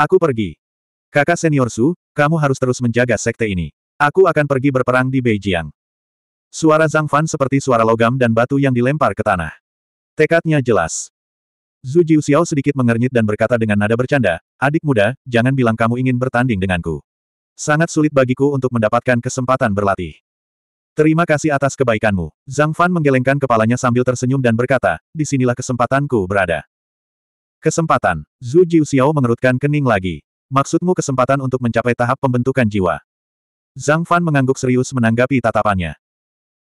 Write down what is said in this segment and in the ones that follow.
Aku pergi. Kakak senior Su, kamu harus terus menjaga sekte ini. Aku akan pergi berperang di Beijing. Suara Zhang Fan seperti suara logam dan batu yang dilempar ke tanah. Tekadnya jelas. Zhu Jiuxiao sedikit mengernyit dan berkata dengan nada bercanda, adik muda, jangan bilang kamu ingin bertanding denganku. Sangat sulit bagiku untuk mendapatkan kesempatan berlatih. Terima kasih atas kebaikanmu. Zhang Fan menggelengkan kepalanya sambil tersenyum dan berkata, disinilah kesempatanku berada. Kesempatan. Zhu Xiao mengerutkan kening lagi. Maksudmu kesempatan untuk mencapai tahap pembentukan jiwa. Zhang Fan mengangguk serius menanggapi tatapannya.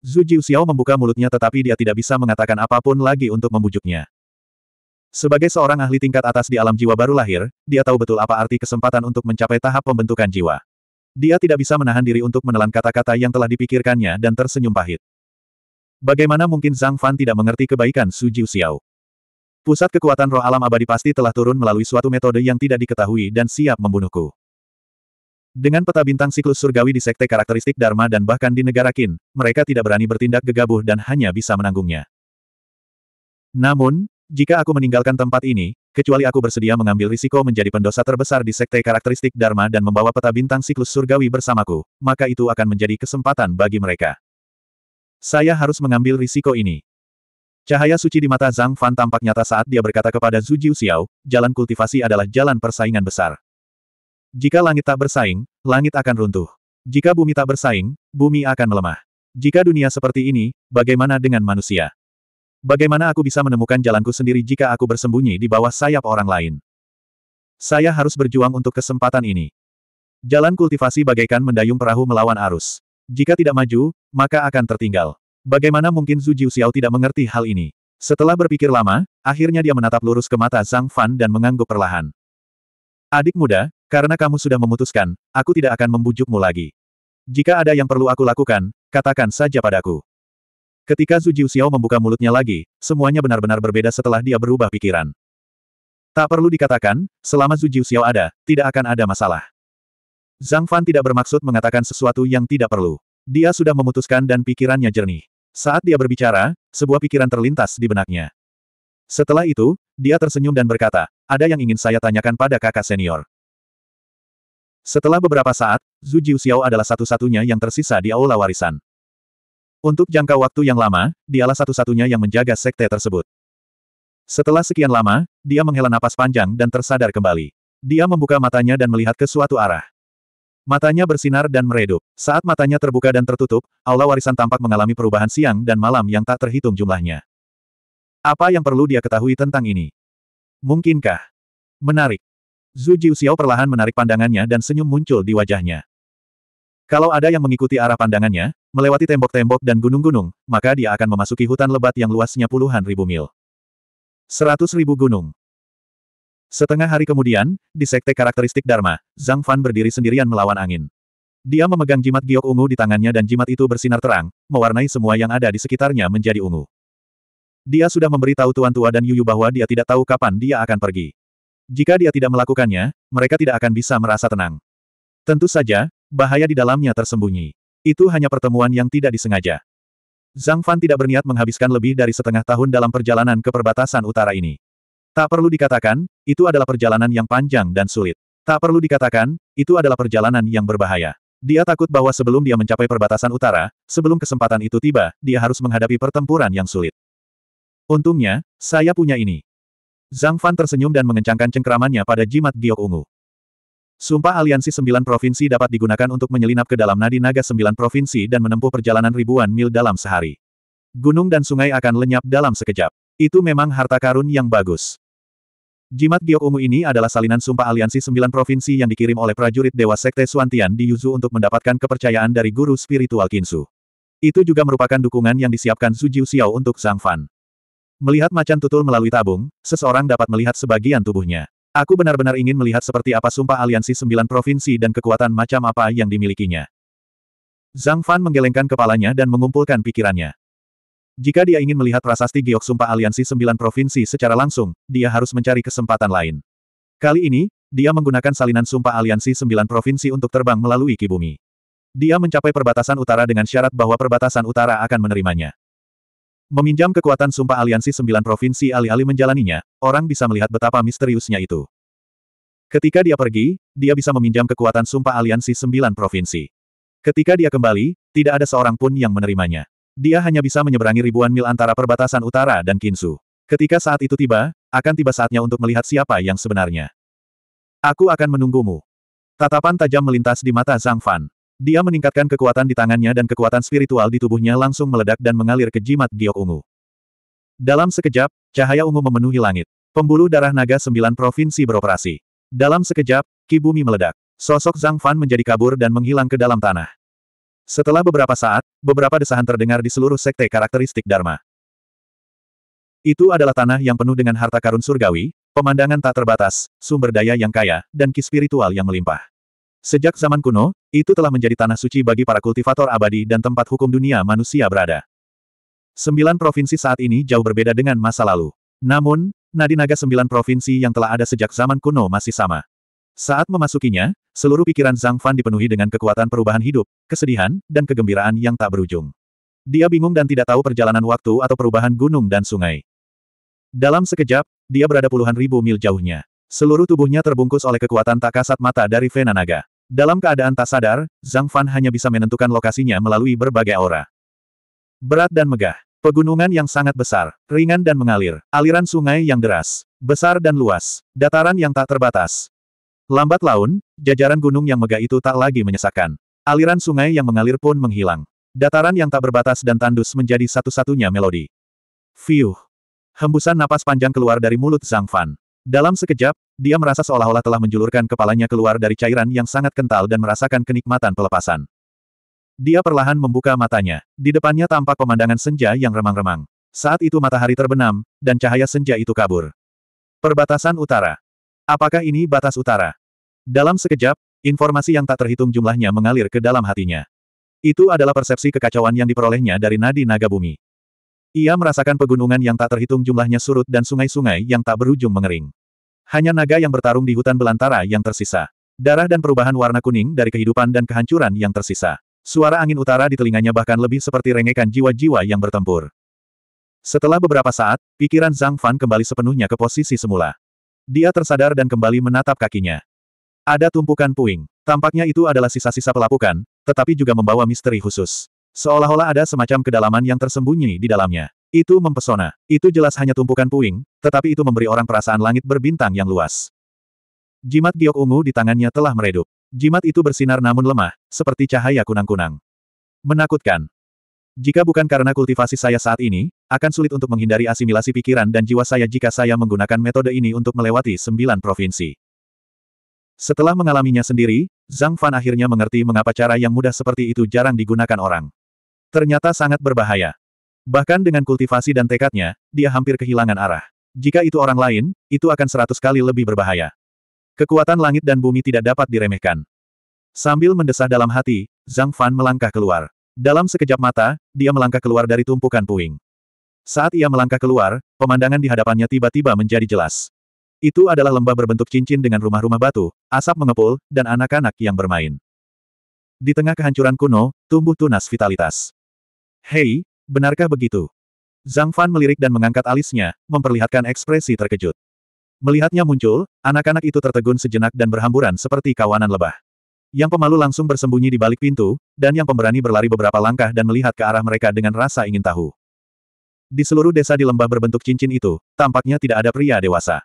Zhu Xiao membuka mulutnya tetapi dia tidak bisa mengatakan apapun lagi untuk membujuknya. Sebagai seorang ahli tingkat atas di alam jiwa baru lahir, dia tahu betul apa arti kesempatan untuk mencapai tahap pembentukan jiwa. Dia tidak bisa menahan diri untuk menelan kata-kata yang telah dipikirkannya dan tersenyum pahit. Bagaimana mungkin Zhang Fan tidak mengerti kebaikan Su Xiao? Pusat kekuatan roh alam abadi pasti telah turun melalui suatu metode yang tidak diketahui dan siap membunuhku. Dengan peta bintang siklus surgawi di sekte karakteristik Dharma dan bahkan di negara Kin, mereka tidak berani bertindak gegabah dan hanya bisa menanggungnya. Namun, jika aku meninggalkan tempat ini, kecuali aku bersedia mengambil risiko menjadi pendosa terbesar di sekte karakteristik Dharma dan membawa peta bintang siklus surgawi bersamaku, maka itu akan menjadi kesempatan bagi mereka. Saya harus mengambil risiko ini. Cahaya suci di mata Zhang Fan tampak nyata saat dia berkata kepada Zhu Xiao, jalan kultivasi adalah jalan persaingan besar. Jika langit tak bersaing, langit akan runtuh. Jika bumi tak bersaing, bumi akan melemah. Jika dunia seperti ini, bagaimana dengan manusia? Bagaimana aku bisa menemukan jalanku sendiri jika aku bersembunyi di bawah sayap orang lain? Saya harus berjuang untuk kesempatan ini. Jalan kultivasi bagaikan mendayung perahu melawan arus. Jika tidak maju, maka akan tertinggal. Bagaimana mungkin Zhu Xiao tidak mengerti hal ini? Setelah berpikir lama, akhirnya dia menatap lurus ke mata Zhang Fan dan mengangguk perlahan. Adik muda, karena kamu sudah memutuskan, aku tidak akan membujukmu lagi. Jika ada yang perlu aku lakukan, katakan saja padaku. Ketika Zhu Xiao membuka mulutnya lagi, semuanya benar-benar berbeda setelah dia berubah pikiran. Tak perlu dikatakan, selama Zhu Xiao ada, tidak akan ada masalah. Zhang Fan tidak bermaksud mengatakan sesuatu yang tidak perlu. Dia sudah memutuskan dan pikirannya jernih. Saat dia berbicara, sebuah pikiran terlintas di benaknya. Setelah itu, dia tersenyum dan berkata, ada yang ingin saya tanyakan pada kakak senior. Setelah beberapa saat, Zhu Xiao adalah satu-satunya yang tersisa di aula warisan. Untuk jangka waktu yang lama, dialah satu-satunya yang menjaga sekte tersebut. Setelah sekian lama, dia menghela napas panjang dan tersadar kembali. Dia membuka matanya dan melihat ke suatu arah. Matanya bersinar dan meredup. Saat matanya terbuka dan tertutup, aula warisan tampak mengalami perubahan siang dan malam yang tak terhitung jumlahnya. Apa yang perlu dia ketahui tentang ini? Mungkinkah? Menarik. Zhu Xiao perlahan menarik pandangannya dan senyum muncul di wajahnya. Kalau ada yang mengikuti arah pandangannya, melewati tembok-tembok dan gunung-gunung, maka dia akan memasuki hutan lebat yang luasnya puluhan ribu mil. Seratus ribu gunung. Setengah hari kemudian, di sekte karakteristik Dharma, Zhang Fan berdiri sendirian melawan angin. Dia memegang jimat giok ungu di tangannya dan jimat itu bersinar terang, mewarnai semua yang ada di sekitarnya menjadi ungu. Dia sudah memberitahu Tuan Tua dan Yuyu bahwa dia tidak tahu kapan dia akan pergi. Jika dia tidak melakukannya, mereka tidak akan bisa merasa tenang. Tentu saja, bahaya di dalamnya tersembunyi. Itu hanya pertemuan yang tidak disengaja. Zhang Fan tidak berniat menghabiskan lebih dari setengah tahun dalam perjalanan ke perbatasan utara ini. Tak perlu dikatakan, itu adalah perjalanan yang panjang dan sulit. Tak perlu dikatakan, itu adalah perjalanan yang berbahaya. Dia takut bahwa sebelum dia mencapai perbatasan utara, sebelum kesempatan itu tiba, dia harus menghadapi pertempuran yang sulit. Untungnya, saya punya ini. Zhang Fan tersenyum dan mengencangkan cengkeramannya pada jimat giok ungu. Sumpah aliansi sembilan provinsi dapat digunakan untuk menyelinap ke dalam nadi naga sembilan provinsi dan menempuh perjalanan ribuan mil dalam sehari. Gunung dan sungai akan lenyap dalam sekejap. Itu memang harta karun yang bagus. Jimat giok ungu ini adalah salinan sumpah aliansi sembilan provinsi yang dikirim oleh prajurit Dewa Sekte Suantian di Yuzu untuk mendapatkan kepercayaan dari guru spiritual Kinsu. Itu juga merupakan dukungan yang disiapkan Su Jiu Xiao untuk Zhang Fan. Melihat macan tutul melalui tabung, seseorang dapat melihat sebagian tubuhnya. Aku benar-benar ingin melihat seperti apa sumpah aliansi sembilan provinsi dan kekuatan macam apa yang dimilikinya. Zhang Fan menggelengkan kepalanya dan mengumpulkan pikirannya. Jika dia ingin melihat prasasti giok sumpah aliansi sembilan provinsi secara langsung, dia harus mencari kesempatan lain. Kali ini, dia menggunakan salinan sumpah aliansi sembilan provinsi untuk terbang melalui Kibumi. Dia mencapai perbatasan utara dengan syarat bahwa perbatasan utara akan menerimanya. Meminjam kekuatan sumpah aliansi sembilan provinsi alih-alih menjalaninya, orang bisa melihat betapa misteriusnya itu. Ketika dia pergi, dia bisa meminjam kekuatan sumpah aliansi sembilan provinsi. Ketika dia kembali, tidak ada seorang pun yang menerimanya. Dia hanya bisa menyeberangi ribuan mil antara perbatasan utara dan Kinsu. Ketika saat itu tiba, akan tiba saatnya untuk melihat siapa yang sebenarnya. Aku akan menunggumu. Tatapan tajam melintas di mata Zhang Fan. Dia meningkatkan kekuatan di tangannya dan kekuatan spiritual di tubuhnya langsung meledak dan mengalir ke jimat giok ungu. Dalam sekejap, cahaya ungu memenuhi langit. Pembuluh darah naga sembilan provinsi beroperasi. Dalam sekejap, kibumi meledak. Sosok Zhang Fan menjadi kabur dan menghilang ke dalam tanah. Setelah beberapa saat, beberapa desahan terdengar di seluruh sekte karakteristik Dharma. Itu adalah tanah yang penuh dengan harta karun surgawi, pemandangan tak terbatas, sumber daya yang kaya, dan ki spiritual yang melimpah. Sejak zaman kuno, itu telah menjadi tanah suci bagi para kultivator abadi dan tempat hukum dunia manusia berada. Sembilan provinsi saat ini jauh berbeda dengan masa lalu. Namun, nadi naga sembilan provinsi yang telah ada sejak zaman kuno masih sama. Saat memasukinya, seluruh pikiran Zhang Fan dipenuhi dengan kekuatan perubahan hidup, kesedihan, dan kegembiraan yang tak berujung. Dia bingung dan tidak tahu perjalanan waktu atau perubahan gunung dan sungai. Dalam sekejap, dia berada puluhan ribu mil jauhnya. Seluruh tubuhnya terbungkus oleh kekuatan tak kasat mata dari Vena Naga. Dalam keadaan tak sadar, Zhang Fan hanya bisa menentukan lokasinya melalui berbagai aura. Berat dan megah. Pegunungan yang sangat besar, ringan dan mengalir, aliran sungai yang deras, besar dan luas, dataran yang tak terbatas, Lambat laun, jajaran gunung yang megah itu tak lagi menyesakan. Aliran sungai yang mengalir pun menghilang. Dataran yang tak berbatas dan tandus menjadi satu-satunya melodi. Fiuh. Hembusan napas panjang keluar dari mulut Zhang Fan. Dalam sekejap, dia merasa seolah-olah telah menjulurkan kepalanya keluar dari cairan yang sangat kental dan merasakan kenikmatan pelepasan. Dia perlahan membuka matanya. Di depannya tampak pemandangan senja yang remang-remang. Saat itu matahari terbenam, dan cahaya senja itu kabur. Perbatasan utara. Apakah ini batas utara? Dalam sekejap, informasi yang tak terhitung jumlahnya mengalir ke dalam hatinya. Itu adalah persepsi kekacauan yang diperolehnya dari nadi naga bumi. Ia merasakan pegunungan yang tak terhitung jumlahnya surut dan sungai-sungai yang tak berujung mengering. Hanya naga yang bertarung di hutan belantara yang tersisa. Darah dan perubahan warna kuning dari kehidupan dan kehancuran yang tersisa. Suara angin utara di telinganya bahkan lebih seperti rengekan jiwa-jiwa yang bertempur. Setelah beberapa saat, pikiran Zhang Fan kembali sepenuhnya ke posisi semula. Dia tersadar dan kembali menatap kakinya. Ada tumpukan puing. Tampaknya itu adalah sisa-sisa pelapukan, tetapi juga membawa misteri khusus. Seolah-olah ada semacam kedalaman yang tersembunyi di dalamnya. Itu mempesona. Itu jelas hanya tumpukan puing, tetapi itu memberi orang perasaan langit berbintang yang luas. Jimat giok ungu di tangannya telah meredup. Jimat itu bersinar namun lemah, seperti cahaya kunang-kunang. Menakutkan. Jika bukan karena kultivasi saya saat ini, akan sulit untuk menghindari asimilasi pikiran dan jiwa saya jika saya menggunakan metode ini untuk melewati sembilan provinsi. Setelah mengalaminya sendiri, Zhang Fan akhirnya mengerti mengapa cara yang mudah seperti itu jarang digunakan orang. Ternyata sangat berbahaya. Bahkan dengan kultivasi dan tekadnya, dia hampir kehilangan arah. Jika itu orang lain, itu akan seratus kali lebih berbahaya. Kekuatan langit dan bumi tidak dapat diremehkan. Sambil mendesah dalam hati, Zhang Fan melangkah keluar. Dalam sekejap mata, dia melangkah keluar dari tumpukan puing. Saat ia melangkah keluar, pemandangan di hadapannya tiba-tiba menjadi jelas. Itu adalah lembah berbentuk cincin dengan rumah-rumah batu, asap mengepul, dan anak-anak yang bermain. Di tengah kehancuran kuno, tumbuh tunas vitalitas. Hei, benarkah begitu? Zhang Fan melirik dan mengangkat alisnya, memperlihatkan ekspresi terkejut. Melihatnya muncul, anak-anak itu tertegun sejenak dan berhamburan seperti kawanan lebah. Yang pemalu langsung bersembunyi di balik pintu, dan yang pemberani berlari beberapa langkah dan melihat ke arah mereka dengan rasa ingin tahu. Di seluruh desa di lembah berbentuk cincin itu, tampaknya tidak ada pria dewasa.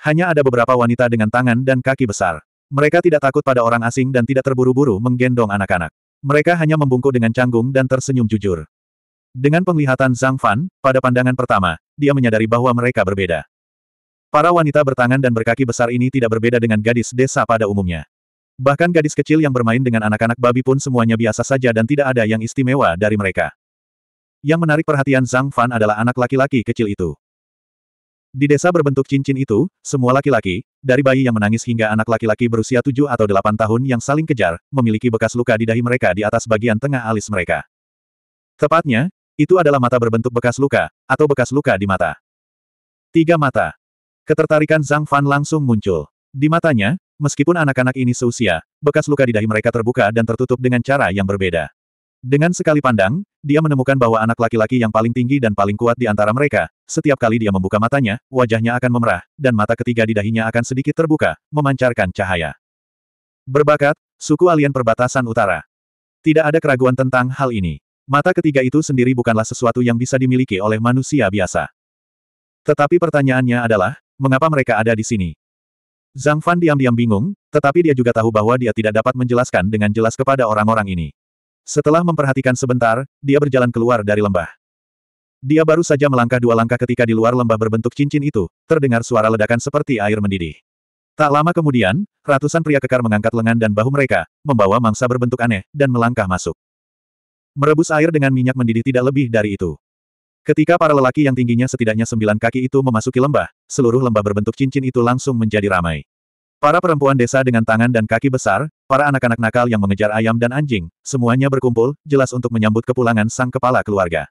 Hanya ada beberapa wanita dengan tangan dan kaki besar. Mereka tidak takut pada orang asing dan tidak terburu-buru menggendong anak-anak. Mereka hanya membungkuk dengan canggung dan tersenyum jujur. Dengan penglihatan Zhang Fan, pada pandangan pertama, dia menyadari bahwa mereka berbeda. Para wanita bertangan dan berkaki besar ini tidak berbeda dengan gadis desa pada umumnya. Bahkan gadis kecil yang bermain dengan anak-anak babi pun semuanya biasa saja dan tidak ada yang istimewa dari mereka. Yang menarik perhatian Zhang Fan adalah anak laki-laki kecil itu. Di desa berbentuk cincin itu, semua laki-laki, dari bayi yang menangis hingga anak laki-laki berusia 7 atau 8 tahun yang saling kejar, memiliki bekas luka di dahi mereka di atas bagian tengah alis mereka. Tepatnya, itu adalah mata berbentuk bekas luka, atau bekas luka di mata. Tiga mata. Ketertarikan Zhang Fan langsung muncul. Di matanya, Meskipun anak-anak ini seusia, bekas luka di dahi mereka terbuka dan tertutup dengan cara yang berbeda. Dengan sekali pandang, dia menemukan bahwa anak laki-laki yang paling tinggi dan paling kuat di antara mereka, setiap kali dia membuka matanya, wajahnya akan memerah, dan mata ketiga di dahinya akan sedikit terbuka, memancarkan cahaya. Berbakat, suku alien perbatasan utara. Tidak ada keraguan tentang hal ini. Mata ketiga itu sendiri bukanlah sesuatu yang bisa dimiliki oleh manusia biasa. Tetapi pertanyaannya adalah, mengapa mereka ada di sini? Zhang Fan diam-diam bingung, tetapi dia juga tahu bahwa dia tidak dapat menjelaskan dengan jelas kepada orang-orang ini. Setelah memperhatikan sebentar, dia berjalan keluar dari lembah. Dia baru saja melangkah dua langkah ketika di luar lembah berbentuk cincin itu, terdengar suara ledakan seperti air mendidih. Tak lama kemudian, ratusan pria kekar mengangkat lengan dan bahu mereka, membawa mangsa berbentuk aneh, dan melangkah masuk. Merebus air dengan minyak mendidih tidak lebih dari itu. Ketika para lelaki yang tingginya setidaknya sembilan kaki itu memasuki lembah, seluruh lembah berbentuk cincin itu langsung menjadi ramai. Para perempuan desa dengan tangan dan kaki besar, para anak-anak nakal yang mengejar ayam dan anjing, semuanya berkumpul, jelas untuk menyambut kepulangan sang kepala keluarga.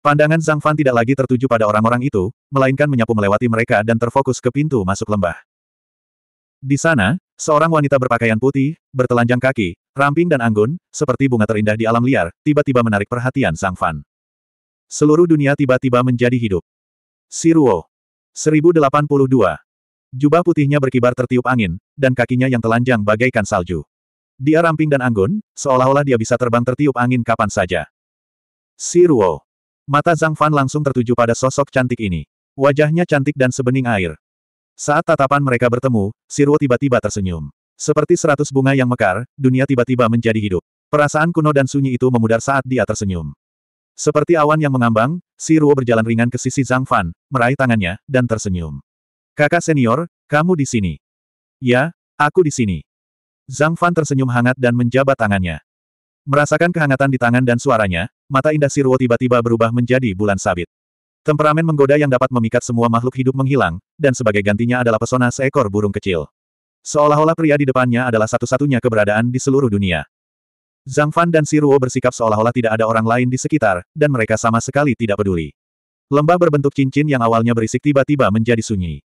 Pandangan Zhang Fan tidak lagi tertuju pada orang-orang itu, melainkan menyapu melewati mereka dan terfokus ke pintu masuk lembah. Di sana, seorang wanita berpakaian putih, bertelanjang kaki, ramping dan anggun, seperti bunga terindah di alam liar, tiba-tiba menarik perhatian Zhang Fan. Seluruh dunia tiba-tiba menjadi hidup. Siruo. 1082. Jubah putihnya berkibar tertiup angin, dan kakinya yang telanjang bagaikan salju. Dia ramping dan anggun, seolah-olah dia bisa terbang tertiup angin kapan saja. Siruo. Mata Zhang Fan langsung tertuju pada sosok cantik ini. Wajahnya cantik dan sebening air. Saat tatapan mereka bertemu, Siruo tiba-tiba tersenyum. Seperti seratus bunga yang mekar, dunia tiba-tiba menjadi hidup. Perasaan kuno dan sunyi itu memudar saat dia tersenyum. Seperti awan yang mengambang, si Ruo berjalan ringan ke sisi Zhang Fan, meraih tangannya, dan tersenyum. Kakak senior, kamu di sini. Ya, aku di sini. Zhang Fan tersenyum hangat dan menjabat tangannya. Merasakan kehangatan di tangan dan suaranya, mata indah Si Ruo tiba-tiba berubah menjadi bulan sabit. Temperamen menggoda yang dapat memikat semua makhluk hidup menghilang, dan sebagai gantinya adalah pesona seekor burung kecil. Seolah-olah pria di depannya adalah satu-satunya keberadaan di seluruh dunia. Zhang Fan dan Siruo bersikap seolah-olah tidak ada orang lain di sekitar, dan mereka sama sekali tidak peduli. Lembah berbentuk cincin yang awalnya berisik tiba-tiba menjadi sunyi.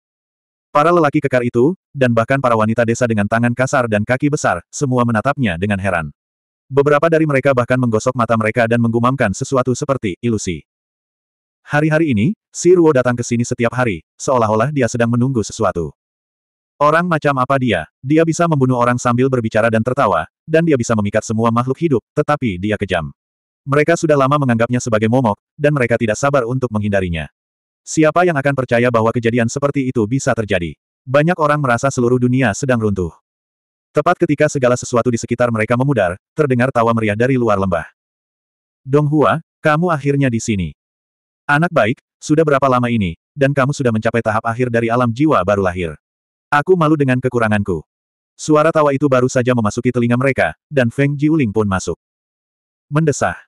Para lelaki kekar itu, dan bahkan para wanita desa dengan tangan kasar dan kaki besar, semua menatapnya dengan heran. Beberapa dari mereka bahkan menggosok mata mereka dan menggumamkan sesuatu seperti ilusi. Hari-hari ini, Siruo datang ke sini setiap hari, seolah-olah dia sedang menunggu sesuatu. Orang macam apa dia? Dia bisa membunuh orang sambil berbicara dan tertawa, dan dia bisa memikat semua makhluk hidup, tetapi dia kejam. Mereka sudah lama menganggapnya sebagai momok, dan mereka tidak sabar untuk menghindarinya. Siapa yang akan percaya bahwa kejadian seperti itu bisa terjadi? Banyak orang merasa seluruh dunia sedang runtuh. Tepat ketika segala sesuatu di sekitar mereka memudar, terdengar tawa meriah dari luar lembah. Dong Hua, kamu akhirnya di sini. Anak baik, sudah berapa lama ini, dan kamu sudah mencapai tahap akhir dari alam jiwa baru lahir. Aku malu dengan kekuranganku. Suara tawa itu baru saja memasuki telinga mereka, dan Feng Jiuling pun masuk. Mendesah.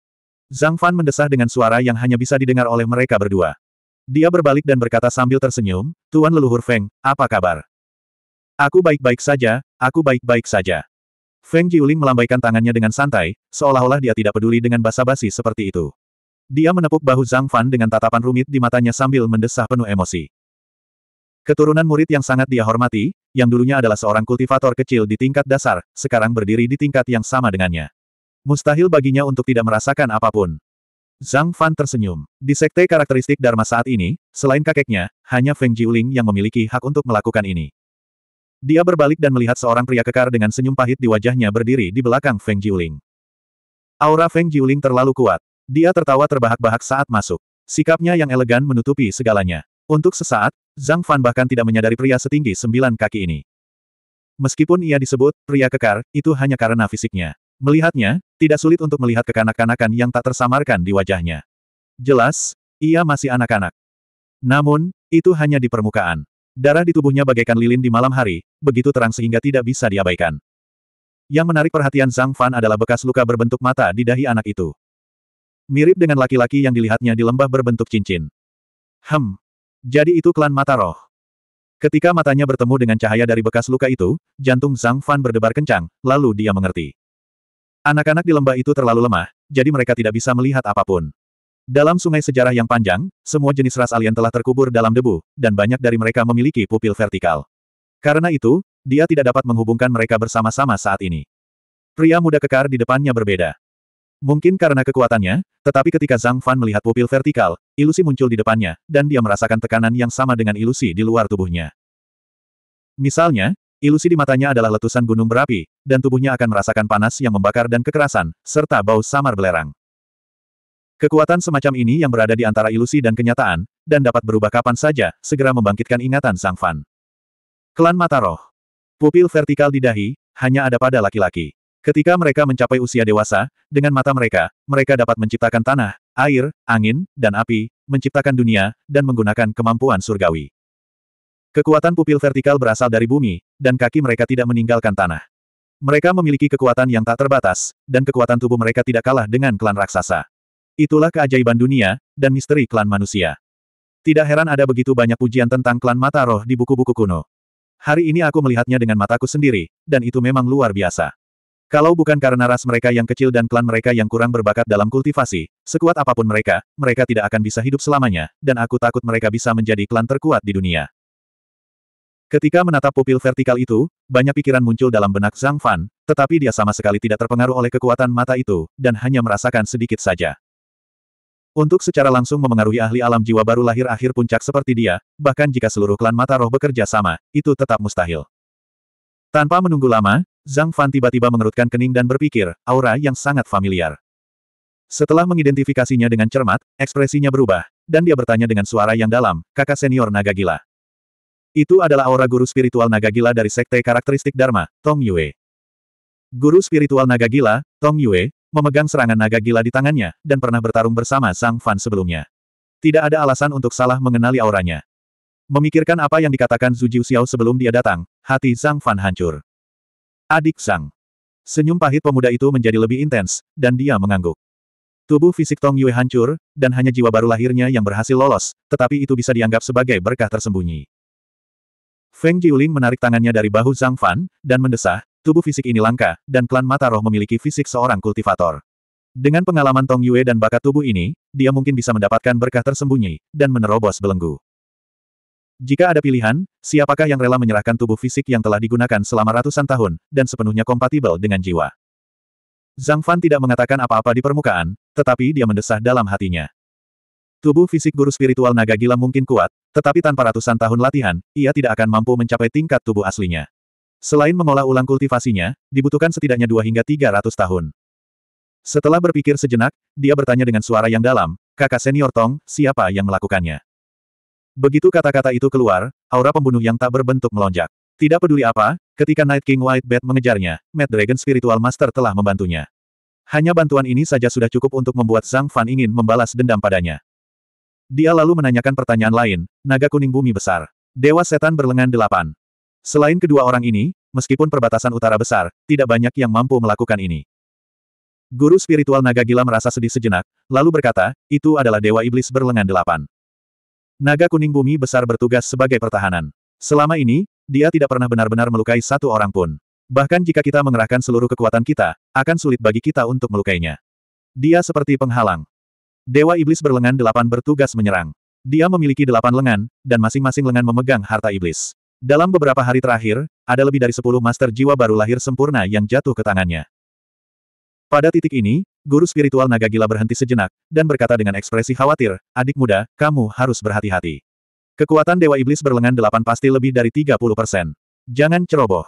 Zhang Fan mendesah dengan suara yang hanya bisa didengar oleh mereka berdua. Dia berbalik dan berkata sambil tersenyum, Tuan leluhur Feng, apa kabar? Aku baik-baik saja, aku baik-baik saja. Feng Jiuling melambaikan tangannya dengan santai, seolah-olah dia tidak peduli dengan basa-basi seperti itu. Dia menepuk bahu Zhang Fan dengan tatapan rumit di matanya sambil mendesah penuh emosi. Keturunan murid yang sangat dia hormati, yang dulunya adalah seorang kultivator kecil di tingkat dasar, sekarang berdiri di tingkat yang sama dengannya. Mustahil baginya untuk tidak merasakan apapun. Zhang Fan tersenyum. Di sekte karakteristik Dharma saat ini, selain kakeknya, hanya Feng Jiuling yang memiliki hak untuk melakukan ini. Dia berbalik dan melihat seorang pria kekar dengan senyum pahit di wajahnya berdiri di belakang Feng Jiuling. Aura Feng Jiuling terlalu kuat. Dia tertawa terbahak-bahak saat masuk. Sikapnya yang elegan menutupi segalanya. Untuk sesaat, Zhang Fan bahkan tidak menyadari pria setinggi sembilan kaki ini. Meskipun ia disebut pria kekar, itu hanya karena fisiknya. Melihatnya, tidak sulit untuk melihat kekanak-kanakan yang tak tersamarkan di wajahnya. Jelas, ia masih anak-anak. Namun, itu hanya di permukaan. Darah di tubuhnya bagaikan lilin di malam hari, begitu terang sehingga tidak bisa diabaikan. Yang menarik perhatian Zhang Fan adalah bekas luka berbentuk mata di dahi anak itu. Mirip dengan laki-laki yang dilihatnya di lembah berbentuk cincin. Hem, jadi itu klan mata roh. Ketika matanya bertemu dengan cahaya dari bekas luka itu, jantung Zhang Fan berdebar kencang, lalu dia mengerti. Anak-anak di lembah itu terlalu lemah, jadi mereka tidak bisa melihat apapun. Dalam sungai sejarah yang panjang, semua jenis ras alien telah terkubur dalam debu, dan banyak dari mereka memiliki pupil vertikal. Karena itu, dia tidak dapat menghubungkan mereka bersama-sama saat ini. Pria muda kekar di depannya berbeda. Mungkin karena kekuatannya, tetapi ketika Zhang Fan melihat pupil vertikal, ilusi muncul di depannya, dan dia merasakan tekanan yang sama dengan ilusi di luar tubuhnya. Misalnya, ilusi di matanya adalah letusan gunung berapi, dan tubuhnya akan merasakan panas yang membakar dan kekerasan, serta bau samar belerang. Kekuatan semacam ini yang berada di antara ilusi dan kenyataan, dan dapat berubah kapan saja, segera membangkitkan ingatan Zhang Fan. Klan Mataroh. Pupil vertikal di dahi, hanya ada pada laki-laki. Ketika mereka mencapai usia dewasa, dengan mata mereka, mereka dapat menciptakan tanah, air, angin, dan api, menciptakan dunia, dan menggunakan kemampuan surgawi. Kekuatan pupil vertikal berasal dari bumi, dan kaki mereka tidak meninggalkan tanah. Mereka memiliki kekuatan yang tak terbatas, dan kekuatan tubuh mereka tidak kalah dengan klan raksasa. Itulah keajaiban dunia, dan misteri klan manusia. Tidak heran ada begitu banyak pujian tentang klan mata roh di buku-buku kuno. Hari ini aku melihatnya dengan mataku sendiri, dan itu memang luar biasa. Kalau bukan karena ras mereka yang kecil dan klan mereka yang kurang berbakat dalam kultivasi, sekuat apapun mereka, mereka tidak akan bisa hidup selamanya, dan aku takut mereka bisa menjadi klan terkuat di dunia. Ketika menatap pupil vertikal itu, banyak pikiran muncul dalam benak Zhang Fan, tetapi dia sama sekali tidak terpengaruh oleh kekuatan mata itu, dan hanya merasakan sedikit saja. Untuk secara langsung memengaruhi ahli alam jiwa baru lahir akhir puncak seperti dia, bahkan jika seluruh klan mata roh bekerja sama, itu tetap mustahil. Tanpa menunggu lama, Zhang Fan tiba-tiba mengerutkan kening dan berpikir, aura yang sangat familiar. Setelah mengidentifikasinya dengan cermat, ekspresinya berubah, dan dia bertanya dengan suara yang dalam, kakak senior naga gila. Itu adalah aura guru spiritual naga gila dari sekte karakteristik Dharma, Tong Yue. Guru spiritual naga gila, Tong Yue, memegang serangan naga gila di tangannya, dan pernah bertarung bersama Zhang Fan sebelumnya. Tidak ada alasan untuk salah mengenali auranya. Memikirkan apa yang dikatakan Zhu Jiu Xiao sebelum dia datang, hati Zhang Fan hancur. Adik Sang. Senyum pahit pemuda itu menjadi lebih intens, dan dia mengangguk. Tubuh fisik Tong Yue hancur, dan hanya jiwa baru lahirnya yang berhasil lolos, tetapi itu bisa dianggap sebagai berkah tersembunyi. Feng Jiuling menarik tangannya dari bahu Zhang Fan, dan mendesah, tubuh fisik ini langka, dan klan mata roh memiliki fisik seorang kultivator. Dengan pengalaman Tong Yue dan bakat tubuh ini, dia mungkin bisa mendapatkan berkah tersembunyi, dan menerobos belenggu. Jika ada pilihan, siapakah yang rela menyerahkan tubuh fisik yang telah digunakan selama ratusan tahun, dan sepenuhnya kompatibel dengan jiwa? Zhang Fan tidak mengatakan apa-apa di permukaan, tetapi dia mendesah dalam hatinya. Tubuh fisik guru spiritual naga gila mungkin kuat, tetapi tanpa ratusan tahun latihan, ia tidak akan mampu mencapai tingkat tubuh aslinya. Selain mengolah ulang kultivasinya, dibutuhkan setidaknya dua hingga tiga ratus tahun. Setelah berpikir sejenak, dia bertanya dengan suara yang dalam, kakak senior Tong, siapa yang melakukannya? Begitu kata-kata itu keluar, aura pembunuh yang tak berbentuk melonjak. Tidak peduli apa, ketika Night King White Bat mengejarnya, Mad Dragon Spiritual Master telah membantunya. Hanya bantuan ini saja sudah cukup untuk membuat Zhang Fan ingin membalas dendam padanya. Dia lalu menanyakan pertanyaan lain, naga kuning bumi besar. Dewa setan berlengan delapan. Selain kedua orang ini, meskipun perbatasan utara besar, tidak banyak yang mampu melakukan ini. Guru spiritual naga gila merasa sedih sejenak, lalu berkata, itu adalah dewa iblis berlengan delapan. Naga Kuning Bumi besar bertugas sebagai pertahanan. Selama ini, dia tidak pernah benar-benar melukai satu orang pun. Bahkan jika kita mengerahkan seluruh kekuatan kita, akan sulit bagi kita untuk melukainya. Dia seperti penghalang. Dewa Iblis berlengan delapan bertugas menyerang. Dia memiliki delapan lengan, dan masing-masing lengan memegang harta iblis. Dalam beberapa hari terakhir, ada lebih dari sepuluh master jiwa baru lahir sempurna yang jatuh ke tangannya. Pada titik ini, Guru spiritual naga gila berhenti sejenak, dan berkata dengan ekspresi khawatir, adik muda, kamu harus berhati-hati. Kekuatan Dewa Iblis berlengan delapan pasti lebih dari 30 persen. Jangan ceroboh.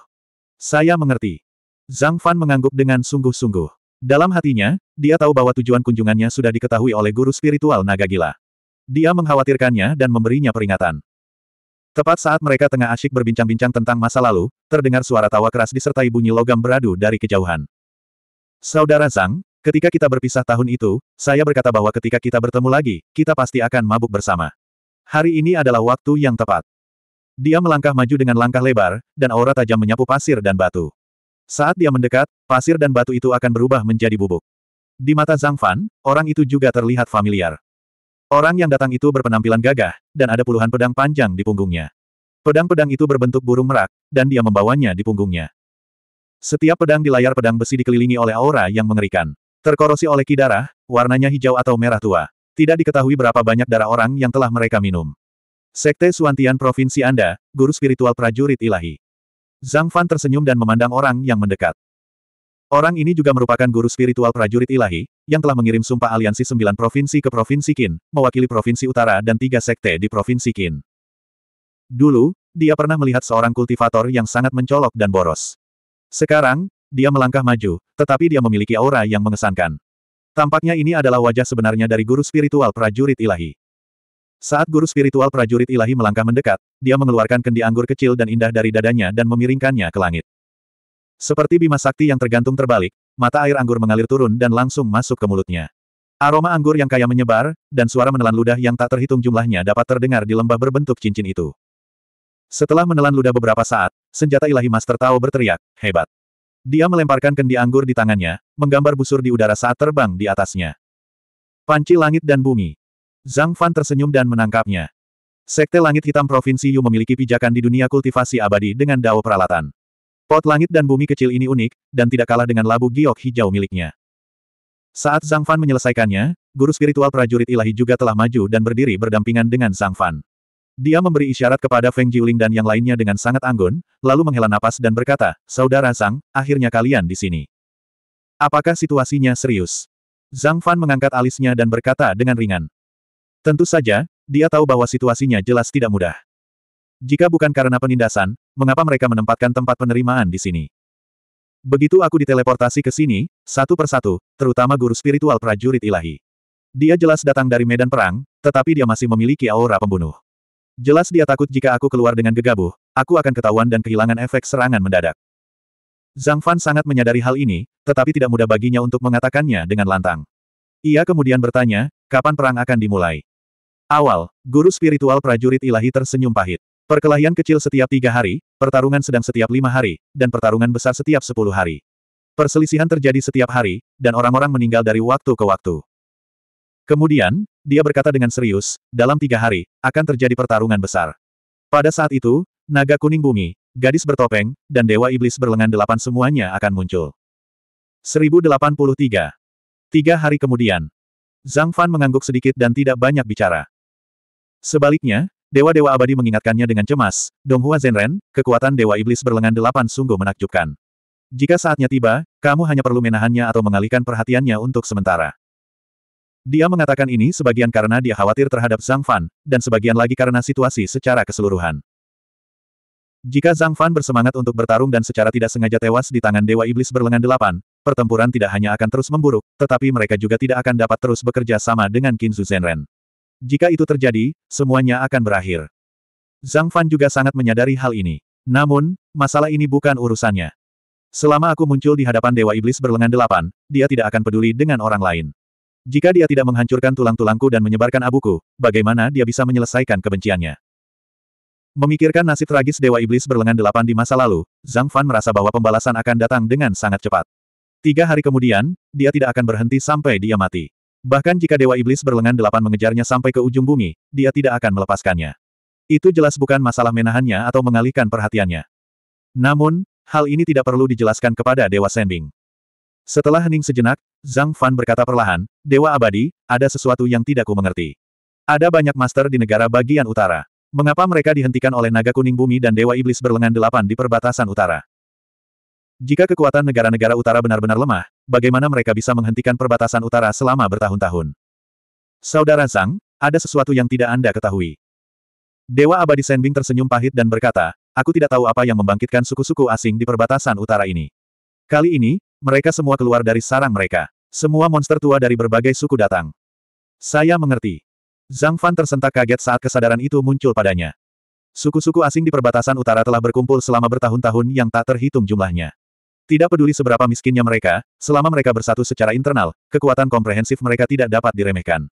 Saya mengerti. Zhang Fan mengangguk dengan sungguh-sungguh. Dalam hatinya, dia tahu bahwa tujuan kunjungannya sudah diketahui oleh guru spiritual naga gila. Dia mengkhawatirkannya dan memberinya peringatan. Tepat saat mereka tengah asyik berbincang-bincang tentang masa lalu, terdengar suara tawa keras disertai bunyi logam beradu dari kejauhan. Saudara Zhang, Ketika kita berpisah tahun itu, saya berkata bahwa ketika kita bertemu lagi, kita pasti akan mabuk bersama. Hari ini adalah waktu yang tepat. Dia melangkah maju dengan langkah lebar, dan aura tajam menyapu pasir dan batu. Saat dia mendekat, pasir dan batu itu akan berubah menjadi bubuk. Di mata Zhang Fan, orang itu juga terlihat familiar. Orang yang datang itu berpenampilan gagah, dan ada puluhan pedang panjang di punggungnya. Pedang-pedang itu berbentuk burung merak, dan dia membawanya di punggungnya. Setiap pedang di layar pedang besi dikelilingi oleh aura yang mengerikan. Terkorosi oleh kidarah, warnanya hijau atau merah tua. Tidak diketahui berapa banyak darah orang yang telah mereka minum. Sekte Suantian Provinsi Anda, Guru Spiritual Prajurit Ilahi. Zhang Fan tersenyum dan memandang orang yang mendekat. Orang ini juga merupakan guru spiritual prajurit ilahi, yang telah mengirim sumpah aliansi sembilan provinsi ke Provinsi Qin, mewakili Provinsi Utara dan tiga sekte di Provinsi Qin. Dulu, dia pernah melihat seorang kultivator yang sangat mencolok dan boros. Sekarang, dia melangkah maju, tetapi dia memiliki aura yang mengesankan. Tampaknya ini adalah wajah sebenarnya dari guru spiritual prajurit ilahi. Saat guru spiritual prajurit ilahi melangkah mendekat, dia mengeluarkan kendi anggur kecil dan indah dari dadanya dan memiringkannya ke langit. Seperti bima sakti yang tergantung terbalik, mata air anggur mengalir turun dan langsung masuk ke mulutnya. Aroma anggur yang kaya menyebar, dan suara menelan ludah yang tak terhitung jumlahnya dapat terdengar di lembah berbentuk cincin itu. Setelah menelan ludah beberapa saat, senjata ilahi Master Tao berteriak, hebat. Dia melemparkan kendi anggur di tangannya, menggambar busur di udara saat terbang di atasnya. Panci langit dan bumi. Zhang Fan tersenyum dan menangkapnya. Sekte Langit Hitam Provinsi Yu memiliki pijakan di dunia kultivasi abadi dengan dao peralatan. Pot langit dan bumi kecil ini unik, dan tidak kalah dengan labu giok hijau miliknya. Saat Zhang Fan menyelesaikannya, guru spiritual prajurit ilahi juga telah maju dan berdiri berdampingan dengan Zhang Fan. Dia memberi isyarat kepada Feng Jiuling dan yang lainnya dengan sangat anggun, lalu menghela napas dan berkata, Saudara Zhang, akhirnya kalian di sini. Apakah situasinya serius? Zhang Fan mengangkat alisnya dan berkata dengan ringan. Tentu saja, dia tahu bahwa situasinya jelas tidak mudah. Jika bukan karena penindasan, mengapa mereka menempatkan tempat penerimaan di sini? Begitu aku diteleportasi ke sini, satu persatu, terutama guru spiritual prajurit ilahi. Dia jelas datang dari medan perang, tetapi dia masih memiliki aura pembunuh. Jelas dia takut jika aku keluar dengan gegabah, aku akan ketahuan dan kehilangan efek serangan mendadak. Zhang Fan sangat menyadari hal ini, tetapi tidak mudah baginya untuk mengatakannya dengan lantang. Ia kemudian bertanya, kapan perang akan dimulai? Awal, guru spiritual prajurit ilahi tersenyum pahit. Perkelahian kecil setiap tiga hari, pertarungan sedang setiap lima hari, dan pertarungan besar setiap sepuluh hari. Perselisihan terjadi setiap hari, dan orang-orang meninggal dari waktu ke waktu. Kemudian, dia berkata dengan serius, dalam tiga hari, akan terjadi pertarungan besar. Pada saat itu, naga kuning bumi, gadis bertopeng, dan dewa iblis berlengan delapan semuanya akan muncul. 1083. Tiga hari kemudian, Zhang Fan mengangguk sedikit dan tidak banyak bicara. Sebaliknya, dewa-dewa abadi mengingatkannya dengan cemas, Donghua Zenren, kekuatan dewa iblis berlengan delapan sungguh menakjubkan. Jika saatnya tiba, kamu hanya perlu menahannya atau mengalihkan perhatiannya untuk sementara. Dia mengatakan ini sebagian karena dia khawatir terhadap Zhang Fan, dan sebagian lagi karena situasi secara keseluruhan. Jika Zhang Fan bersemangat untuk bertarung dan secara tidak sengaja tewas di tangan Dewa Iblis berlengan delapan, pertempuran tidak hanya akan terus memburuk, tetapi mereka juga tidak akan dapat terus bekerja sama dengan Zhu Zhenren. Jika itu terjadi, semuanya akan berakhir. Zhang Fan juga sangat menyadari hal ini. Namun, masalah ini bukan urusannya. Selama aku muncul di hadapan Dewa Iblis berlengan delapan, dia tidak akan peduli dengan orang lain. Jika dia tidak menghancurkan tulang-tulangku dan menyebarkan abuku, bagaimana dia bisa menyelesaikan kebenciannya? Memikirkan nasib tragis Dewa Iblis berlengan delapan di masa lalu, Zhang Fan merasa bahwa pembalasan akan datang dengan sangat cepat. Tiga hari kemudian, dia tidak akan berhenti sampai dia mati. Bahkan jika Dewa Iblis berlengan delapan mengejarnya sampai ke ujung bumi, dia tidak akan melepaskannya. Itu jelas bukan masalah menahannya atau mengalihkan perhatiannya. Namun, hal ini tidak perlu dijelaskan kepada Dewa Sending. Setelah hening sejenak, Zhang Fan berkata perlahan, Dewa Abadi, ada sesuatu yang tidak ku mengerti. Ada banyak master di negara bagian utara. Mengapa mereka dihentikan oleh naga kuning bumi dan Dewa Iblis berlengan delapan di perbatasan utara? Jika kekuatan negara-negara utara benar-benar lemah, bagaimana mereka bisa menghentikan perbatasan utara selama bertahun-tahun? Saudara Zhang, ada sesuatu yang tidak Anda ketahui. Dewa Abadi Senbing tersenyum pahit dan berkata, aku tidak tahu apa yang membangkitkan suku-suku asing di perbatasan utara ini. Kali ini, mereka semua keluar dari sarang mereka. Semua monster tua dari berbagai suku datang. Saya mengerti. Zhang Fan tersentak kaget saat kesadaran itu muncul padanya. Suku-suku asing di perbatasan utara telah berkumpul selama bertahun-tahun yang tak terhitung jumlahnya. Tidak peduli seberapa miskinnya mereka, selama mereka bersatu secara internal, kekuatan komprehensif mereka tidak dapat diremehkan.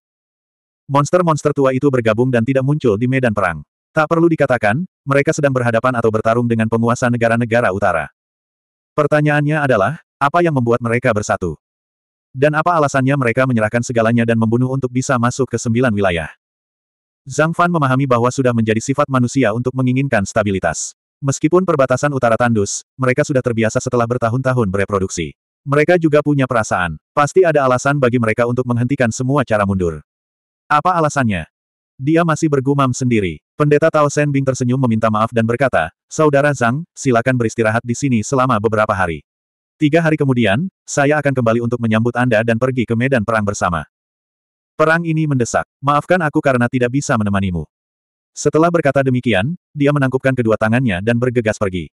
Monster-monster tua itu bergabung dan tidak muncul di medan perang. Tak perlu dikatakan, mereka sedang berhadapan atau bertarung dengan penguasa negara-negara utara. Pertanyaannya adalah, apa yang membuat mereka bersatu? Dan apa alasannya mereka menyerahkan segalanya dan membunuh untuk bisa masuk ke sembilan wilayah? Zhang Fan memahami bahwa sudah menjadi sifat manusia untuk menginginkan stabilitas. Meskipun perbatasan utara tandus, mereka sudah terbiasa setelah bertahun-tahun bereproduksi. Mereka juga punya perasaan. Pasti ada alasan bagi mereka untuk menghentikan semua cara mundur. Apa alasannya? Dia masih bergumam sendiri. Pendeta Tao Sen Bing tersenyum meminta maaf dan berkata, Saudara Zhang, silakan beristirahat di sini selama beberapa hari. Tiga hari kemudian, saya akan kembali untuk menyambut Anda dan pergi ke medan perang bersama. Perang ini mendesak, maafkan aku karena tidak bisa menemanimu. Setelah berkata demikian, dia menangkupkan kedua tangannya dan bergegas pergi.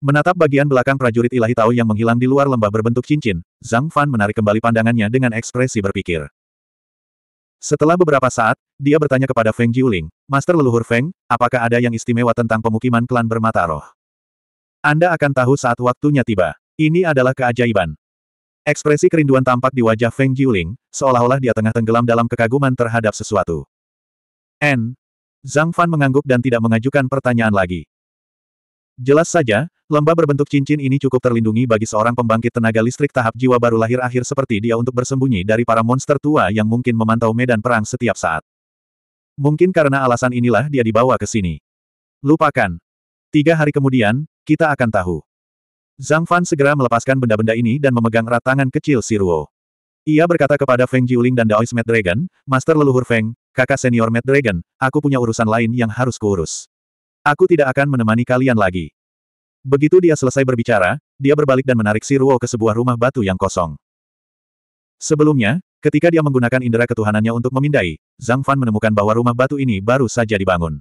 Menatap bagian belakang prajurit ilahi tahu yang menghilang di luar lembah berbentuk cincin, Zhang Fan menarik kembali pandangannya dengan ekspresi berpikir. Setelah beberapa saat, dia bertanya kepada Feng Jiuling, Master Leluhur Feng, apakah ada yang istimewa tentang pemukiman klan bermata roh? Anda akan tahu saat waktunya tiba. Ini adalah keajaiban. Ekspresi kerinduan tampak di wajah Feng Jiuling, seolah-olah dia tengah tenggelam dalam kekaguman terhadap sesuatu. N. Zhang Fan mengangguk dan tidak mengajukan pertanyaan lagi. Jelas saja, lembah berbentuk cincin ini cukup terlindungi bagi seorang pembangkit tenaga listrik tahap jiwa baru lahir akhir seperti dia untuk bersembunyi dari para monster tua yang mungkin memantau medan perang setiap saat. Mungkin karena alasan inilah dia dibawa ke sini. Lupakan. Tiga hari kemudian, kita akan tahu. Zhang Fan segera melepaskan benda-benda ini dan memegang erat tangan kecil Si Ruo. Ia berkata kepada Feng Jiuling dan Daois Mad Dragon, Master leluhur Feng, kakak senior Mad Dragon, aku punya urusan lain yang harus kuurus. Aku tidak akan menemani kalian lagi. Begitu dia selesai berbicara, dia berbalik dan menarik Si Ruo ke sebuah rumah batu yang kosong. Sebelumnya, ketika dia menggunakan indera ketuhanannya untuk memindai, Zhang Fan menemukan bahwa rumah batu ini baru saja dibangun.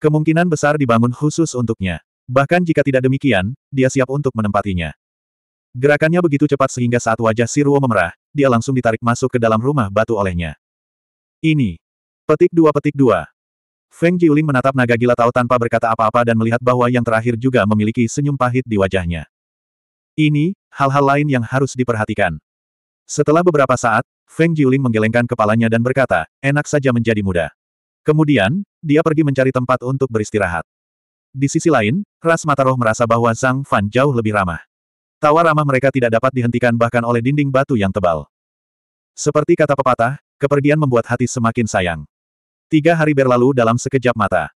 Kemungkinan besar dibangun khusus untuknya. Bahkan jika tidak demikian, dia siap untuk menempatinya. Gerakannya begitu cepat sehingga saat wajah Siruo memerah, dia langsung ditarik masuk ke dalam rumah batu olehnya. Ini. Petik dua petik dua. Feng Jiuling menatap naga gila Tao tanpa berkata apa-apa dan melihat bahwa yang terakhir juga memiliki senyum pahit di wajahnya. Ini, hal-hal lain yang harus diperhatikan. Setelah beberapa saat, Feng Jiuling menggelengkan kepalanya dan berkata, enak saja menjadi muda. Kemudian, dia pergi mencari tempat untuk beristirahat. Di sisi lain, ras mata roh merasa bahwa Zhang Fan jauh lebih ramah. Tawa ramah mereka tidak dapat dihentikan bahkan oleh dinding batu yang tebal. Seperti kata pepatah, kepergian membuat hati semakin sayang. Tiga hari berlalu dalam sekejap mata.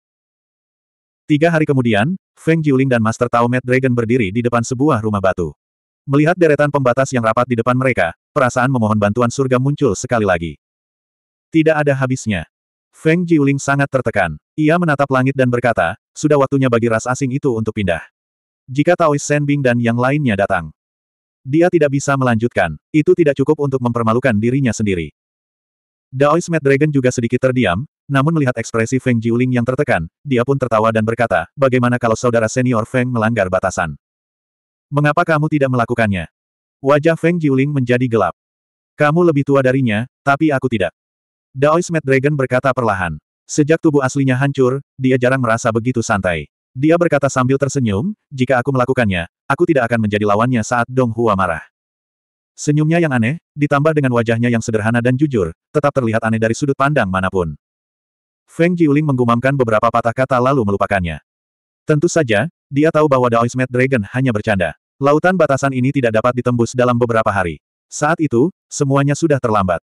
Tiga hari kemudian, Feng Jiuling dan Master Tao Mad Dragon berdiri di depan sebuah rumah batu. Melihat deretan pembatas yang rapat di depan mereka, perasaan memohon bantuan surga muncul sekali lagi. Tidak ada habisnya. Feng Jiuling sangat tertekan. Ia menatap langit dan berkata, sudah waktunya bagi ras asing itu untuk pindah. Jika Taois Senbing dan yang lainnya datang, dia tidak bisa melanjutkan. Itu tidak cukup untuk mempermalukan dirinya sendiri. Daois Mad Dragon juga sedikit terdiam, namun melihat ekspresi Feng Jiuling yang tertekan, dia pun tertawa dan berkata, bagaimana kalau saudara senior Feng melanggar batasan? Mengapa kamu tidak melakukannya? Wajah Feng Jiuling menjadi gelap. Kamu lebih tua darinya, tapi aku tidak. Daois Mad Dragon berkata perlahan. Sejak tubuh aslinya hancur, dia jarang merasa begitu santai. Dia berkata sambil tersenyum, jika aku melakukannya, aku tidak akan menjadi lawannya saat Dong Hua marah. Senyumnya yang aneh, ditambah dengan wajahnya yang sederhana dan jujur, tetap terlihat aneh dari sudut pandang manapun. Feng Jiuling menggumamkan beberapa patah kata lalu melupakannya. Tentu saja, dia tahu bahwa Mad Dragon hanya bercanda. Lautan batasan ini tidak dapat ditembus dalam beberapa hari. Saat itu, semuanya sudah terlambat.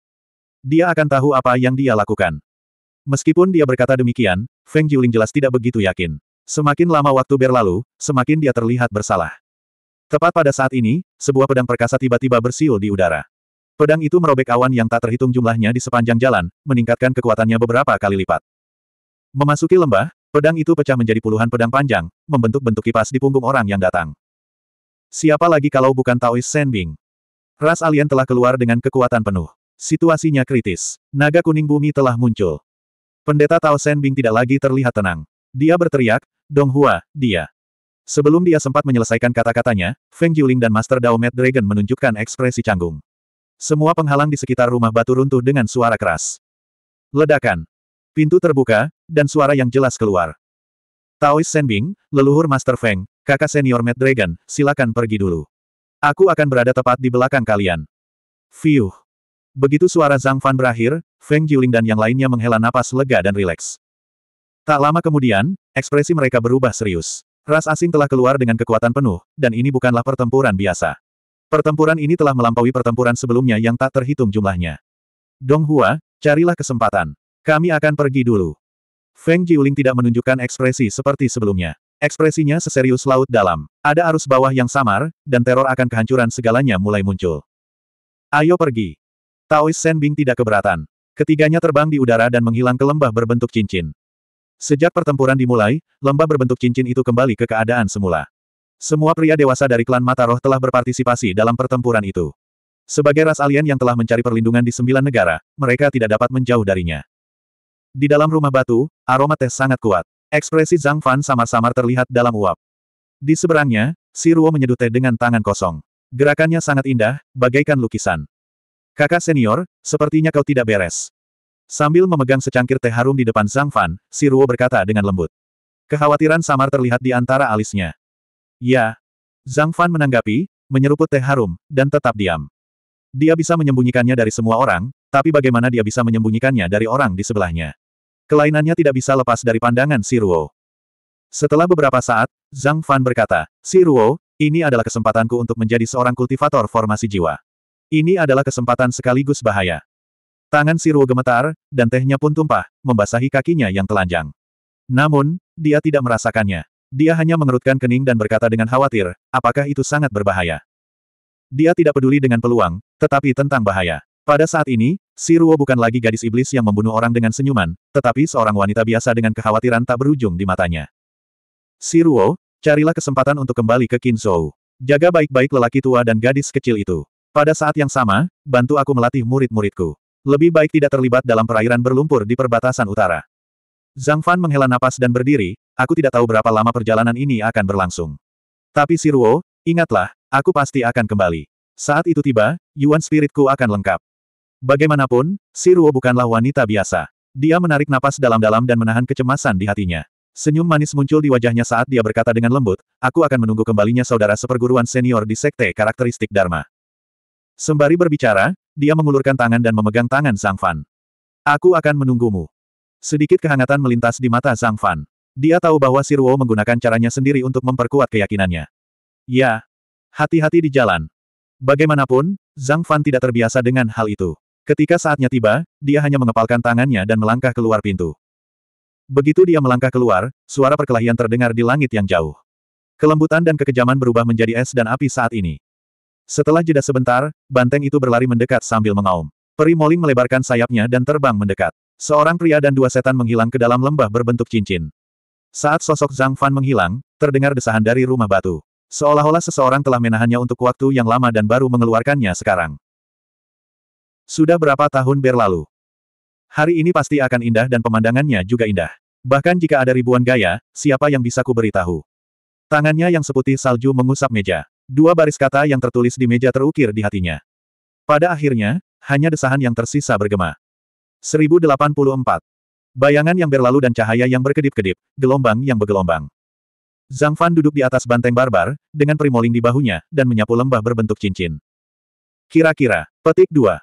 Dia akan tahu apa yang dia lakukan. Meskipun dia berkata demikian, Feng Jiuling jelas tidak begitu yakin. Semakin lama waktu berlalu, semakin dia terlihat bersalah. Tepat pada saat ini, sebuah pedang perkasa tiba-tiba bersiul di udara. Pedang itu merobek awan yang tak terhitung jumlahnya di sepanjang jalan, meningkatkan kekuatannya beberapa kali lipat. Memasuki lembah, pedang itu pecah menjadi puluhan pedang panjang, membentuk bentuk kipas di punggung orang yang datang. Siapa lagi kalau bukan Taois Senbing? Ras alien telah keluar dengan kekuatan penuh. Situasinya kritis. Naga kuning bumi telah muncul. Pendeta Tao Sen Bing tidak lagi terlihat tenang. Dia berteriak, Dong Hua, dia. Sebelum dia sempat menyelesaikan kata-katanya, Feng Yuling dan Master Dao Mad Dragon menunjukkan ekspresi canggung. Semua penghalang di sekitar rumah batu runtuh dengan suara keras. Ledakan. Pintu terbuka, dan suara yang jelas keluar. Taois Senbing, leluhur Master Feng, kakak senior Mad Dragon, silakan pergi dulu. Aku akan berada tepat di belakang kalian. Fiuh. Begitu suara Zhang Fan berakhir, Feng Jiuling dan yang lainnya menghela napas lega dan rileks. Tak lama kemudian, ekspresi mereka berubah serius. Ras asing telah keluar dengan kekuatan penuh, dan ini bukanlah pertempuran biasa. Pertempuran ini telah melampaui pertempuran sebelumnya yang tak terhitung jumlahnya. Dong Hua, carilah kesempatan. Kami akan pergi dulu. Feng Jiuling tidak menunjukkan ekspresi seperti sebelumnya. Ekspresinya seserius laut dalam. Ada arus bawah yang samar, dan teror akan kehancuran segalanya mulai muncul. Ayo pergi. Taois Bing tidak keberatan. Ketiganya terbang di udara dan menghilang ke lembah berbentuk cincin. Sejak pertempuran dimulai, lembah berbentuk cincin itu kembali ke keadaan semula. Semua pria dewasa dari klan Mata Roh telah berpartisipasi dalam pertempuran itu. Sebagai ras alien yang telah mencari perlindungan di sembilan negara, mereka tidak dapat menjauh darinya. Di dalam rumah batu, aroma teh sangat kuat. Ekspresi Zhang Fan samar-samar terlihat dalam uap. Di seberangnya, Si Ruo menyeduh teh dengan tangan kosong. Gerakannya sangat indah, bagaikan lukisan. Kakak senior, sepertinya kau tidak beres. Sambil memegang secangkir teh harum di depan Zhang Fan, si Ruo berkata dengan lembut. Kekhawatiran samar terlihat di antara alisnya. Ya. Zhang Fan menanggapi, menyeruput teh harum, dan tetap diam. Dia bisa menyembunyikannya dari semua orang, tapi bagaimana dia bisa menyembunyikannya dari orang di sebelahnya? Kelainannya tidak bisa lepas dari pandangan si Ruo. Setelah beberapa saat, Zhang Fan berkata, Si Ruo, ini adalah kesempatanku untuk menjadi seorang kultivator formasi jiwa. Ini adalah kesempatan sekaligus bahaya. Tangan Siruo gemetar, dan tehnya pun tumpah, membasahi kakinya yang telanjang. Namun, dia tidak merasakannya. Dia hanya mengerutkan kening dan berkata dengan khawatir, apakah itu sangat berbahaya. Dia tidak peduli dengan peluang, tetapi tentang bahaya. Pada saat ini, Siruo bukan lagi gadis iblis yang membunuh orang dengan senyuman, tetapi seorang wanita biasa dengan kekhawatiran tak berujung di matanya. Siruo, carilah kesempatan untuk kembali ke Kinzhou. Jaga baik-baik lelaki tua dan gadis kecil itu. Pada saat yang sama, bantu aku melatih murid-muridku. Lebih baik tidak terlibat dalam perairan berlumpur di perbatasan utara. Zhang Fan menghela napas dan berdiri, aku tidak tahu berapa lama perjalanan ini akan berlangsung. Tapi Si Ruo, ingatlah, aku pasti akan kembali. Saat itu tiba, Yuan spiritku akan lengkap. Bagaimanapun, Si Ruo bukanlah wanita biasa. Dia menarik napas dalam-dalam dan menahan kecemasan di hatinya. Senyum manis muncul di wajahnya saat dia berkata dengan lembut, aku akan menunggu kembalinya saudara seperguruan senior di Sekte Karakteristik Dharma. Sembari berbicara, dia mengulurkan tangan dan memegang tangan Zhang Fan. Aku akan menunggumu. Sedikit kehangatan melintas di mata Zhang Fan. Dia tahu bahwa Ruo menggunakan caranya sendiri untuk memperkuat keyakinannya. Ya. Hati-hati di jalan. Bagaimanapun, Zhang Fan tidak terbiasa dengan hal itu. Ketika saatnya tiba, dia hanya mengepalkan tangannya dan melangkah keluar pintu. Begitu dia melangkah keluar, suara perkelahian terdengar di langit yang jauh. Kelembutan dan kekejaman berubah menjadi es dan api saat ini. Setelah jeda sebentar, banteng itu berlari mendekat sambil mengaum. Peri Moling melebarkan sayapnya dan terbang mendekat. Seorang pria dan dua setan menghilang ke dalam lembah berbentuk cincin. Saat sosok Zhang Fan menghilang, terdengar desahan dari rumah batu. Seolah-olah seseorang telah menahannya untuk waktu yang lama dan baru mengeluarkannya sekarang. Sudah berapa tahun berlalu? Hari ini pasti akan indah dan pemandangannya juga indah. Bahkan jika ada ribuan gaya, siapa yang bisa ku beritahu? Tangannya yang seputih salju mengusap meja. Dua baris kata yang tertulis di meja terukir di hatinya. Pada akhirnya, hanya desahan yang tersisa bergema. 1084. Bayangan yang berlalu dan cahaya yang berkedip-kedip, gelombang yang bergelombang. Zhang Fan duduk di atas banteng barbar, dengan primoling di bahunya, dan menyapu lembah berbentuk cincin. Kira-kira, petik dua.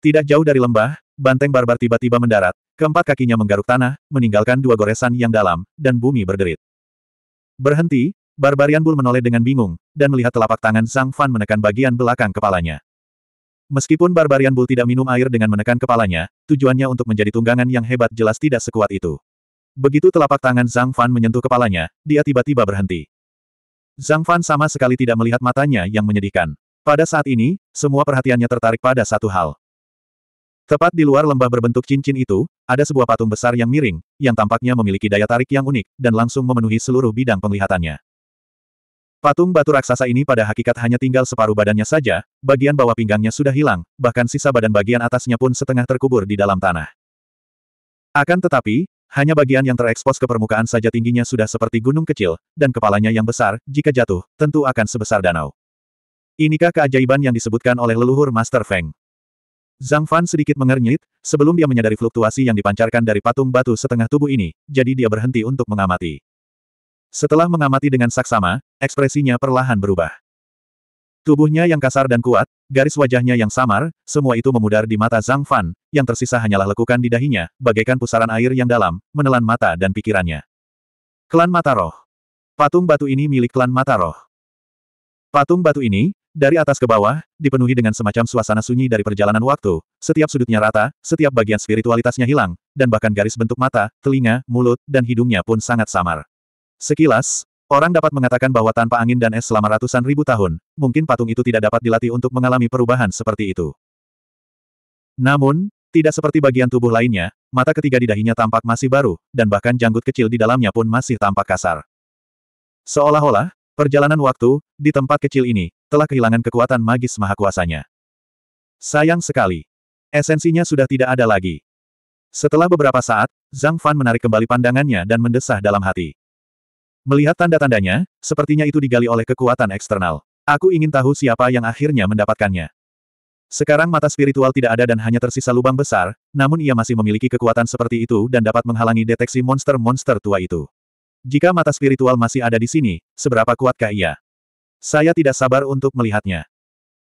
Tidak jauh dari lembah, banteng barbar tiba-tiba mendarat, keempat kakinya menggaruk tanah, meninggalkan dua goresan yang dalam, dan bumi berderit. Berhenti, Barbarian Bull menoleh dengan bingung, dan melihat telapak tangan Zhang Fan menekan bagian belakang kepalanya. Meskipun Barbarian Bull tidak minum air dengan menekan kepalanya, tujuannya untuk menjadi tunggangan yang hebat jelas tidak sekuat itu. Begitu telapak tangan Zhang Fan menyentuh kepalanya, dia tiba-tiba berhenti. Zhang Fan sama sekali tidak melihat matanya yang menyedihkan. Pada saat ini, semua perhatiannya tertarik pada satu hal. Tepat di luar lembah berbentuk cincin itu, ada sebuah patung besar yang miring, yang tampaknya memiliki daya tarik yang unik, dan langsung memenuhi seluruh bidang penglihatannya. Patung batu raksasa ini pada hakikat hanya tinggal separuh badannya saja, bagian bawah pinggangnya sudah hilang, bahkan sisa badan bagian atasnya pun setengah terkubur di dalam tanah. Akan tetapi, hanya bagian yang terekspos ke permukaan saja tingginya sudah seperti gunung kecil, dan kepalanya yang besar, jika jatuh, tentu akan sebesar danau. Inikah keajaiban yang disebutkan oleh leluhur Master Feng? Zhang Fan sedikit mengernyit, sebelum dia menyadari fluktuasi yang dipancarkan dari patung batu setengah tubuh ini, jadi dia berhenti untuk mengamati. Setelah mengamati dengan saksama, ekspresinya perlahan berubah. Tubuhnya yang kasar dan kuat, garis wajahnya yang samar, semua itu memudar di mata Zhang Fan, yang tersisa hanyalah lekukan di dahinya, bagaikan pusaran air yang dalam, menelan mata dan pikirannya. Klan Mata Roh Patung batu ini milik klan Mata Roh. Patung batu ini, dari atas ke bawah, dipenuhi dengan semacam suasana sunyi dari perjalanan waktu, setiap sudutnya rata, setiap bagian spiritualitasnya hilang, dan bahkan garis bentuk mata, telinga, mulut, dan hidungnya pun sangat samar. Sekilas, orang dapat mengatakan bahwa tanpa angin dan es selama ratusan ribu tahun, mungkin patung itu tidak dapat dilatih untuk mengalami perubahan seperti itu. Namun, tidak seperti bagian tubuh lainnya, mata ketiga di dahinya tampak masih baru, dan bahkan janggut kecil di dalamnya pun masih tampak kasar. Seolah-olah, perjalanan waktu, di tempat kecil ini, telah kehilangan kekuatan magis maha kuasanya. Sayang sekali. Esensinya sudah tidak ada lagi. Setelah beberapa saat, Zhang Fan menarik kembali pandangannya dan mendesah dalam hati. Melihat tanda-tandanya, sepertinya itu digali oleh kekuatan eksternal. Aku ingin tahu siapa yang akhirnya mendapatkannya. Sekarang mata spiritual tidak ada dan hanya tersisa lubang besar, namun ia masih memiliki kekuatan seperti itu dan dapat menghalangi deteksi monster-monster tua itu. Jika mata spiritual masih ada di sini, seberapa kuatkah ia? Saya tidak sabar untuk melihatnya.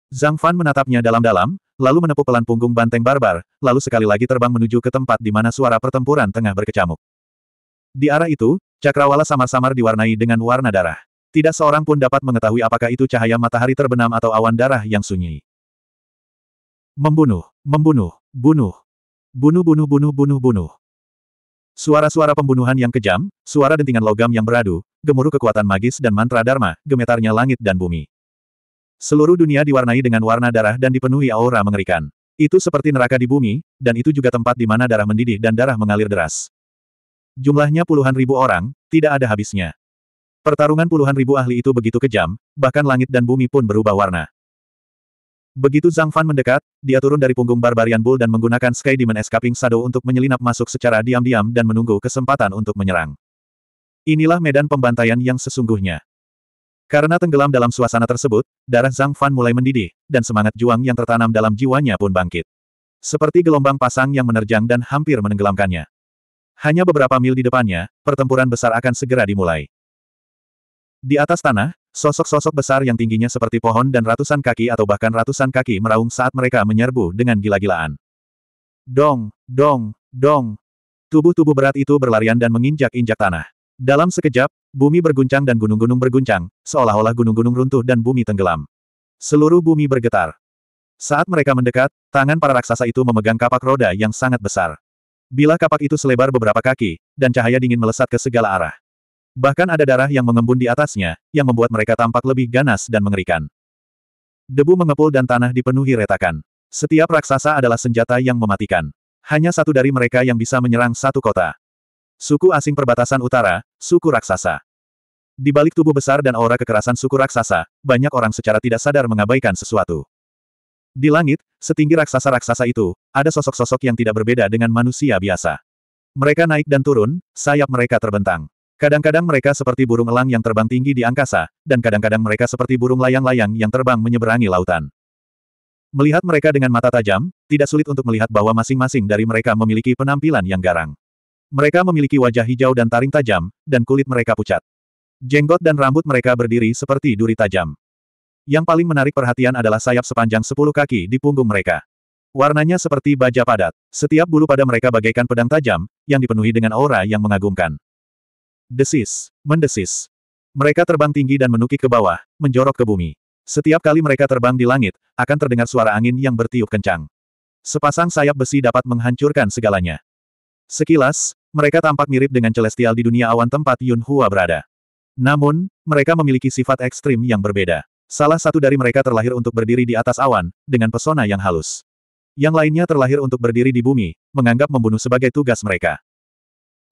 Zhang Fan menatapnya dalam-dalam, lalu menepuk pelan punggung banteng barbar, lalu sekali lagi terbang menuju ke tempat di mana suara pertempuran tengah berkecamuk. Di arah itu, Cakrawala samar-samar diwarnai dengan warna darah. Tidak seorang pun dapat mengetahui apakah itu cahaya matahari terbenam atau awan darah yang sunyi. Membunuh, membunuh, bunuh. Bunuh bunuh bunuh bunuh bunuh. Suara-suara pembunuhan yang kejam, suara dentingan logam yang beradu, gemuruh kekuatan magis dan mantra dharma, gemetarnya langit dan bumi. Seluruh dunia diwarnai dengan warna darah dan dipenuhi aura mengerikan. Itu seperti neraka di bumi, dan itu juga tempat di mana darah mendidih dan darah mengalir deras. Jumlahnya puluhan ribu orang, tidak ada habisnya. Pertarungan puluhan ribu ahli itu begitu kejam, bahkan langit dan bumi pun berubah warna. Begitu Zhang Fan mendekat, dia turun dari punggung Barbarian Bull dan menggunakan Sky Demon Escaping Shadow untuk menyelinap masuk secara diam-diam dan menunggu kesempatan untuk menyerang. Inilah medan pembantaian yang sesungguhnya. Karena tenggelam dalam suasana tersebut, darah Zhang Fan mulai mendidih, dan semangat juang yang tertanam dalam jiwanya pun bangkit. Seperti gelombang pasang yang menerjang dan hampir menenggelamkannya. Hanya beberapa mil di depannya, pertempuran besar akan segera dimulai. Di atas tanah, sosok-sosok besar yang tingginya seperti pohon dan ratusan kaki atau bahkan ratusan kaki meraung saat mereka menyerbu dengan gila-gilaan. Dong, dong, dong. Tubuh-tubuh berat itu berlarian dan menginjak-injak tanah. Dalam sekejap, bumi berguncang dan gunung-gunung berguncang, seolah-olah gunung-gunung runtuh dan bumi tenggelam. Seluruh bumi bergetar. Saat mereka mendekat, tangan para raksasa itu memegang kapak roda yang sangat besar. Bila kapak itu selebar beberapa kaki, dan cahaya dingin melesat ke segala arah. Bahkan ada darah yang mengembun di atasnya, yang membuat mereka tampak lebih ganas dan mengerikan. Debu mengepul dan tanah dipenuhi retakan. Setiap raksasa adalah senjata yang mematikan. Hanya satu dari mereka yang bisa menyerang satu kota. Suku asing perbatasan utara, suku raksasa. Di balik tubuh besar dan aura kekerasan suku raksasa, banyak orang secara tidak sadar mengabaikan sesuatu. Di langit, setinggi raksasa-raksasa itu, ada sosok-sosok yang tidak berbeda dengan manusia biasa. Mereka naik dan turun, sayap mereka terbentang. Kadang-kadang mereka seperti burung elang yang terbang tinggi di angkasa, dan kadang-kadang mereka seperti burung layang-layang yang terbang menyeberangi lautan. Melihat mereka dengan mata tajam, tidak sulit untuk melihat bahwa masing-masing dari mereka memiliki penampilan yang garang. Mereka memiliki wajah hijau dan taring tajam, dan kulit mereka pucat. Jenggot dan rambut mereka berdiri seperti duri tajam. Yang paling menarik perhatian adalah sayap sepanjang 10 kaki di punggung mereka. Warnanya seperti baja padat, setiap bulu pada mereka bagaikan pedang tajam, yang dipenuhi dengan aura yang mengagumkan. Desis, mendesis. Mereka terbang tinggi dan menukik ke bawah, menjorok ke bumi. Setiap kali mereka terbang di langit, akan terdengar suara angin yang bertiup kencang. Sepasang sayap besi dapat menghancurkan segalanya. Sekilas, mereka tampak mirip dengan celestial di dunia awan tempat Yun Hua berada. Namun, mereka memiliki sifat ekstrim yang berbeda. Salah satu dari mereka terlahir untuk berdiri di atas awan, dengan pesona yang halus. Yang lainnya terlahir untuk berdiri di bumi, menganggap membunuh sebagai tugas mereka.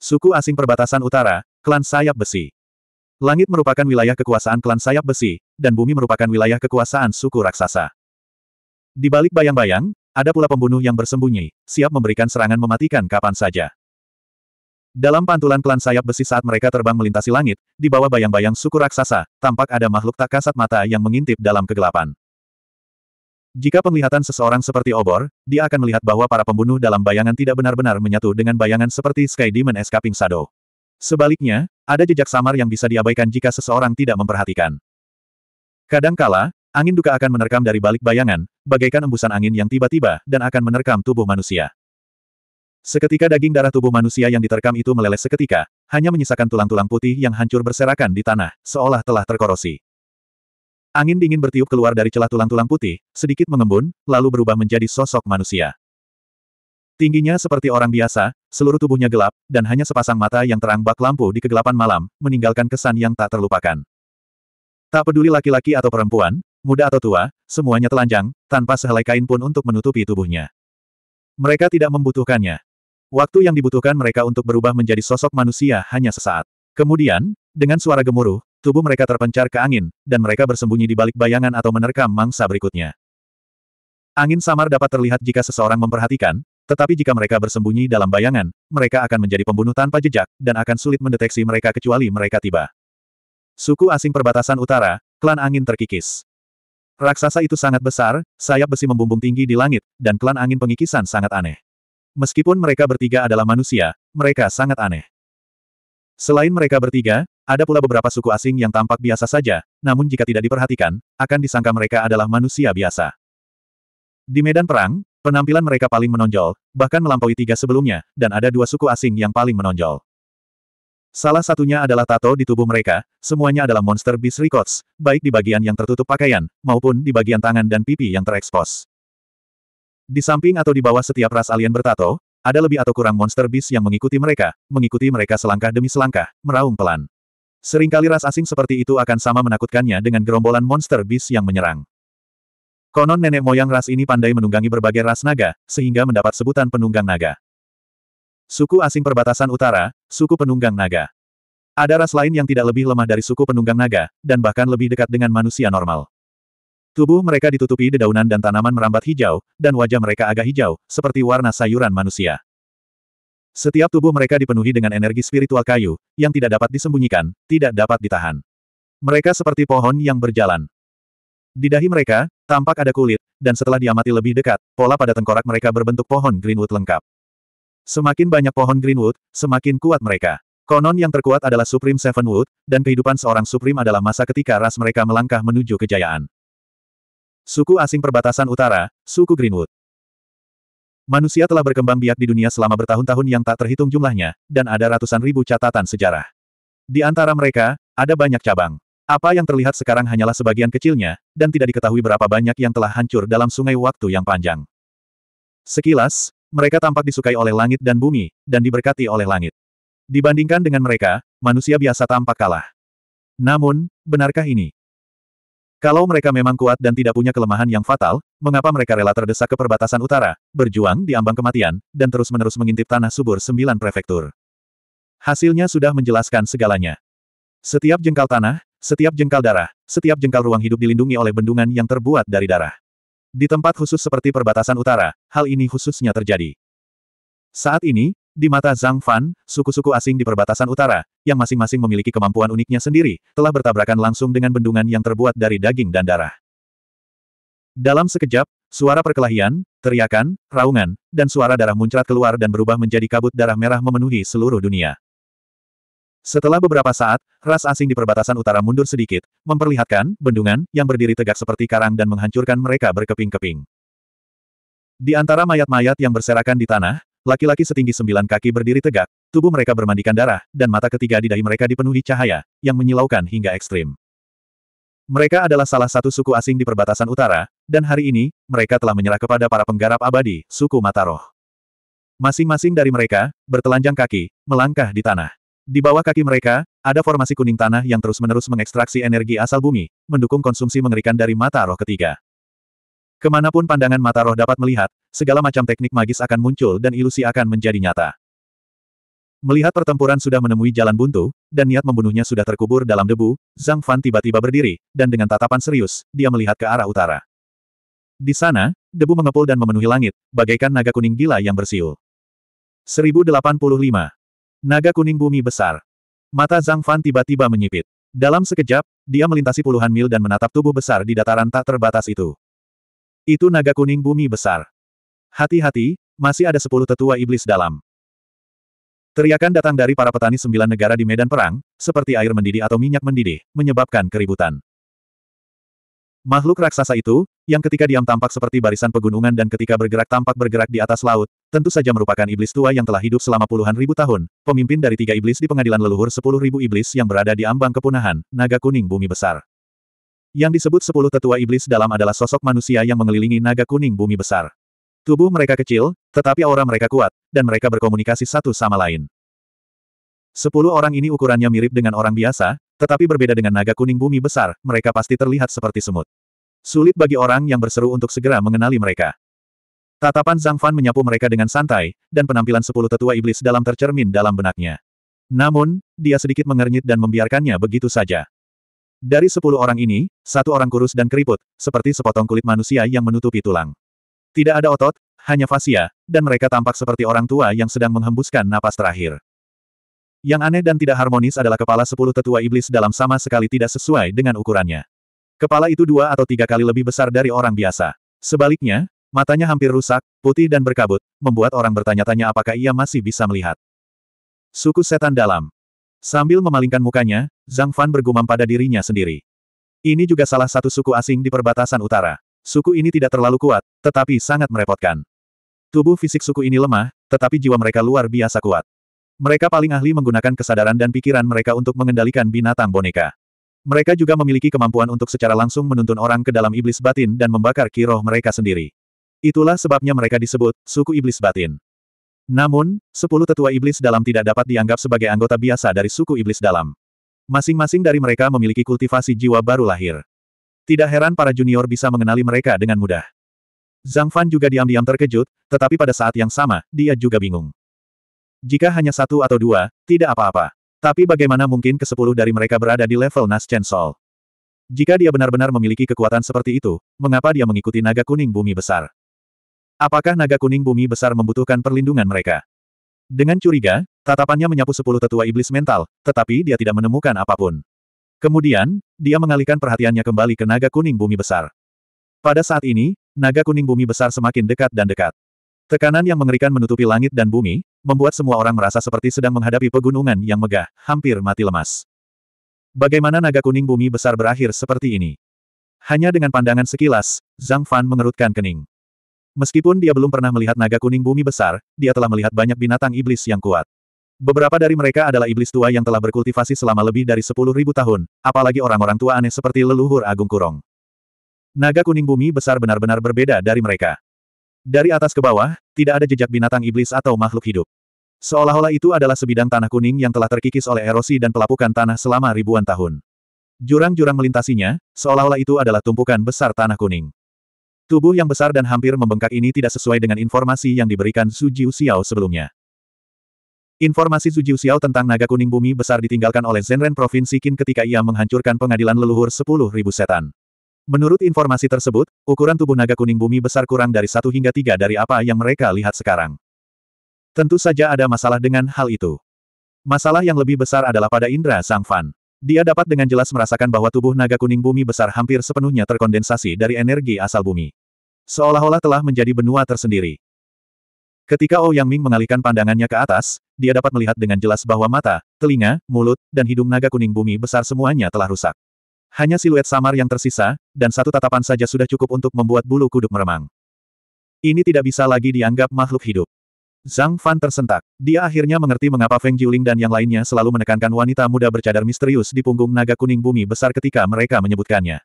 Suku asing perbatasan utara, klan sayap besi. Langit merupakan wilayah kekuasaan klan sayap besi, dan bumi merupakan wilayah kekuasaan suku raksasa. Di balik bayang-bayang, ada pula pembunuh yang bersembunyi, siap memberikan serangan mematikan kapan saja. Dalam pantulan klan sayap besi saat mereka terbang melintasi langit, di bawah bayang-bayang suku raksasa, tampak ada makhluk tak kasat mata yang mengintip dalam kegelapan. Jika penglihatan seseorang seperti obor, dia akan melihat bahwa para pembunuh dalam bayangan tidak benar-benar menyatu dengan bayangan seperti Sky Demon Escaping Shadow. Sebaliknya, ada jejak samar yang bisa diabaikan jika seseorang tidak memperhatikan. Kadangkala, angin duka akan menerkam dari balik bayangan, bagaikan embusan angin yang tiba-tiba, dan akan menerkam tubuh manusia. Seketika daging darah tubuh manusia yang diterkam itu meleleh seketika, hanya menyisakan tulang-tulang putih yang hancur berserakan di tanah, seolah telah terkorosi. Angin dingin bertiup keluar dari celah tulang-tulang putih, sedikit mengembun, lalu berubah menjadi sosok manusia. Tingginya seperti orang biasa, seluruh tubuhnya gelap, dan hanya sepasang mata yang terang bak lampu di kegelapan malam, meninggalkan kesan yang tak terlupakan. Tak peduli laki-laki atau perempuan, muda atau tua, semuanya telanjang, tanpa sehelai kain pun untuk menutupi tubuhnya. Mereka tidak membutuhkannya. Waktu yang dibutuhkan mereka untuk berubah menjadi sosok manusia hanya sesaat. Kemudian, dengan suara gemuruh, tubuh mereka terpencar ke angin, dan mereka bersembunyi di balik bayangan atau menerkam mangsa berikutnya. Angin samar dapat terlihat jika seseorang memperhatikan, tetapi jika mereka bersembunyi dalam bayangan, mereka akan menjadi pembunuh tanpa jejak, dan akan sulit mendeteksi mereka kecuali mereka tiba. Suku asing perbatasan utara, klan angin terkikis. Raksasa itu sangat besar, sayap besi membumbung tinggi di langit, dan klan angin pengikisan sangat aneh. Meskipun mereka bertiga adalah manusia, mereka sangat aneh. Selain mereka bertiga, ada pula beberapa suku asing yang tampak biasa saja, namun jika tidak diperhatikan, akan disangka mereka adalah manusia biasa. Di medan perang, penampilan mereka paling menonjol, bahkan melampaui tiga sebelumnya, dan ada dua suku asing yang paling menonjol. Salah satunya adalah tato di tubuh mereka, semuanya adalah monster beast records, baik di bagian yang tertutup pakaian, maupun di bagian tangan dan pipi yang terekspos. Di samping atau di bawah setiap ras alien bertato, ada lebih atau kurang monster bis yang mengikuti mereka, mengikuti mereka selangkah demi selangkah, meraung pelan. Seringkali ras asing seperti itu akan sama menakutkannya dengan gerombolan monster bis yang menyerang. Konon nenek moyang ras ini pandai menunggangi berbagai ras naga, sehingga mendapat sebutan penunggang naga. Suku asing perbatasan utara, suku penunggang naga. Ada ras lain yang tidak lebih lemah dari suku penunggang naga, dan bahkan lebih dekat dengan manusia normal. Tubuh mereka ditutupi dedaunan dan tanaman merambat hijau, dan wajah mereka agak hijau, seperti warna sayuran manusia. Setiap tubuh mereka dipenuhi dengan energi spiritual kayu, yang tidak dapat disembunyikan, tidak dapat ditahan. Mereka seperti pohon yang berjalan. Di dahi mereka, tampak ada kulit, dan setelah diamati lebih dekat, pola pada tengkorak mereka berbentuk pohon greenwood lengkap. Semakin banyak pohon greenwood, semakin kuat mereka. Konon yang terkuat adalah Supreme Sevenwood, dan kehidupan seorang Supreme adalah masa ketika ras mereka melangkah menuju kejayaan suku asing perbatasan utara, suku Greenwood. Manusia telah berkembang biak di dunia selama bertahun-tahun yang tak terhitung jumlahnya, dan ada ratusan ribu catatan sejarah. Di antara mereka, ada banyak cabang. Apa yang terlihat sekarang hanyalah sebagian kecilnya, dan tidak diketahui berapa banyak yang telah hancur dalam sungai waktu yang panjang. Sekilas, mereka tampak disukai oleh langit dan bumi, dan diberkati oleh langit. Dibandingkan dengan mereka, manusia biasa tampak kalah. Namun, benarkah ini? Kalau mereka memang kuat dan tidak punya kelemahan yang fatal, mengapa mereka rela terdesak ke perbatasan utara, berjuang di ambang kematian, dan terus-menerus mengintip tanah subur sembilan prefektur? Hasilnya sudah menjelaskan segalanya. Setiap jengkal tanah, setiap jengkal darah, setiap jengkal ruang hidup dilindungi oleh bendungan yang terbuat dari darah. Di tempat khusus seperti perbatasan utara, hal ini khususnya terjadi. Saat ini, di mata Zhang Fan, suku-suku asing di perbatasan utara, yang masing-masing memiliki kemampuan uniknya sendiri, telah bertabrakan langsung dengan bendungan yang terbuat dari daging dan darah. Dalam sekejap, suara perkelahian, teriakan, raungan, dan suara darah muncrat keluar dan berubah menjadi kabut darah merah memenuhi seluruh dunia. Setelah beberapa saat, ras asing di perbatasan utara mundur sedikit, memperlihatkan bendungan yang berdiri tegak seperti karang dan menghancurkan mereka berkeping-keping. Di antara mayat-mayat yang berserakan di tanah, Laki-laki setinggi sembilan kaki berdiri tegak, tubuh mereka bermandikan darah, dan mata ketiga di dahi mereka dipenuhi cahaya, yang menyilaukan hingga ekstrim. Mereka adalah salah satu suku asing di perbatasan utara, dan hari ini, mereka telah menyerah kepada para penggarap abadi, suku Mataroh. Masing-masing dari mereka, bertelanjang kaki, melangkah di tanah. Di bawah kaki mereka, ada formasi kuning tanah yang terus-menerus mengekstraksi energi asal bumi, mendukung konsumsi mengerikan dari mata ketiga. Kemanapun pandangan mata roh dapat melihat, segala macam teknik magis akan muncul dan ilusi akan menjadi nyata. Melihat pertempuran sudah menemui jalan buntu, dan niat membunuhnya sudah terkubur dalam debu, Zhang Fan tiba-tiba berdiri, dan dengan tatapan serius, dia melihat ke arah utara. Di sana, debu mengepul dan memenuhi langit, bagaikan naga kuning gila yang bersiul. 1085. Naga kuning bumi besar. Mata Zhang Fan tiba-tiba menyipit. Dalam sekejap, dia melintasi puluhan mil dan menatap tubuh besar di dataran tak terbatas itu. Itu naga kuning bumi besar. Hati-hati, masih ada sepuluh tetua iblis dalam. Teriakan datang dari para petani sembilan negara di medan perang, seperti air mendidih atau minyak mendidih, menyebabkan keributan. Makhluk raksasa itu, yang ketika diam tampak seperti barisan pegunungan dan ketika bergerak tampak bergerak di atas laut, tentu saja merupakan iblis tua yang telah hidup selama puluhan ribu tahun, pemimpin dari tiga iblis di pengadilan leluhur sepuluh ribu iblis yang berada di ambang kepunahan, naga kuning bumi besar. Yang disebut sepuluh tetua iblis dalam adalah sosok manusia yang mengelilingi naga kuning bumi besar. Tubuh mereka kecil, tetapi aura mereka kuat, dan mereka berkomunikasi satu sama lain. Sepuluh orang ini ukurannya mirip dengan orang biasa, tetapi berbeda dengan naga kuning bumi besar, mereka pasti terlihat seperti semut. Sulit bagi orang yang berseru untuk segera mengenali mereka. Tatapan Zhang Fan menyapu mereka dengan santai, dan penampilan sepuluh tetua iblis dalam tercermin dalam benaknya. Namun, dia sedikit mengernyit dan membiarkannya begitu saja. Dari sepuluh orang ini, satu orang kurus dan keriput, seperti sepotong kulit manusia yang menutupi tulang. Tidak ada otot, hanya fasia, dan mereka tampak seperti orang tua yang sedang menghembuskan napas terakhir. Yang aneh dan tidak harmonis adalah kepala sepuluh tetua iblis dalam sama sekali tidak sesuai dengan ukurannya. Kepala itu dua atau tiga kali lebih besar dari orang biasa. Sebaliknya, matanya hampir rusak, putih dan berkabut, membuat orang bertanya-tanya apakah ia masih bisa melihat. Suku Setan Dalam Sambil memalingkan mukanya, Zhang Fan bergumam pada dirinya sendiri. Ini juga salah satu suku asing di perbatasan utara. Suku ini tidak terlalu kuat, tetapi sangat merepotkan. Tubuh fisik suku ini lemah, tetapi jiwa mereka luar biasa kuat. Mereka paling ahli menggunakan kesadaran dan pikiran mereka untuk mengendalikan binatang boneka. Mereka juga memiliki kemampuan untuk secara langsung menuntun orang ke dalam iblis batin dan membakar kiroh mereka sendiri. Itulah sebabnya mereka disebut suku iblis batin. Namun, sepuluh tetua iblis dalam tidak dapat dianggap sebagai anggota biasa dari suku iblis dalam. Masing-masing dari mereka memiliki kultivasi jiwa baru lahir. Tidak heran para junior bisa mengenali mereka dengan mudah. Zhang Fan juga diam-diam terkejut, tetapi pada saat yang sama, dia juga bingung. Jika hanya satu atau dua, tidak apa-apa. Tapi bagaimana mungkin kesepuluh dari mereka berada di level Chen Sol? Jika dia benar-benar memiliki kekuatan seperti itu, mengapa dia mengikuti naga kuning bumi besar? Apakah naga kuning bumi besar membutuhkan perlindungan mereka? Dengan curiga, tatapannya menyapu sepuluh tetua iblis mental, tetapi dia tidak menemukan apapun. Kemudian, dia mengalihkan perhatiannya kembali ke naga kuning bumi besar. Pada saat ini, naga kuning bumi besar semakin dekat dan dekat. Tekanan yang mengerikan menutupi langit dan bumi, membuat semua orang merasa seperti sedang menghadapi pegunungan yang megah, hampir mati lemas. Bagaimana naga kuning bumi besar berakhir seperti ini? Hanya dengan pandangan sekilas, Zhang Fan mengerutkan kening. Meskipun dia belum pernah melihat naga kuning bumi besar, dia telah melihat banyak binatang iblis yang kuat. Beberapa dari mereka adalah iblis tua yang telah berkultivasi selama lebih dari 10.000 tahun, apalagi orang-orang tua aneh seperti leluhur Agung Kurong. Naga kuning bumi besar benar-benar berbeda dari mereka. Dari atas ke bawah, tidak ada jejak binatang iblis atau makhluk hidup. Seolah-olah itu adalah sebidang tanah kuning yang telah terkikis oleh erosi dan pelapukan tanah selama ribuan tahun. Jurang-jurang melintasinya, seolah-olah itu adalah tumpukan besar tanah kuning. Tubuh yang besar dan hampir membengkak ini tidak sesuai dengan informasi yang diberikan Su Jiu Xiao sebelumnya. Informasi Su Jiu Xiao tentang naga kuning bumi besar ditinggalkan oleh Zenren Provinsi Qin ketika ia menghancurkan pengadilan leluhur 10.000 setan. Menurut informasi tersebut, ukuran tubuh naga kuning bumi besar kurang dari satu hingga tiga dari apa yang mereka lihat sekarang. Tentu saja ada masalah dengan hal itu. Masalah yang lebih besar adalah pada Indra Sang Fan. Dia dapat dengan jelas merasakan bahwa tubuh naga kuning bumi besar hampir sepenuhnya terkondensasi dari energi asal bumi seolah-olah telah menjadi benua tersendiri. Ketika Ouyang oh Yang Ming mengalihkan pandangannya ke atas, dia dapat melihat dengan jelas bahwa mata, telinga, mulut, dan hidung naga kuning bumi besar semuanya telah rusak. Hanya siluet samar yang tersisa, dan satu tatapan saja sudah cukup untuk membuat bulu kuduk meremang. Ini tidak bisa lagi dianggap makhluk hidup. Zhang Fan tersentak. Dia akhirnya mengerti mengapa Feng Jiuling dan yang lainnya selalu menekankan wanita muda bercadar misterius di punggung naga kuning bumi besar ketika mereka menyebutkannya.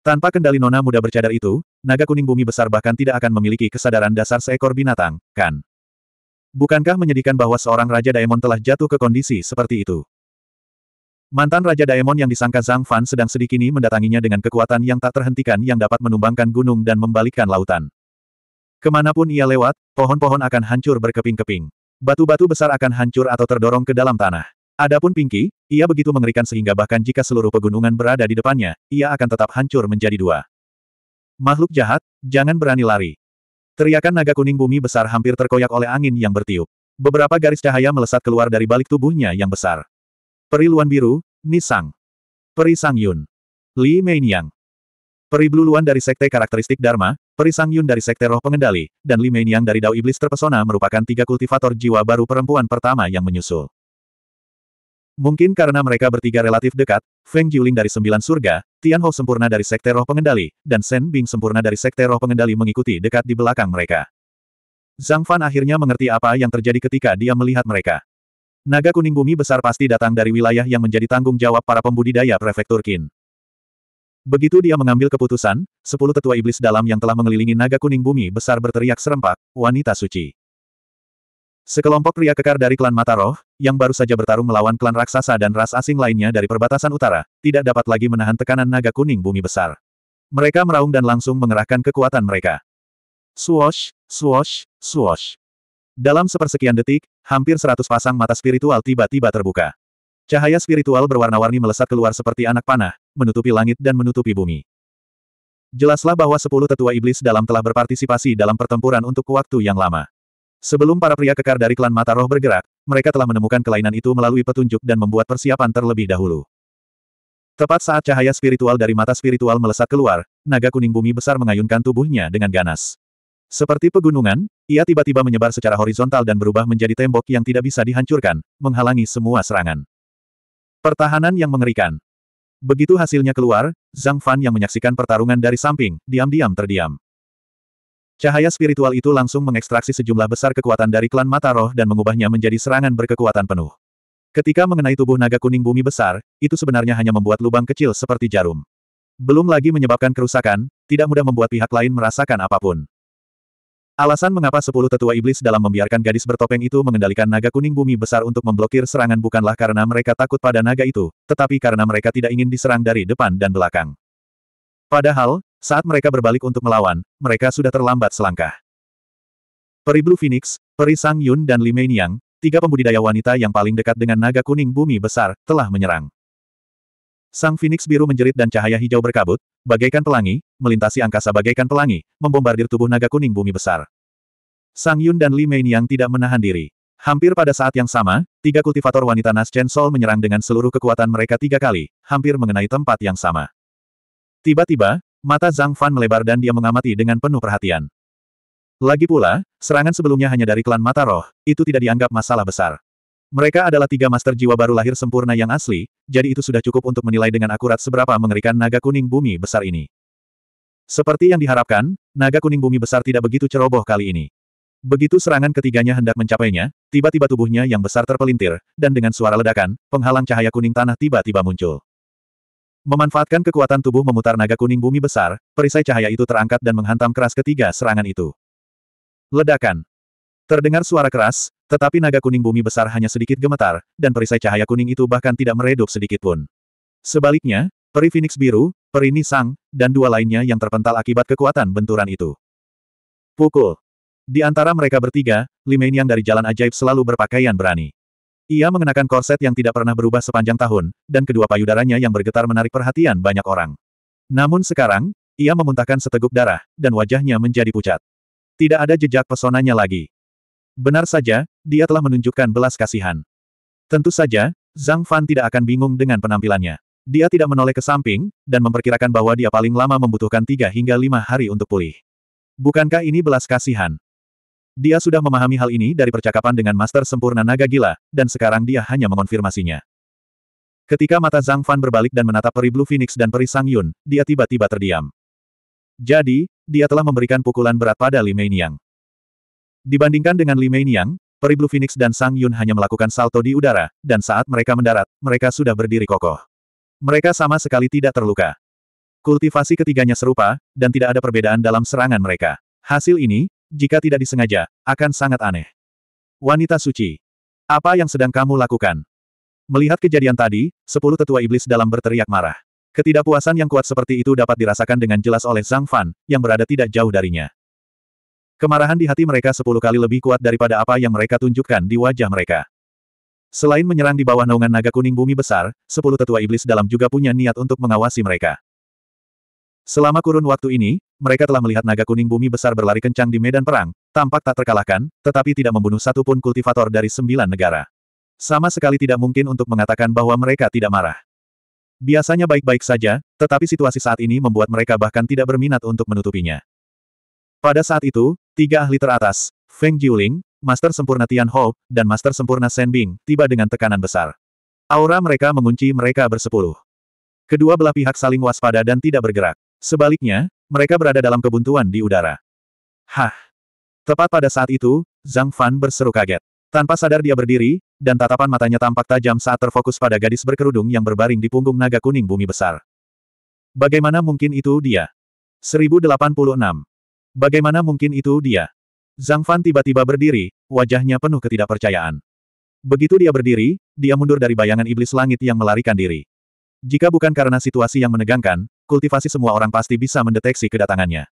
Tanpa kendali nona muda bercadar itu, naga kuning bumi besar bahkan tidak akan memiliki kesadaran dasar seekor binatang, kan? Bukankah menyedihkan bahwa seorang Raja Daemon telah jatuh ke kondisi seperti itu? Mantan Raja Daemon yang disangka Zhang Fan sedang sedih kini mendatanginya dengan kekuatan yang tak terhentikan yang dapat menumbangkan gunung dan membalikkan lautan. Kemanapun ia lewat, pohon-pohon akan hancur berkeping-keping. Batu-batu besar akan hancur atau terdorong ke dalam tanah. Adapun Pinky, ia begitu mengerikan sehingga bahkan jika seluruh pegunungan berada di depannya, ia akan tetap hancur menjadi dua. Makhluk jahat, jangan berani lari. Teriakan naga kuning bumi besar hampir terkoyak oleh angin yang bertiup. Beberapa garis cahaya melesat keluar dari balik tubuhnya yang besar. Peri Luan Biru, Nisang. Peri Sang Yun. Li Meiniang. Peri Blue Luan dari Sekte Karakteristik Dharma, Peri Sang Yun dari Sekte Roh Pengendali, dan Li Meiniang dari Dao Iblis Terpesona merupakan tiga kultivator jiwa baru perempuan pertama yang menyusul. Mungkin karena mereka bertiga relatif dekat, Feng Jiuling dari Sembilan Surga, Tian Ho sempurna dari Sekte Roh Pengendali, dan Shen Bing sempurna dari Sekte Roh Pengendali mengikuti dekat di belakang mereka. Zhang Fan akhirnya mengerti apa yang terjadi ketika dia melihat mereka. Naga kuning bumi besar pasti datang dari wilayah yang menjadi tanggung jawab para pembudidaya prefektur Qin. Begitu dia mengambil keputusan, sepuluh tetua iblis dalam yang telah mengelilingi naga kuning bumi besar berteriak serempak, wanita suci. Sekelompok pria kekar dari klan Mata yang baru saja bertarung melawan klan raksasa dan ras asing lainnya dari perbatasan utara, tidak dapat lagi menahan tekanan naga kuning bumi besar. Mereka meraung dan langsung mengerahkan kekuatan mereka. Swosh, swosh, swosh. Dalam sepersekian detik, hampir seratus pasang mata spiritual tiba-tiba terbuka. Cahaya spiritual berwarna-warni melesat keluar seperti anak panah, menutupi langit dan menutupi bumi. Jelaslah bahwa sepuluh tetua iblis dalam telah berpartisipasi dalam pertempuran untuk waktu yang lama. Sebelum para pria kekar dari klan Mata Roh bergerak, mereka telah menemukan kelainan itu melalui petunjuk dan membuat persiapan terlebih dahulu. Tepat saat cahaya spiritual dari mata spiritual melesat keluar, naga kuning bumi besar mengayunkan tubuhnya dengan ganas. Seperti pegunungan, ia tiba-tiba menyebar secara horizontal dan berubah menjadi tembok yang tidak bisa dihancurkan, menghalangi semua serangan. Pertahanan yang mengerikan. Begitu hasilnya keluar, Zhang Fan yang menyaksikan pertarungan dari samping, diam-diam terdiam. Cahaya spiritual itu langsung mengekstraksi sejumlah besar kekuatan dari klan mata roh dan mengubahnya menjadi serangan berkekuatan penuh. Ketika mengenai tubuh naga kuning bumi besar, itu sebenarnya hanya membuat lubang kecil seperti jarum. Belum lagi menyebabkan kerusakan, tidak mudah membuat pihak lain merasakan apapun. Alasan mengapa sepuluh tetua iblis dalam membiarkan gadis bertopeng itu mengendalikan naga kuning bumi besar untuk memblokir serangan bukanlah karena mereka takut pada naga itu, tetapi karena mereka tidak ingin diserang dari depan dan belakang. Padahal, saat mereka berbalik untuk melawan, mereka sudah terlambat selangkah. Peri Blue Phoenix, Peri Sang Yun dan Li Meiniang, tiga pembudidaya wanita yang paling dekat dengan naga kuning bumi besar, telah menyerang. Sang Phoenix biru menjerit dan cahaya hijau berkabut, bagaikan pelangi, melintasi angkasa bagaikan pelangi, membombardir tubuh naga kuning bumi besar. Sang Yun dan Li Meiniang tidak menahan diri. Hampir pada saat yang sama, tiga kultivator wanita Nas Chen Sol menyerang dengan seluruh kekuatan mereka tiga kali, hampir mengenai tempat yang sama. Tiba-tiba, Mata Zhang Fan melebar dan dia mengamati dengan penuh perhatian. Lagi pula, serangan sebelumnya hanya dari klan Mata Roh, itu tidak dianggap masalah besar. Mereka adalah tiga master jiwa baru lahir sempurna yang asli, jadi itu sudah cukup untuk menilai dengan akurat seberapa mengerikan naga kuning bumi besar ini. Seperti yang diharapkan, naga kuning bumi besar tidak begitu ceroboh kali ini. Begitu serangan ketiganya hendak mencapainya, tiba-tiba tubuhnya yang besar terpelintir, dan dengan suara ledakan, penghalang cahaya kuning tanah tiba-tiba muncul. Memanfaatkan kekuatan tubuh memutar naga kuning bumi besar, perisai cahaya itu terangkat dan menghantam keras ketiga serangan itu. Ledakan. Terdengar suara keras, tetapi naga kuning bumi besar hanya sedikit gemetar, dan perisai cahaya kuning itu bahkan tidak meredup sedikit pun Sebaliknya, Peri Phoenix biru, Peri Nisang, dan dua lainnya yang terpental akibat kekuatan benturan itu. Pukul. Di antara mereka bertiga, yang dari Jalan Ajaib selalu berpakaian berani. Ia mengenakan korset yang tidak pernah berubah sepanjang tahun, dan kedua payudaranya yang bergetar menarik perhatian banyak orang. Namun sekarang, ia memuntahkan seteguk darah, dan wajahnya menjadi pucat. Tidak ada jejak pesonanya lagi. Benar saja, dia telah menunjukkan belas kasihan. Tentu saja, Zhang Fan tidak akan bingung dengan penampilannya. Dia tidak menoleh ke samping, dan memperkirakan bahwa dia paling lama membutuhkan tiga hingga lima hari untuk pulih. Bukankah ini belas kasihan? Dia sudah memahami hal ini dari percakapan dengan Master Sempurna Naga Gila, dan sekarang dia hanya mengonfirmasinya. Ketika mata Zhang Fan berbalik dan menatap peri Blue Phoenix dan peri Sang Yun, dia tiba-tiba terdiam. Jadi, dia telah memberikan pukulan berat pada Li Meiniang. Dibandingkan dengan Li Meiniang, peri Blue Phoenix dan Sang Yun hanya melakukan salto di udara, dan saat mereka mendarat, mereka sudah berdiri kokoh. Mereka sama sekali tidak terluka. Kultivasi ketiganya serupa, dan tidak ada perbedaan dalam serangan mereka. Hasil ini, jika tidak disengaja, akan sangat aneh. Wanita suci. Apa yang sedang kamu lakukan? Melihat kejadian tadi, sepuluh tetua iblis dalam berteriak marah. Ketidakpuasan yang kuat seperti itu dapat dirasakan dengan jelas oleh Zhang Fan, yang berada tidak jauh darinya. Kemarahan di hati mereka sepuluh kali lebih kuat daripada apa yang mereka tunjukkan di wajah mereka. Selain menyerang di bawah naungan naga kuning bumi besar, sepuluh tetua iblis dalam juga punya niat untuk mengawasi mereka. Selama kurun waktu ini, mereka telah melihat naga kuning bumi besar berlari kencang di medan perang, tampak tak terkalahkan, tetapi tidak membunuh satupun kultivator dari sembilan negara. Sama sekali tidak mungkin untuk mengatakan bahwa mereka tidak marah. Biasanya baik-baik saja, tetapi situasi saat ini membuat mereka bahkan tidak berminat untuk menutupinya. Pada saat itu, tiga ahli teratas, Feng Jiuling, Master Sempurna Tian Ho, dan Master Sempurna Shen Bing, tiba dengan tekanan besar. Aura mereka mengunci mereka bersepuluh. Kedua belah pihak saling waspada dan tidak bergerak. Sebaliknya, mereka berada dalam kebuntuan di udara. Hah! Tepat pada saat itu, Zhang Fan berseru kaget. Tanpa sadar dia berdiri, dan tatapan matanya tampak tajam saat terfokus pada gadis berkerudung yang berbaring di punggung naga kuning bumi besar. Bagaimana mungkin itu dia? 1086. Bagaimana mungkin itu dia? Zhang Fan tiba-tiba berdiri, wajahnya penuh ketidakpercayaan. Begitu dia berdiri, dia mundur dari bayangan iblis langit yang melarikan diri. Jika bukan karena situasi yang menegangkan, kultivasi semua orang pasti bisa mendeteksi kedatangannya.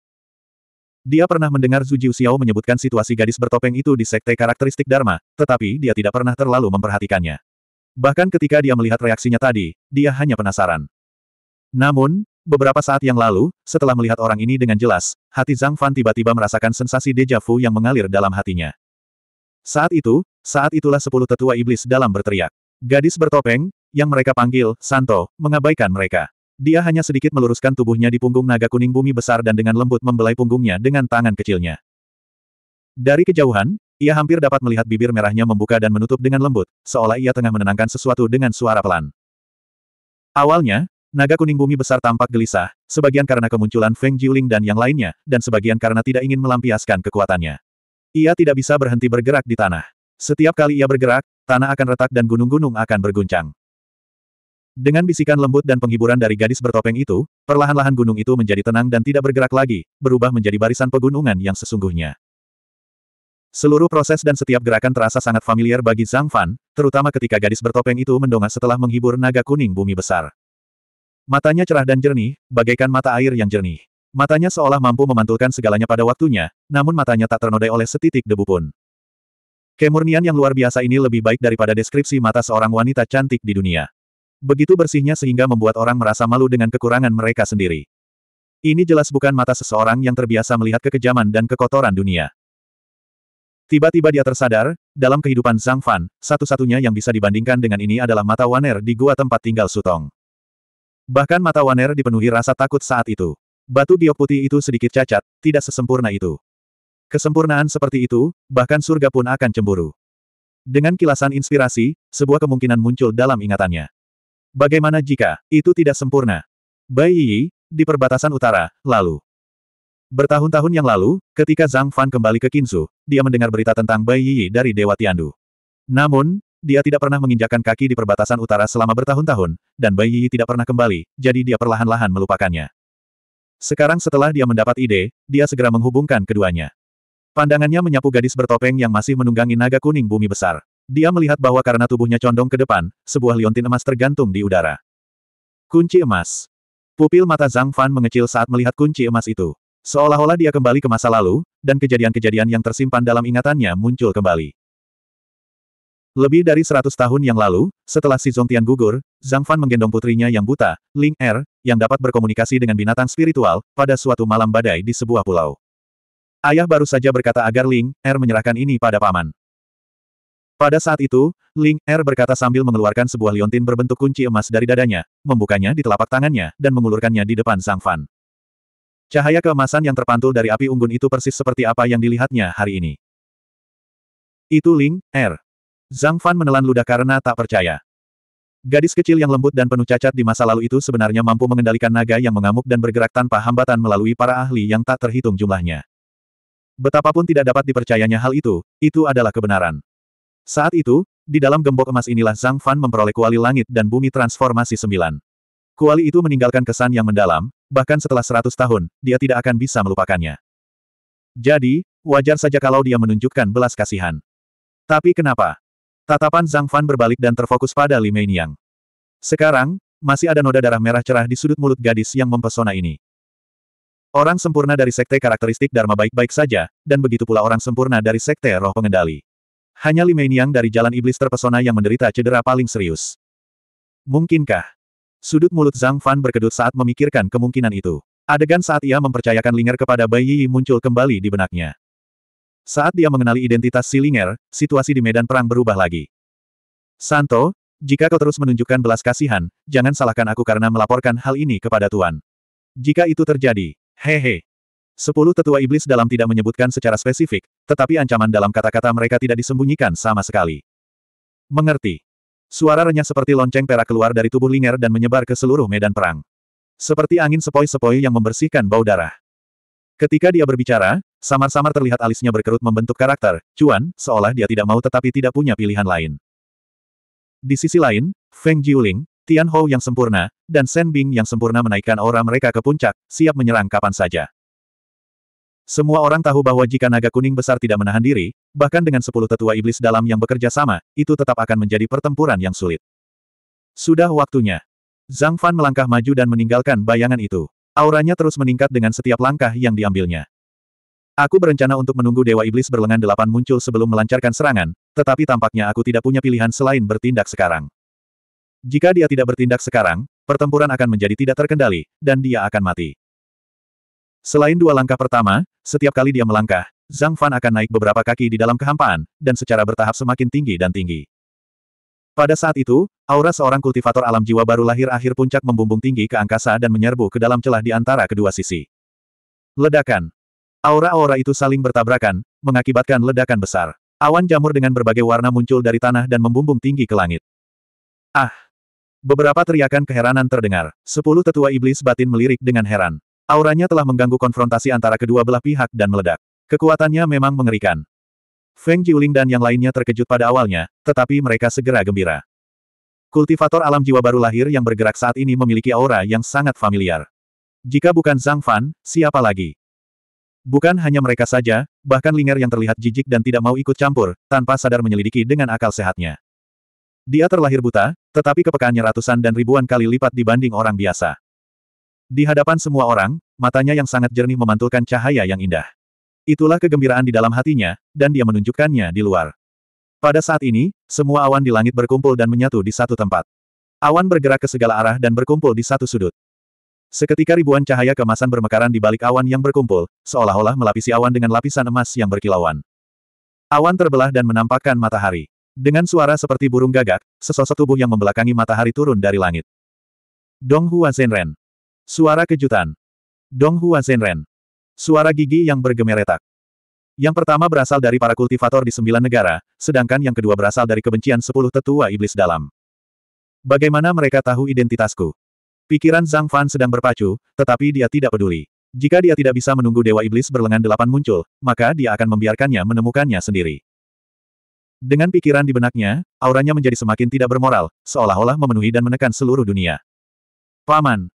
Dia pernah mendengar Zhu Jiuxiao menyebutkan situasi gadis bertopeng itu di sekte karakteristik Dharma, tetapi dia tidak pernah terlalu memperhatikannya. Bahkan ketika dia melihat reaksinya tadi, dia hanya penasaran. Namun, beberapa saat yang lalu, setelah melihat orang ini dengan jelas, hati Zhang Fan tiba-tiba merasakan sensasi deja vu yang mengalir dalam hatinya. Saat itu, saat itulah sepuluh tetua iblis dalam berteriak. Gadis bertopeng, yang mereka panggil, Santo, mengabaikan mereka. Dia hanya sedikit meluruskan tubuhnya di punggung naga kuning bumi besar dan dengan lembut membelai punggungnya dengan tangan kecilnya. Dari kejauhan, ia hampir dapat melihat bibir merahnya membuka dan menutup dengan lembut, seolah ia tengah menenangkan sesuatu dengan suara pelan. Awalnya, naga kuning bumi besar tampak gelisah, sebagian karena kemunculan Feng Jiuling dan yang lainnya, dan sebagian karena tidak ingin melampiaskan kekuatannya. Ia tidak bisa berhenti bergerak di tanah. Setiap kali ia bergerak, tanah akan retak dan gunung-gunung akan berguncang. Dengan bisikan lembut dan penghiburan dari gadis bertopeng itu, perlahan-lahan gunung itu menjadi tenang dan tidak bergerak lagi, berubah menjadi barisan pegunungan yang sesungguhnya. Seluruh proses dan setiap gerakan terasa sangat familiar bagi Zhang Fan, terutama ketika gadis bertopeng itu mendongak setelah menghibur naga kuning bumi besar. Matanya cerah dan jernih, bagaikan mata air yang jernih. Matanya seolah mampu memantulkan segalanya pada waktunya, namun matanya tak ternodai oleh setitik debu pun. Kemurnian yang luar biasa ini lebih baik daripada deskripsi mata seorang wanita cantik di dunia. Begitu bersihnya sehingga membuat orang merasa malu dengan kekurangan mereka sendiri. Ini jelas bukan mata seseorang yang terbiasa melihat kekejaman dan kekotoran dunia. Tiba-tiba dia tersadar, dalam kehidupan Zhang Fan, satu-satunya yang bisa dibandingkan dengan ini adalah mata Waner di gua tempat tinggal Sutong. Bahkan mata Waner dipenuhi rasa takut saat itu. Batu giok putih itu sedikit cacat, tidak sesempurna itu. Kesempurnaan seperti itu, bahkan surga pun akan cemburu. Dengan kilasan inspirasi, sebuah kemungkinan muncul dalam ingatannya. Bagaimana jika itu tidak sempurna? Bai Yi, di perbatasan utara, lalu. Bertahun-tahun yang lalu, ketika Zhang Fan kembali ke Kinsu, dia mendengar berita tentang Bai Yi dari Dewa Tiandu. Namun, dia tidak pernah menginjakan kaki di perbatasan utara selama bertahun-tahun, dan Bai Yi tidak pernah kembali, jadi dia perlahan-lahan melupakannya. Sekarang setelah dia mendapat ide, dia segera menghubungkan keduanya. Pandangannya menyapu gadis bertopeng yang masih menunggangi naga kuning bumi besar. Dia melihat bahwa karena tubuhnya condong ke depan, sebuah liontin emas tergantung di udara. Kunci emas. Pupil mata Zhang Fan mengecil saat melihat kunci emas itu. Seolah-olah dia kembali ke masa lalu, dan kejadian-kejadian yang tersimpan dalam ingatannya muncul kembali. Lebih dari seratus tahun yang lalu, setelah si Zongtian gugur, Zhang Fan menggendong putrinya yang buta, Ling Er, yang dapat berkomunikasi dengan binatang spiritual, pada suatu malam badai di sebuah pulau. Ayah baru saja berkata agar Ling Er menyerahkan ini pada paman. Pada saat itu, Ling Er berkata sambil mengeluarkan sebuah liontin berbentuk kunci emas dari dadanya, membukanya di telapak tangannya, dan mengulurkannya di depan Sang Fan. Cahaya keemasan yang terpantul dari api unggun itu persis seperti apa yang dilihatnya hari ini. Itu Ling Er. Zhang Fan menelan ludah karena tak percaya. Gadis kecil yang lembut dan penuh cacat di masa lalu itu sebenarnya mampu mengendalikan naga yang mengamuk dan bergerak tanpa hambatan melalui para ahli yang tak terhitung jumlahnya. Betapapun tidak dapat dipercayanya hal itu, itu adalah kebenaran. Saat itu, di dalam gembok emas inilah Zhang Fan memperoleh kuali langit dan bumi transformasi sembilan. Kuali itu meninggalkan kesan yang mendalam, bahkan setelah seratus tahun, dia tidak akan bisa melupakannya. Jadi, wajar saja kalau dia menunjukkan belas kasihan. Tapi kenapa? Tatapan Zhang Fan berbalik dan terfokus pada Li Meiniang. Sekarang, masih ada noda darah merah cerah di sudut mulut gadis yang mempesona ini. Orang sempurna dari sekte karakteristik Dharma baik-baik saja, dan begitu pula orang sempurna dari sekte roh pengendali. Hanya Meiniang dari Jalan Iblis terpesona yang menderita cedera paling serius. Mungkinkah? Sudut mulut Zhang Fan berkedut saat memikirkan kemungkinan itu. Adegan saat ia mempercayakan Linger kepada Bai Yi muncul kembali di benaknya. Saat dia mengenali identitas si Linger, situasi di medan perang berubah lagi. Santo, jika kau terus menunjukkan belas kasihan, jangan salahkan aku karena melaporkan hal ini kepada Tuan. Jika itu terjadi, hehe, Sepuluh tetua iblis dalam tidak menyebutkan secara spesifik, tetapi ancaman dalam kata-kata mereka tidak disembunyikan sama sekali. Mengerti. Suara renyah seperti lonceng perak keluar dari tubuh Linger dan menyebar ke seluruh medan perang. Seperti angin sepoi-sepoi yang membersihkan bau darah. Ketika dia berbicara, samar-samar terlihat alisnya berkerut membentuk karakter, cuan, seolah dia tidak mau tetapi tidak punya pilihan lain. Di sisi lain, Feng Jiuling, Tian Hou yang sempurna, dan Shen Bing yang sempurna menaikkan aura mereka ke puncak, siap menyerang kapan saja. Semua orang tahu bahwa jika naga kuning besar tidak menahan diri, bahkan dengan sepuluh tetua iblis dalam yang bekerja sama, itu tetap akan menjadi pertempuran yang sulit. Sudah waktunya. Zhang Fan melangkah maju dan meninggalkan bayangan itu. Auranya terus meningkat dengan setiap langkah yang diambilnya. Aku berencana untuk menunggu Dewa Iblis berlengan delapan muncul sebelum melancarkan serangan, tetapi tampaknya aku tidak punya pilihan selain bertindak sekarang. Jika dia tidak bertindak sekarang, pertempuran akan menjadi tidak terkendali, dan dia akan mati. Selain dua langkah pertama, setiap kali dia melangkah, Zhang Fan akan naik beberapa kaki di dalam kehampaan, dan secara bertahap semakin tinggi dan tinggi. Pada saat itu, aura seorang kultivator alam jiwa baru lahir akhir puncak membumbung tinggi ke angkasa dan menyerbu ke dalam celah di antara kedua sisi. Ledakan. Aura-aura itu saling bertabrakan, mengakibatkan ledakan besar. Awan jamur dengan berbagai warna muncul dari tanah dan membumbung tinggi ke langit. Ah! Beberapa teriakan keheranan terdengar. Sepuluh tetua iblis batin melirik dengan heran. Auranya telah mengganggu konfrontasi antara kedua belah pihak dan meledak. Kekuatannya memang mengerikan. Feng Jiuling dan yang lainnya terkejut pada awalnya, tetapi mereka segera gembira. Kultivator alam jiwa baru lahir yang bergerak saat ini memiliki aura yang sangat familiar. Jika bukan Zhang Fan, siapa lagi? Bukan hanya mereka saja, bahkan Linger yang terlihat jijik dan tidak mau ikut campur, tanpa sadar menyelidiki dengan akal sehatnya. Dia terlahir buta, tetapi kepekaannya ratusan dan ribuan kali lipat dibanding orang biasa. Di hadapan semua orang, matanya yang sangat jernih memantulkan cahaya yang indah. Itulah kegembiraan di dalam hatinya, dan dia menunjukkannya di luar. Pada saat ini, semua awan di langit berkumpul dan menyatu di satu tempat. Awan bergerak ke segala arah dan berkumpul di satu sudut. Seketika ribuan cahaya kemasan bermekaran di balik awan yang berkumpul, seolah-olah melapisi awan dengan lapisan emas yang berkilauan. Awan terbelah dan menampakkan matahari. Dengan suara seperti burung gagak, sesosok tubuh yang membelakangi matahari turun dari langit. Dong Zenren. Suara kejutan. Dong Hua Zenren. Suara gigi yang bergemeretak. Yang pertama berasal dari para kultivator di sembilan negara, sedangkan yang kedua berasal dari kebencian sepuluh tetua iblis dalam. Bagaimana mereka tahu identitasku? Pikiran Zhang Fan sedang berpacu, tetapi dia tidak peduli. Jika dia tidak bisa menunggu Dewa Iblis berlengan delapan muncul, maka dia akan membiarkannya menemukannya sendiri. Dengan pikiran di benaknya, auranya menjadi semakin tidak bermoral, seolah-olah memenuhi dan menekan seluruh dunia. Paman,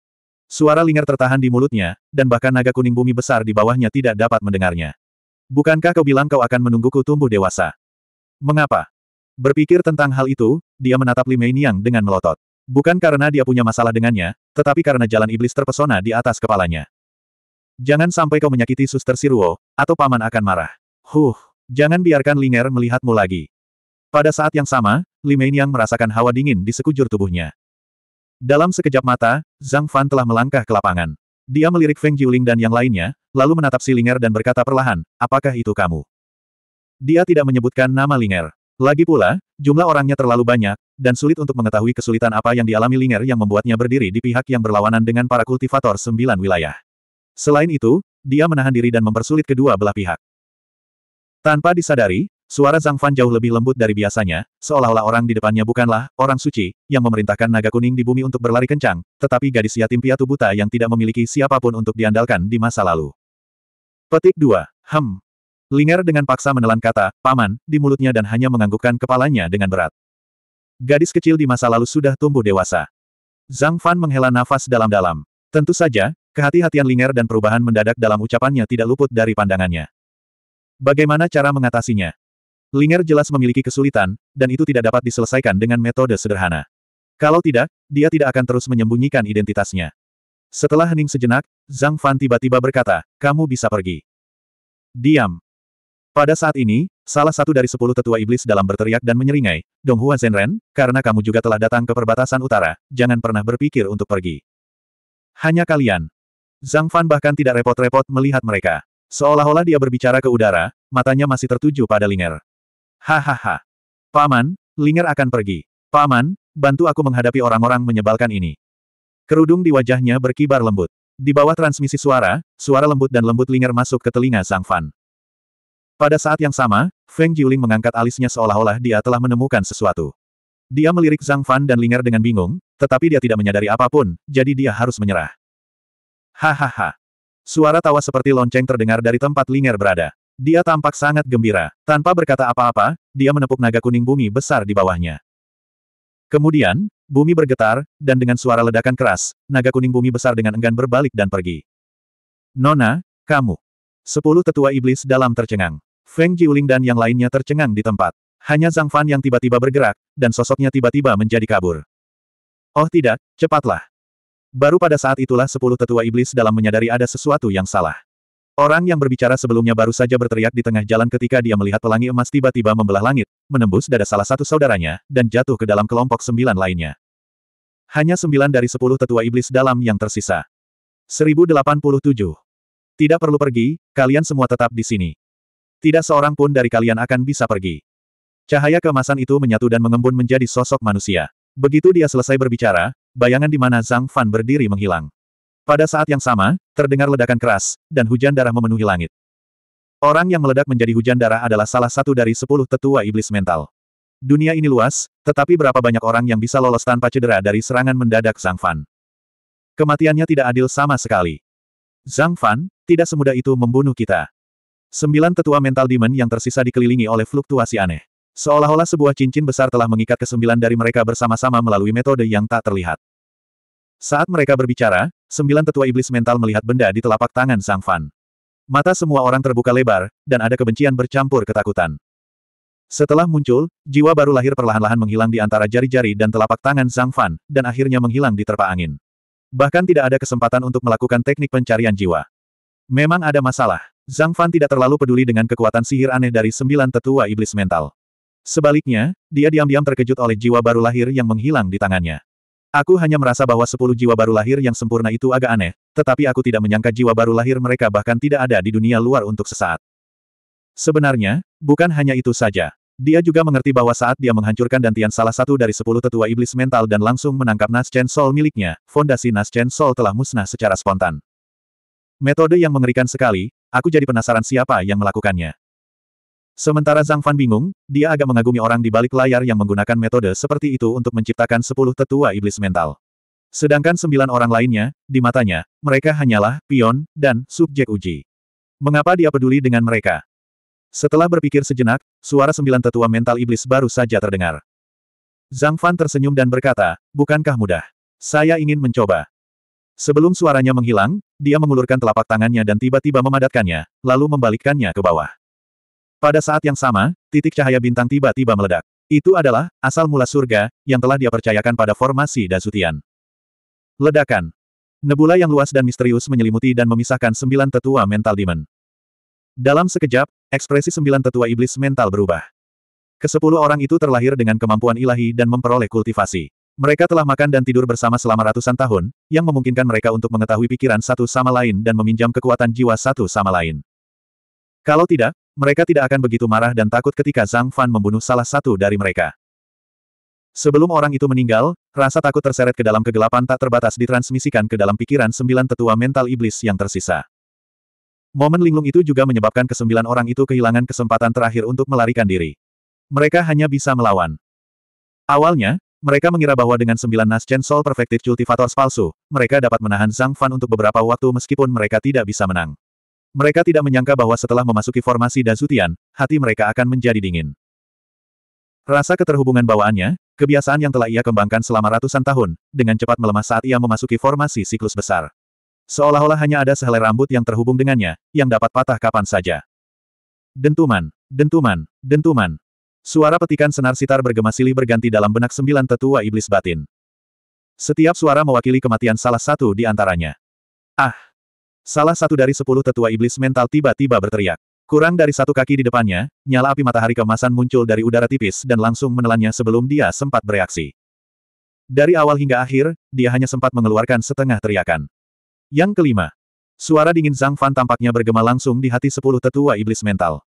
Suara lingar tertahan di mulutnya, dan bahkan naga kuning bumi besar di bawahnya tidak dapat mendengarnya. Bukankah kau bilang kau akan menungguku tumbuh dewasa? Mengapa? Berpikir tentang hal itu, dia menatap Li Meiniang dengan melotot. Bukan karena dia punya masalah dengannya, tetapi karena jalan iblis terpesona di atas kepalanya. Jangan sampai kau menyakiti suster Siruo, atau paman akan marah. Huh, jangan biarkan Linger melihatmu lagi. Pada saat yang sama, Li Meiniang merasakan hawa dingin di sekujur tubuhnya. Dalam sekejap mata, Zhang Fan telah melangkah ke lapangan. Dia melirik Feng Jiuling dan yang lainnya, lalu menatap si Linger dan berkata perlahan, apakah itu kamu? Dia tidak menyebutkan nama Linger. Lagi pula, jumlah orangnya terlalu banyak, dan sulit untuk mengetahui kesulitan apa yang dialami Linger yang membuatnya berdiri di pihak yang berlawanan dengan para kultivator sembilan wilayah. Selain itu, dia menahan diri dan mempersulit kedua belah pihak. Tanpa disadari, Suara Zhang Fan jauh lebih lembut dari biasanya, seolah-olah orang di depannya bukanlah orang suci yang memerintahkan naga kuning di bumi untuk berlari kencang, tetapi gadis yatim piatu buta yang tidak memiliki siapapun untuk diandalkan di masa lalu. Petik 2. Hem. Linger dengan paksa menelan kata, paman, di mulutnya dan hanya menganggukkan kepalanya dengan berat. Gadis kecil di masa lalu sudah tumbuh dewasa. Zhang Fan menghela nafas dalam-dalam. Tentu saja, kehati-hatian Linger dan perubahan mendadak dalam ucapannya tidak luput dari pandangannya. Bagaimana cara mengatasinya? Linger jelas memiliki kesulitan, dan itu tidak dapat diselesaikan dengan metode sederhana. Kalau tidak, dia tidak akan terus menyembunyikan identitasnya. Setelah hening sejenak, Zhang Fan tiba-tiba berkata, kamu bisa pergi. Diam. Pada saat ini, salah satu dari sepuluh tetua iblis dalam berteriak dan menyeringai, Dong Donghua Zenren, karena kamu juga telah datang ke perbatasan utara, jangan pernah berpikir untuk pergi. Hanya kalian. Zhang Fan bahkan tidak repot-repot melihat mereka. Seolah-olah dia berbicara ke udara, matanya masih tertuju pada Linger. Hahaha. Paman, Linger akan pergi. Paman, bantu aku menghadapi orang-orang menyebalkan ini. Kerudung di wajahnya berkibar lembut. Di bawah transmisi suara, suara lembut dan lembut Linger masuk ke telinga Zhang Fan. Pada saat yang sama, Feng Jiuling mengangkat alisnya seolah-olah dia telah menemukan sesuatu. Dia melirik Zhang Fan dan Linger dengan bingung, tetapi dia tidak menyadari apapun, jadi dia harus menyerah. Hahaha. Suara tawa seperti lonceng terdengar dari tempat Linger berada. Dia tampak sangat gembira. Tanpa berkata apa-apa, dia menepuk naga kuning bumi besar di bawahnya. Kemudian, bumi bergetar, dan dengan suara ledakan keras, naga kuning bumi besar dengan enggan berbalik dan pergi. Nona, kamu. Sepuluh tetua iblis dalam tercengang. Feng Jiuling dan yang lainnya tercengang di tempat. Hanya Zhang Fan yang tiba-tiba bergerak, dan sosoknya tiba-tiba menjadi kabur. Oh tidak, cepatlah. Baru pada saat itulah sepuluh tetua iblis dalam menyadari ada sesuatu yang salah. Orang yang berbicara sebelumnya baru saja berteriak di tengah jalan ketika dia melihat pelangi emas tiba-tiba membelah langit, menembus dada salah satu saudaranya, dan jatuh ke dalam kelompok sembilan lainnya. Hanya sembilan dari sepuluh tetua iblis dalam yang tersisa. 1087. Tidak perlu pergi, kalian semua tetap di sini. Tidak seorang pun dari kalian akan bisa pergi. Cahaya kemasan itu menyatu dan mengembun menjadi sosok manusia. Begitu dia selesai berbicara, bayangan di mana Zhang Fan berdiri menghilang. Pada saat yang sama, terdengar ledakan keras, dan hujan darah memenuhi langit. Orang yang meledak menjadi hujan darah adalah salah satu dari sepuluh tetua iblis mental. Dunia ini luas, tetapi berapa banyak orang yang bisa lolos tanpa cedera dari serangan mendadak Zhang Fan. Kematiannya tidak adil sama sekali. Zhang Fan, tidak semudah itu membunuh kita. Sembilan tetua mental demon yang tersisa dikelilingi oleh fluktuasi aneh. Seolah-olah sebuah cincin besar telah mengikat kesembilan dari mereka bersama-sama melalui metode yang tak terlihat. Saat mereka berbicara, sembilan tetua iblis mental melihat benda di telapak tangan Sang Fan. Mata semua orang terbuka lebar, dan ada kebencian bercampur ketakutan. Setelah muncul, jiwa baru lahir perlahan-lahan menghilang di antara jari-jari dan telapak tangan Zhang Fan, dan akhirnya menghilang di terpa angin. Bahkan tidak ada kesempatan untuk melakukan teknik pencarian jiwa. Memang ada masalah. Zhang Fan tidak terlalu peduli dengan kekuatan sihir aneh dari sembilan tetua iblis mental. Sebaliknya, dia diam-diam terkejut oleh jiwa baru lahir yang menghilang di tangannya. Aku hanya merasa bahwa sepuluh jiwa baru lahir yang sempurna itu agak aneh, tetapi aku tidak menyangka jiwa baru lahir mereka bahkan tidak ada di dunia luar untuk sesaat. Sebenarnya, bukan hanya itu saja. Dia juga mengerti bahwa saat dia menghancurkan dantian salah satu dari sepuluh tetua iblis mental dan langsung menangkap Naschen Sol miliknya, fondasi Naschen Sol telah musnah secara spontan. Metode yang mengerikan sekali, aku jadi penasaran siapa yang melakukannya. Sementara Zhang Fan bingung, dia agak mengagumi orang di balik layar yang menggunakan metode seperti itu untuk menciptakan sepuluh tetua iblis mental. Sedangkan sembilan orang lainnya, di matanya, mereka hanyalah pion dan subjek uji. Mengapa dia peduli dengan mereka? Setelah berpikir sejenak, suara sembilan tetua mental iblis baru saja terdengar. Zhang Fan tersenyum dan berkata, bukankah mudah? Saya ingin mencoba. Sebelum suaranya menghilang, dia mengulurkan telapak tangannya dan tiba-tiba memadatkannya, lalu membalikkannya ke bawah. Pada saat yang sama, titik cahaya bintang tiba-tiba meledak. Itu adalah, asal mula surga, yang telah dia percayakan pada formasi dasutian. Ledakan. Nebula yang luas dan misterius menyelimuti dan memisahkan sembilan tetua mental demon. Dalam sekejap, ekspresi sembilan tetua iblis mental berubah. Kesepuluh orang itu terlahir dengan kemampuan ilahi dan memperoleh kultivasi. Mereka telah makan dan tidur bersama selama ratusan tahun, yang memungkinkan mereka untuk mengetahui pikiran satu sama lain dan meminjam kekuatan jiwa satu sama lain. Kalau tidak, mereka tidak akan begitu marah dan takut ketika Zhang Fan membunuh salah satu dari mereka. Sebelum orang itu meninggal, rasa takut terseret ke dalam kegelapan tak terbatas ditransmisikan ke dalam pikiran sembilan tetua mental iblis yang tersisa. Momen linglung itu juga menyebabkan kesembilan orang itu kehilangan kesempatan terakhir untuk melarikan diri. Mereka hanya bisa melawan. Awalnya, mereka mengira bahwa dengan sembilan Nascent Soul Perfective Cultivators palsu, mereka dapat menahan Zhang Fan untuk beberapa waktu meskipun mereka tidak bisa menang. Mereka tidak menyangka bahwa setelah memasuki formasi Dazutian, hati mereka akan menjadi dingin. Rasa keterhubungan bawaannya, kebiasaan yang telah ia kembangkan selama ratusan tahun, dengan cepat melemah saat ia memasuki formasi siklus besar. Seolah-olah hanya ada sehelai rambut yang terhubung dengannya, yang dapat patah kapan saja. Dentuman, dentuman, dentuman. Suara petikan senar sitar bergema silih berganti dalam benak sembilan tetua iblis batin. Setiap suara mewakili kematian salah satu di antaranya. Ah! Salah satu dari sepuluh tetua iblis mental tiba-tiba berteriak. Kurang dari satu kaki di depannya, nyala api matahari kemasan muncul dari udara tipis dan langsung menelannya sebelum dia sempat bereaksi. Dari awal hingga akhir, dia hanya sempat mengeluarkan setengah teriakan. Yang kelima, suara dingin Zhang Fan tampaknya bergema langsung di hati sepuluh tetua iblis mental.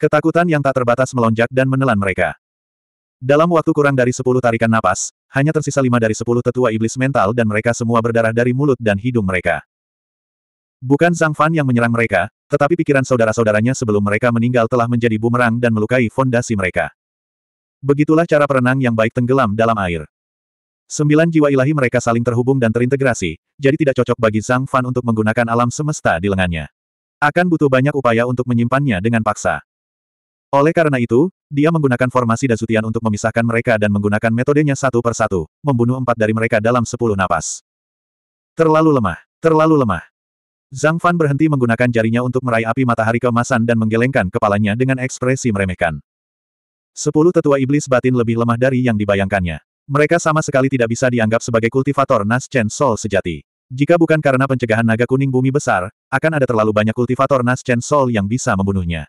Ketakutan yang tak terbatas melonjak dan menelan mereka. Dalam waktu kurang dari sepuluh tarikan napas, hanya tersisa lima dari sepuluh tetua iblis mental dan mereka semua berdarah dari mulut dan hidung mereka. Bukan Zhang Fan yang menyerang mereka, tetapi pikiran saudara-saudaranya sebelum mereka meninggal telah menjadi bumerang dan melukai fondasi mereka. Begitulah cara perenang yang baik tenggelam dalam air. Sembilan jiwa ilahi mereka saling terhubung dan terintegrasi, jadi tidak cocok bagi Zhang Fan untuk menggunakan alam semesta di lengannya. Akan butuh banyak upaya untuk menyimpannya dengan paksa. Oleh karena itu, dia menggunakan formasi dasutian untuk memisahkan mereka dan menggunakan metodenya satu persatu, membunuh empat dari mereka dalam sepuluh napas. Terlalu lemah, terlalu lemah. Zhang Fan berhenti menggunakan jarinya untuk meraih api matahari keemasan dan menggelengkan kepalanya dengan ekspresi meremehkan. Sepuluh tetua iblis batin lebih lemah dari yang dibayangkannya. Mereka sama sekali tidak bisa dianggap sebagai kultivator Nas Chen Sol sejati. Jika bukan karena pencegahan naga kuning bumi besar, akan ada terlalu banyak kultivator Nas Chen Sol yang bisa membunuhnya.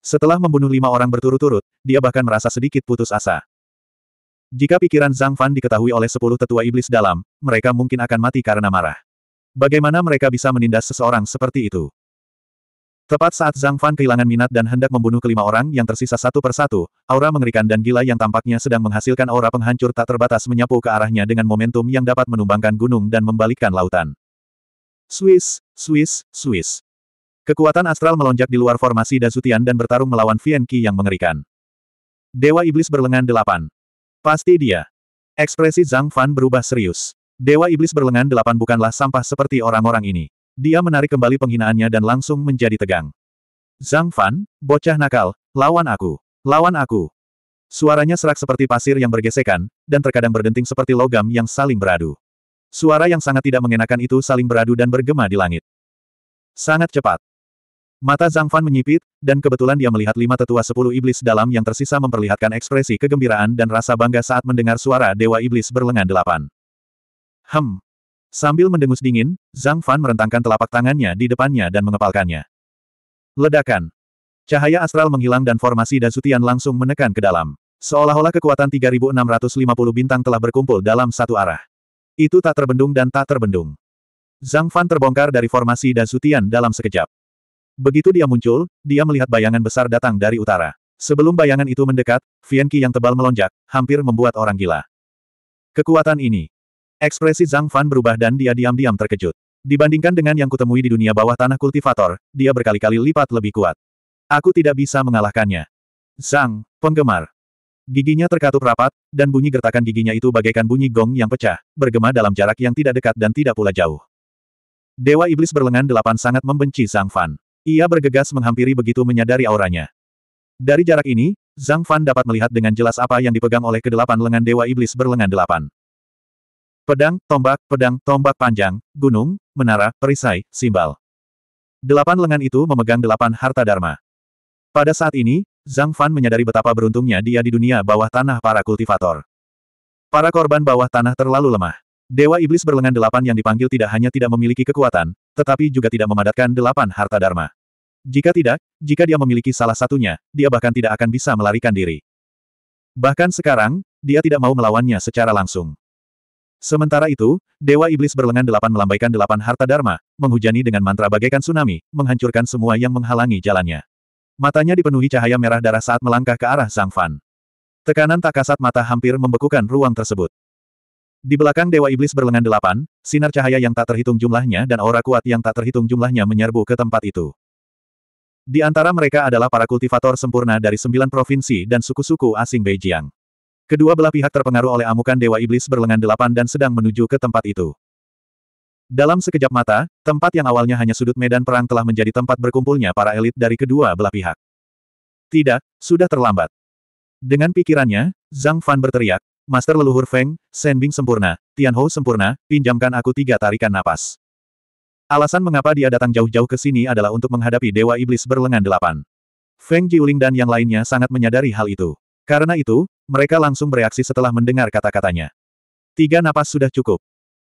Setelah membunuh lima orang berturut-turut, dia bahkan merasa sedikit putus asa. Jika pikiran Zhang Fan diketahui oleh sepuluh tetua iblis dalam, mereka mungkin akan mati karena marah. Bagaimana mereka bisa menindas seseorang seperti itu? Tepat saat Zhang Fan kehilangan minat dan hendak membunuh kelima orang yang tersisa satu persatu, aura mengerikan dan gila yang tampaknya sedang menghasilkan aura penghancur tak terbatas menyapu ke arahnya dengan momentum yang dapat menumbangkan gunung dan membalikkan lautan. Swiss, Swiss, Swiss. Kekuatan astral melonjak di luar formasi Dazutian dan bertarung melawan Vien Qi yang mengerikan. Dewa Iblis berlengan delapan. Pasti dia. Ekspresi Zhang Fan berubah serius. Dewa Iblis berlengan delapan bukanlah sampah seperti orang-orang ini. Dia menarik kembali penghinaannya dan langsung menjadi tegang. Zhang Fan, bocah nakal, lawan aku. Lawan aku. Suaranya serak seperti pasir yang bergesekan, dan terkadang berdenting seperti logam yang saling beradu. Suara yang sangat tidak mengenakan itu saling beradu dan bergema di langit. Sangat cepat. Mata Zhang Fan menyipit, dan kebetulan dia melihat lima tetua sepuluh iblis dalam yang tersisa memperlihatkan ekspresi kegembiraan dan rasa bangga saat mendengar suara Dewa Iblis berlengan delapan. Hem. Sambil mendengus dingin, Zhang Fan merentangkan telapak tangannya di depannya dan mengepalkannya. Ledakan. Cahaya astral menghilang dan formasi Dasutian langsung menekan ke dalam. Seolah-olah kekuatan 3650 bintang telah berkumpul dalam satu arah. Itu tak terbendung dan tak terbendung. Zhang Fan terbongkar dari formasi sutian dalam sekejap. Begitu dia muncul, dia melihat bayangan besar datang dari utara. Sebelum bayangan itu mendekat, Fianqi yang tebal melonjak, hampir membuat orang gila. Kekuatan ini, Ekspresi Zhang Fan berubah dan dia diam-diam terkejut. Dibandingkan dengan yang kutemui di dunia bawah tanah kultivator, dia berkali-kali lipat lebih kuat. Aku tidak bisa mengalahkannya. Zhang, penggemar. Giginya terkatup rapat, dan bunyi gertakan giginya itu bagaikan bunyi gong yang pecah, bergema dalam jarak yang tidak dekat dan tidak pula jauh. Dewa Iblis berlengan delapan sangat membenci Zhang Fan. Ia bergegas menghampiri begitu menyadari auranya. Dari jarak ini, Zhang Fan dapat melihat dengan jelas apa yang dipegang oleh kedelapan lengan Dewa Iblis berlengan delapan. Pedang, tombak, pedang, tombak panjang, gunung, menara, perisai, simbal. Delapan lengan itu memegang delapan harta dharma. Pada saat ini, Zhang Fan menyadari betapa beruntungnya dia di dunia bawah tanah para kultivator. Para korban bawah tanah terlalu lemah. Dewa Iblis berlengan delapan yang dipanggil tidak hanya tidak memiliki kekuatan, tetapi juga tidak memadatkan delapan harta dharma. Jika tidak, jika dia memiliki salah satunya, dia bahkan tidak akan bisa melarikan diri. Bahkan sekarang, dia tidak mau melawannya secara langsung. Sementara itu, Dewa Iblis berlengan delapan melambaikan delapan harta dharma, menghujani dengan mantra bagaikan tsunami, menghancurkan semua yang menghalangi jalannya. Matanya dipenuhi cahaya merah darah saat melangkah ke arah Zhang Fan. Tekanan tak kasat mata hampir membekukan ruang tersebut. Di belakang Dewa Iblis berlengan delapan, sinar cahaya yang tak terhitung jumlahnya dan aura kuat yang tak terhitung jumlahnya menyerbu ke tempat itu. Di antara mereka adalah para kultivator sempurna dari sembilan provinsi dan suku-suku asing Beijing. Kedua belah pihak terpengaruh oleh amukan Dewa Iblis berlengan delapan dan sedang menuju ke tempat itu. Dalam sekejap mata, tempat yang awalnya hanya sudut medan perang telah menjadi tempat berkumpulnya para elit dari kedua belah pihak. Tidak, sudah terlambat. Dengan pikirannya, Zhang Fan berteriak, Master leluhur Feng, Senbing sempurna, Tianhou sempurna, pinjamkan aku tiga tarikan napas. Alasan mengapa dia datang jauh-jauh ke sini adalah untuk menghadapi Dewa Iblis berlengan delapan. Feng Jiuling dan yang lainnya sangat menyadari hal itu. Karena itu, mereka langsung bereaksi setelah mendengar kata-katanya. Tiga napas sudah cukup.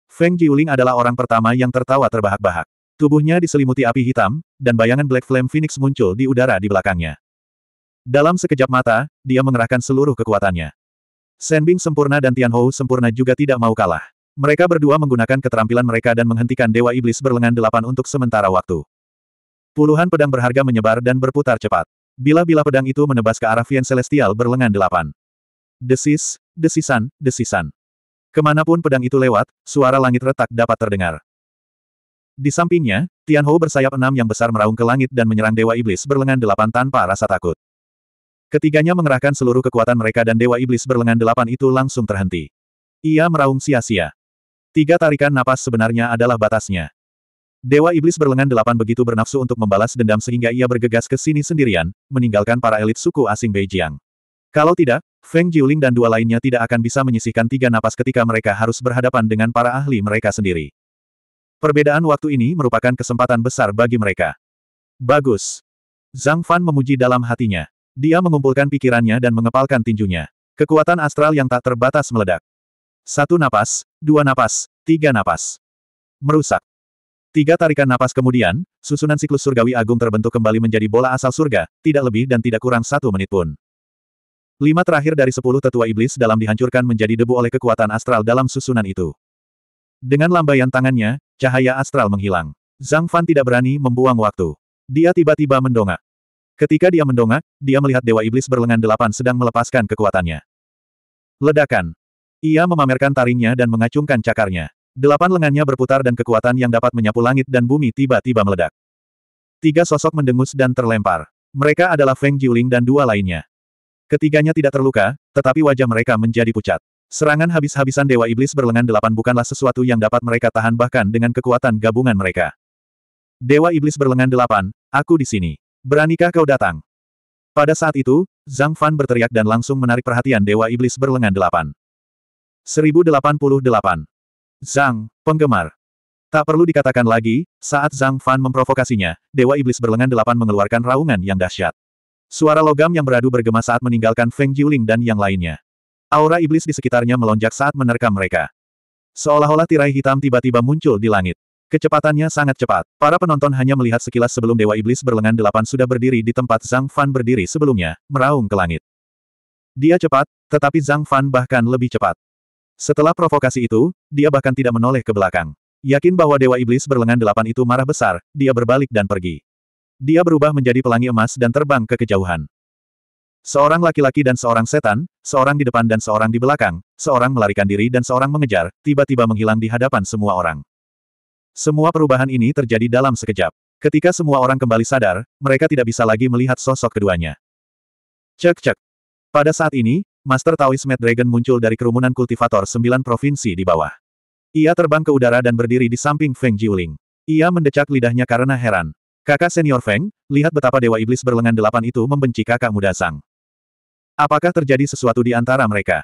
Feng Jiuling adalah orang pertama yang tertawa terbahak-bahak. Tubuhnya diselimuti api hitam, dan bayangan Black Flame Phoenix muncul di udara di belakangnya. Dalam sekejap mata, dia mengerahkan seluruh kekuatannya. Senbing sempurna dan Tianhou sempurna juga tidak mau kalah. Mereka berdua menggunakan keterampilan mereka dan menghentikan Dewa Iblis berlengan delapan untuk sementara waktu. Puluhan pedang berharga menyebar dan berputar cepat. Bila-bila pedang itu menebas ke arah Vian Celestial berlengan delapan. Desis, desisan, desisan. Kemanapun pedang itu lewat, suara langit retak dapat terdengar. Di sampingnya, Tianhou bersayap enam yang besar meraung ke langit dan menyerang Dewa Iblis berlengan delapan tanpa rasa takut. Ketiganya mengerahkan seluruh kekuatan mereka dan Dewa Iblis berlengan delapan itu langsung terhenti. Ia meraung sia-sia. Tiga tarikan napas sebenarnya adalah batasnya. Dewa Iblis berlengan delapan begitu bernafsu untuk membalas dendam sehingga ia bergegas ke sini sendirian, meninggalkan para elit suku asing Beijiang. Kalau tidak, Feng Jiuling dan dua lainnya tidak akan bisa menyisihkan tiga napas ketika mereka harus berhadapan dengan para ahli mereka sendiri. Perbedaan waktu ini merupakan kesempatan besar bagi mereka. Bagus. Zhang Fan memuji dalam hatinya. Dia mengumpulkan pikirannya dan mengepalkan tinjunya. Kekuatan astral yang tak terbatas meledak. Satu napas, dua napas, tiga napas. Merusak. Tiga tarikan napas kemudian, susunan siklus surgawi agung terbentuk kembali menjadi bola asal surga, tidak lebih dan tidak kurang satu menit pun. Lima terakhir dari sepuluh tetua iblis dalam dihancurkan menjadi debu oleh kekuatan astral dalam susunan itu. Dengan lambaian tangannya, cahaya astral menghilang. Zhang Fan tidak berani membuang waktu. Dia tiba-tiba mendongak. Ketika dia mendongak, dia melihat Dewa Iblis berlengan delapan sedang melepaskan kekuatannya. Ledakan. Ia memamerkan taringnya dan mengacungkan cakarnya. Delapan lengannya berputar dan kekuatan yang dapat menyapu langit dan bumi tiba-tiba meledak. Tiga sosok mendengus dan terlempar. Mereka adalah Feng Jiuling dan dua lainnya. Ketiganya tidak terluka, tetapi wajah mereka menjadi pucat. Serangan habis-habisan Dewa Iblis berlengan delapan bukanlah sesuatu yang dapat mereka tahan bahkan dengan kekuatan gabungan mereka. Dewa Iblis berlengan delapan, aku di sini. Beranikah kau datang? Pada saat itu, Zhang Fan berteriak dan langsung menarik perhatian Dewa Iblis berlengan delapan. 1088. Zhang, penggemar. Tak perlu dikatakan lagi, saat Zhang Fan memprovokasinya, Dewa Iblis berlengan delapan mengeluarkan raungan yang dahsyat. Suara logam yang beradu bergema saat meninggalkan Feng Jiuling dan yang lainnya. Aura iblis di sekitarnya melonjak saat menerkam mereka. Seolah-olah tirai hitam tiba-tiba muncul di langit. Kecepatannya sangat cepat. Para penonton hanya melihat sekilas sebelum Dewa Iblis berlengan delapan sudah berdiri di tempat Zhang Fan berdiri sebelumnya, meraung ke langit. Dia cepat, tetapi Zhang Fan bahkan lebih cepat. Setelah provokasi itu, dia bahkan tidak menoleh ke belakang. Yakin bahwa Dewa Iblis berlengan delapan itu marah besar, dia berbalik dan pergi. Dia berubah menjadi pelangi emas dan terbang ke kejauhan. Seorang laki-laki dan seorang setan, seorang di depan dan seorang di belakang, seorang melarikan diri dan seorang mengejar, tiba-tiba menghilang di hadapan semua orang. Semua perubahan ini terjadi dalam sekejap. Ketika semua orang kembali sadar, mereka tidak bisa lagi melihat sosok keduanya. Cek-cek. Pada saat ini, Master Taoist Mad Dragon muncul dari kerumunan kultivator sembilan provinsi di bawah. Ia terbang ke udara dan berdiri di samping Feng Jiuling. Ia mendecak lidahnya karena heran. Kakak senior Feng, lihat betapa Dewa Iblis berlengan delapan itu membenci kakak muda Sang. Apakah terjadi sesuatu di antara mereka?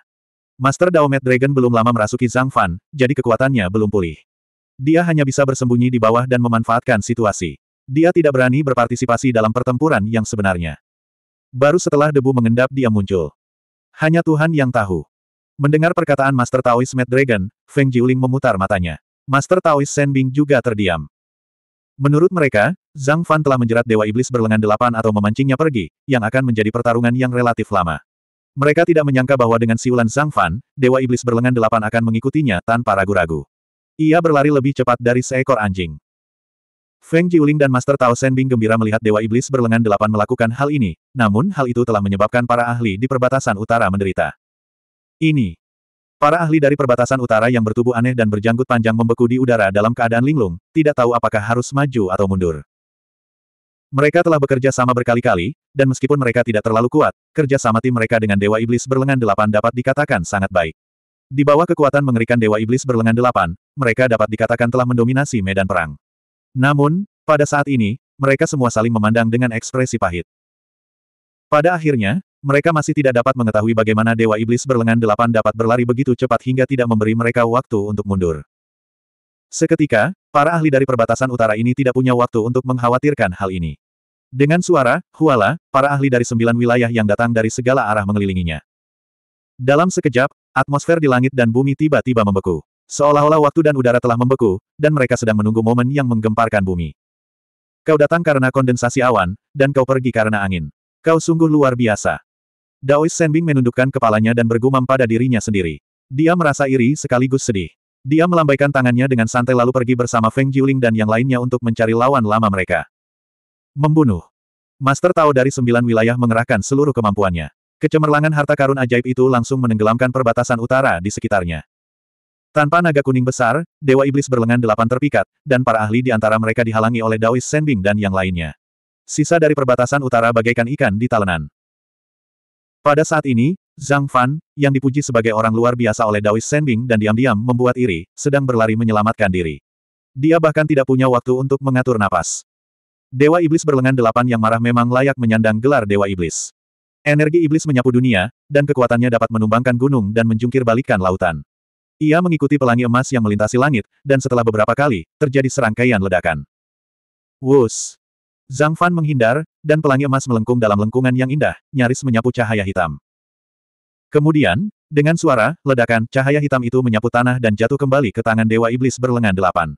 Master Dao Mad Dragon belum lama merasuki Zhang Fan, jadi kekuatannya belum pulih. Dia hanya bisa bersembunyi di bawah dan memanfaatkan situasi. Dia tidak berani berpartisipasi dalam pertempuran yang sebenarnya. Baru setelah debu mengendap dia muncul. Hanya Tuhan yang tahu. Mendengar perkataan Master Taoist Mad Dragon, Feng Jiuling memutar matanya. Master Taoist Shen Bing juga terdiam. Menurut mereka, Zhang Fan telah menjerat Dewa Iblis berlengan delapan atau memancingnya pergi, yang akan menjadi pertarungan yang relatif lama. Mereka tidak menyangka bahwa dengan siulan Zhang Fan, Dewa Iblis berlengan delapan akan mengikutinya tanpa ragu-ragu. Ia berlari lebih cepat dari seekor anjing. Feng Jiuling dan Master Tao Senbing gembira melihat Dewa Iblis berlengan delapan melakukan hal ini, namun hal itu telah menyebabkan para ahli di perbatasan utara menderita. Ini. Para ahli dari perbatasan utara yang bertubuh aneh dan berjanggut panjang membeku di udara dalam keadaan linglung, tidak tahu apakah harus maju atau mundur. Mereka telah bekerja sama berkali-kali, dan meskipun mereka tidak terlalu kuat, kerja sama tim mereka dengan Dewa Iblis berlengan delapan dapat dikatakan sangat baik. Di bawah kekuatan mengerikan Dewa Iblis berlengan delapan, mereka dapat dikatakan telah mendominasi medan perang. Namun, pada saat ini, mereka semua saling memandang dengan ekspresi pahit. Pada akhirnya, mereka masih tidak dapat mengetahui bagaimana Dewa Iblis berlengan delapan dapat berlari begitu cepat hingga tidak memberi mereka waktu untuk mundur. Seketika, para ahli dari perbatasan utara ini tidak punya waktu untuk mengkhawatirkan hal ini. Dengan suara, huala, para ahli dari sembilan wilayah yang datang dari segala arah mengelilinginya. Dalam sekejap, atmosfer di langit dan bumi tiba-tiba membeku. Seolah-olah waktu dan udara telah membeku, dan mereka sedang menunggu momen yang menggemparkan bumi. Kau datang karena kondensasi awan, dan kau pergi karena angin. Kau sungguh luar biasa. Daois Senbing menundukkan kepalanya dan bergumam pada dirinya sendiri. Dia merasa iri sekaligus sedih. Dia melambaikan tangannya dengan santai lalu pergi bersama Feng Jiuling dan yang lainnya untuk mencari lawan lama mereka. Membunuh. Master Tao dari sembilan wilayah mengerahkan seluruh kemampuannya. Kecemerlangan harta karun ajaib itu langsung menenggelamkan perbatasan utara di sekitarnya. Tanpa naga kuning besar, Dewa Iblis berlengan delapan terpikat, dan para ahli di antara mereka dihalangi oleh Daois Senbing dan yang lainnya. Sisa dari perbatasan utara bagaikan ikan di talenan. Pada saat ini, Zhang Fan, yang dipuji sebagai orang luar biasa oleh Daois Senbing dan diam-diam membuat iri, sedang berlari menyelamatkan diri. Dia bahkan tidak punya waktu untuk mengatur napas. Dewa Iblis berlengan delapan yang marah memang layak menyandang gelar Dewa Iblis. Energi Iblis menyapu dunia, dan kekuatannya dapat menumbangkan gunung dan menjungkir balikan lautan. Ia mengikuti pelangi emas yang melintasi langit, dan setelah beberapa kali, terjadi serangkaian ledakan. Wus! Zhang Fan menghindar, dan pelangi emas melengkung dalam lengkungan yang indah, nyaris menyapu cahaya hitam. Kemudian, dengan suara, ledakan, cahaya hitam itu menyapu tanah dan jatuh kembali ke tangan Dewa Iblis berlengan delapan.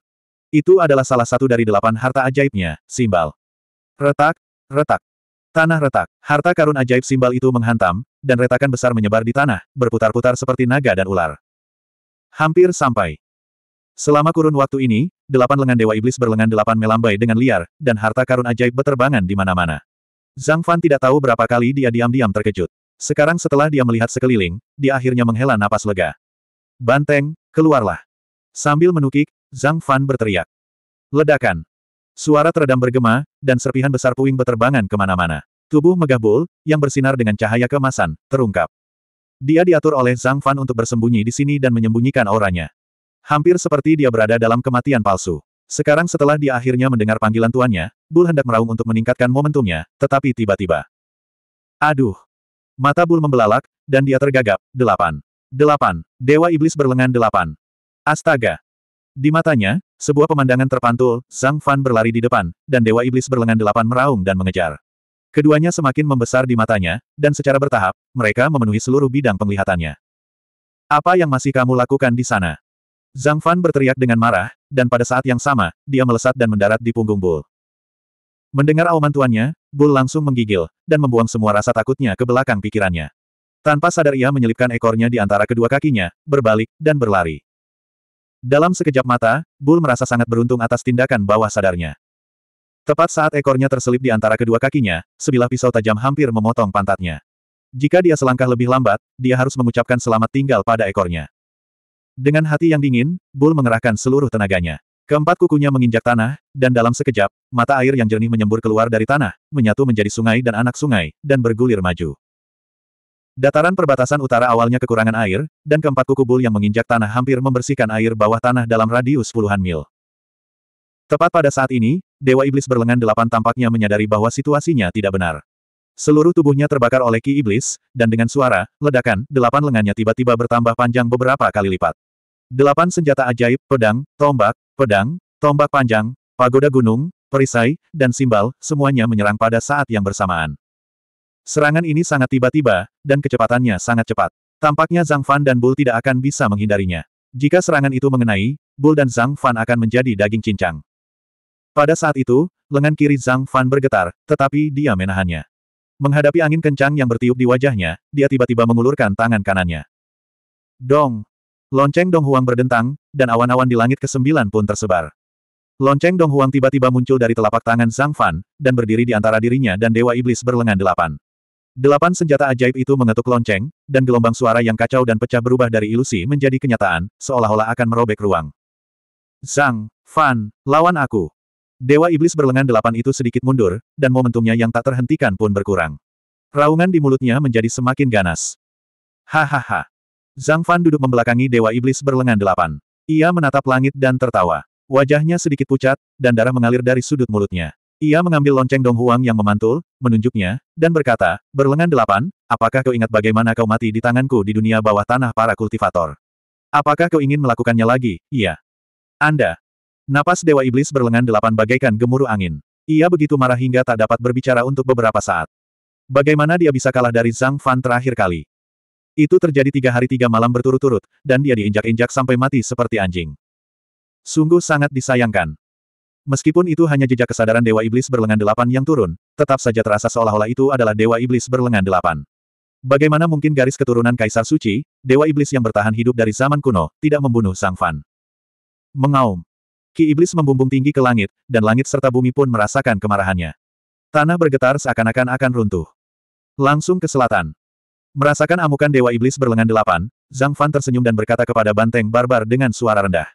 Itu adalah salah satu dari delapan harta ajaibnya, simbal. Retak, retak. Tanah retak, harta karun ajaib simbal itu menghantam, dan retakan besar menyebar di tanah, berputar-putar seperti naga dan ular. Hampir sampai. Selama kurun waktu ini, delapan lengan Dewa Iblis berlengan delapan melambai dengan liar, dan harta karun ajaib beterbangan di mana-mana. Zhang Fan tidak tahu berapa kali dia diam-diam terkejut. Sekarang setelah dia melihat sekeliling, dia akhirnya menghela napas lega. Banteng, keluarlah. Sambil menukik, Zhang Fan berteriak. Ledakan. Suara teredam bergema, dan serpihan besar puing beterbangan kemana-mana. Tubuh megah Bul, yang bersinar dengan cahaya kemasan, terungkap. Dia diatur oleh Zhang Fan untuk bersembunyi di sini dan menyembunyikan auranya. Hampir seperti dia berada dalam kematian palsu. Sekarang setelah dia akhirnya mendengar panggilan tuannya, Bul hendak meraung untuk meningkatkan momentumnya, tetapi tiba-tiba. Aduh! Mata Bul membelalak, dan dia tergagap. Delapan. Delapan. Dewa Iblis berlengan delapan. Astaga! Di matanya, sebuah pemandangan terpantul, Zhang Fan berlari di depan, dan Dewa Iblis berlengan delapan meraung dan mengejar. Keduanya semakin membesar di matanya, dan secara bertahap, mereka memenuhi seluruh bidang penglihatannya. Apa yang masih kamu lakukan di sana? Zhang Fan berteriak dengan marah, dan pada saat yang sama, dia melesat dan mendarat di punggung Bull. Mendengar auman tuannya, Bull langsung menggigil, dan membuang semua rasa takutnya ke belakang pikirannya. Tanpa sadar ia menyelipkan ekornya di antara kedua kakinya, berbalik, dan berlari. Dalam sekejap mata, Bull merasa sangat beruntung atas tindakan bawah sadarnya. Tepat saat ekornya terselip di antara kedua kakinya, sebilah pisau tajam hampir memotong pantatnya. Jika dia selangkah lebih lambat, dia harus mengucapkan selamat tinggal pada ekornya. Dengan hati yang dingin, Bull mengerahkan seluruh tenaganya. Keempat kukunya menginjak tanah, dan dalam sekejap, mata air yang jernih menyembur keluar dari tanah, menyatu menjadi sungai dan anak sungai, dan bergulir maju. Dataran perbatasan utara awalnya kekurangan air, dan keempat kuku Bul yang menginjak tanah hampir membersihkan air bawah tanah dalam radius puluhan mil. Tepat pada saat ini, Dewa Iblis berlengan delapan tampaknya menyadari bahwa situasinya tidak benar. Seluruh tubuhnya terbakar oleh ki iblis, dan dengan suara, ledakan, delapan lengannya tiba-tiba bertambah panjang beberapa kali lipat. Delapan senjata ajaib, pedang, tombak, pedang, tombak panjang, pagoda gunung, perisai, dan simbal, semuanya menyerang pada saat yang bersamaan. Serangan ini sangat tiba-tiba, dan kecepatannya sangat cepat. Tampaknya Zhang Fan dan Bull tidak akan bisa menghindarinya. Jika serangan itu mengenai, Bull dan Zhang Fan akan menjadi daging cincang. Pada saat itu, lengan kiri Zhang Fan bergetar, tetapi dia menahannya. Menghadapi angin kencang yang bertiup di wajahnya, dia tiba-tiba mengulurkan tangan kanannya. Dong! Lonceng Dong Huang berdentang, dan awan-awan di langit kesembilan pun tersebar. Lonceng Dong Huang tiba-tiba muncul dari telapak tangan Zhang Fan, dan berdiri di antara dirinya dan Dewa Iblis berlengan delapan. Delapan senjata ajaib itu mengetuk lonceng, dan gelombang suara yang kacau dan pecah berubah dari ilusi menjadi kenyataan, seolah-olah akan merobek ruang. Zhang, Fan, lawan aku. Dewa Iblis berlengan delapan itu sedikit mundur, dan momentumnya yang tak terhentikan pun berkurang. Raungan di mulutnya menjadi semakin ganas. Hahaha. Zhang Fan duduk membelakangi Dewa Iblis berlengan delapan. Ia menatap langit dan tertawa. Wajahnya sedikit pucat, dan darah mengalir dari sudut mulutnya. Ia mengambil lonceng Dong Huang yang memantul, menunjuknya, dan berkata, Berlengan delapan, apakah kau ingat bagaimana kau mati di tanganku di dunia bawah tanah para kultivator? Apakah kau ingin melakukannya lagi? Iya. Anda, Napas Dewa Iblis berlengan delapan bagaikan gemuruh angin. Ia begitu marah hingga tak dapat berbicara untuk beberapa saat. Bagaimana dia bisa kalah dari Zhang Fan terakhir kali? Itu terjadi tiga hari tiga malam berturut-turut, dan dia diinjak-injak sampai mati seperti anjing. Sungguh sangat disayangkan. Meskipun itu hanya jejak kesadaran Dewa Iblis berlengan delapan yang turun, tetap saja terasa seolah-olah itu adalah Dewa Iblis berlengan delapan. Bagaimana mungkin garis keturunan Kaisar Suci, Dewa Iblis yang bertahan hidup dari zaman kuno, tidak membunuh Sang Fan? Mengaum. Ki iblis membumbung tinggi ke langit, dan langit serta bumi pun merasakan kemarahannya. Tanah bergetar seakan-akan akan runtuh. Langsung ke selatan. Merasakan amukan Dewa Iblis berlengan delapan, Zhang Fan tersenyum dan berkata kepada Banteng Barbar dengan suara rendah.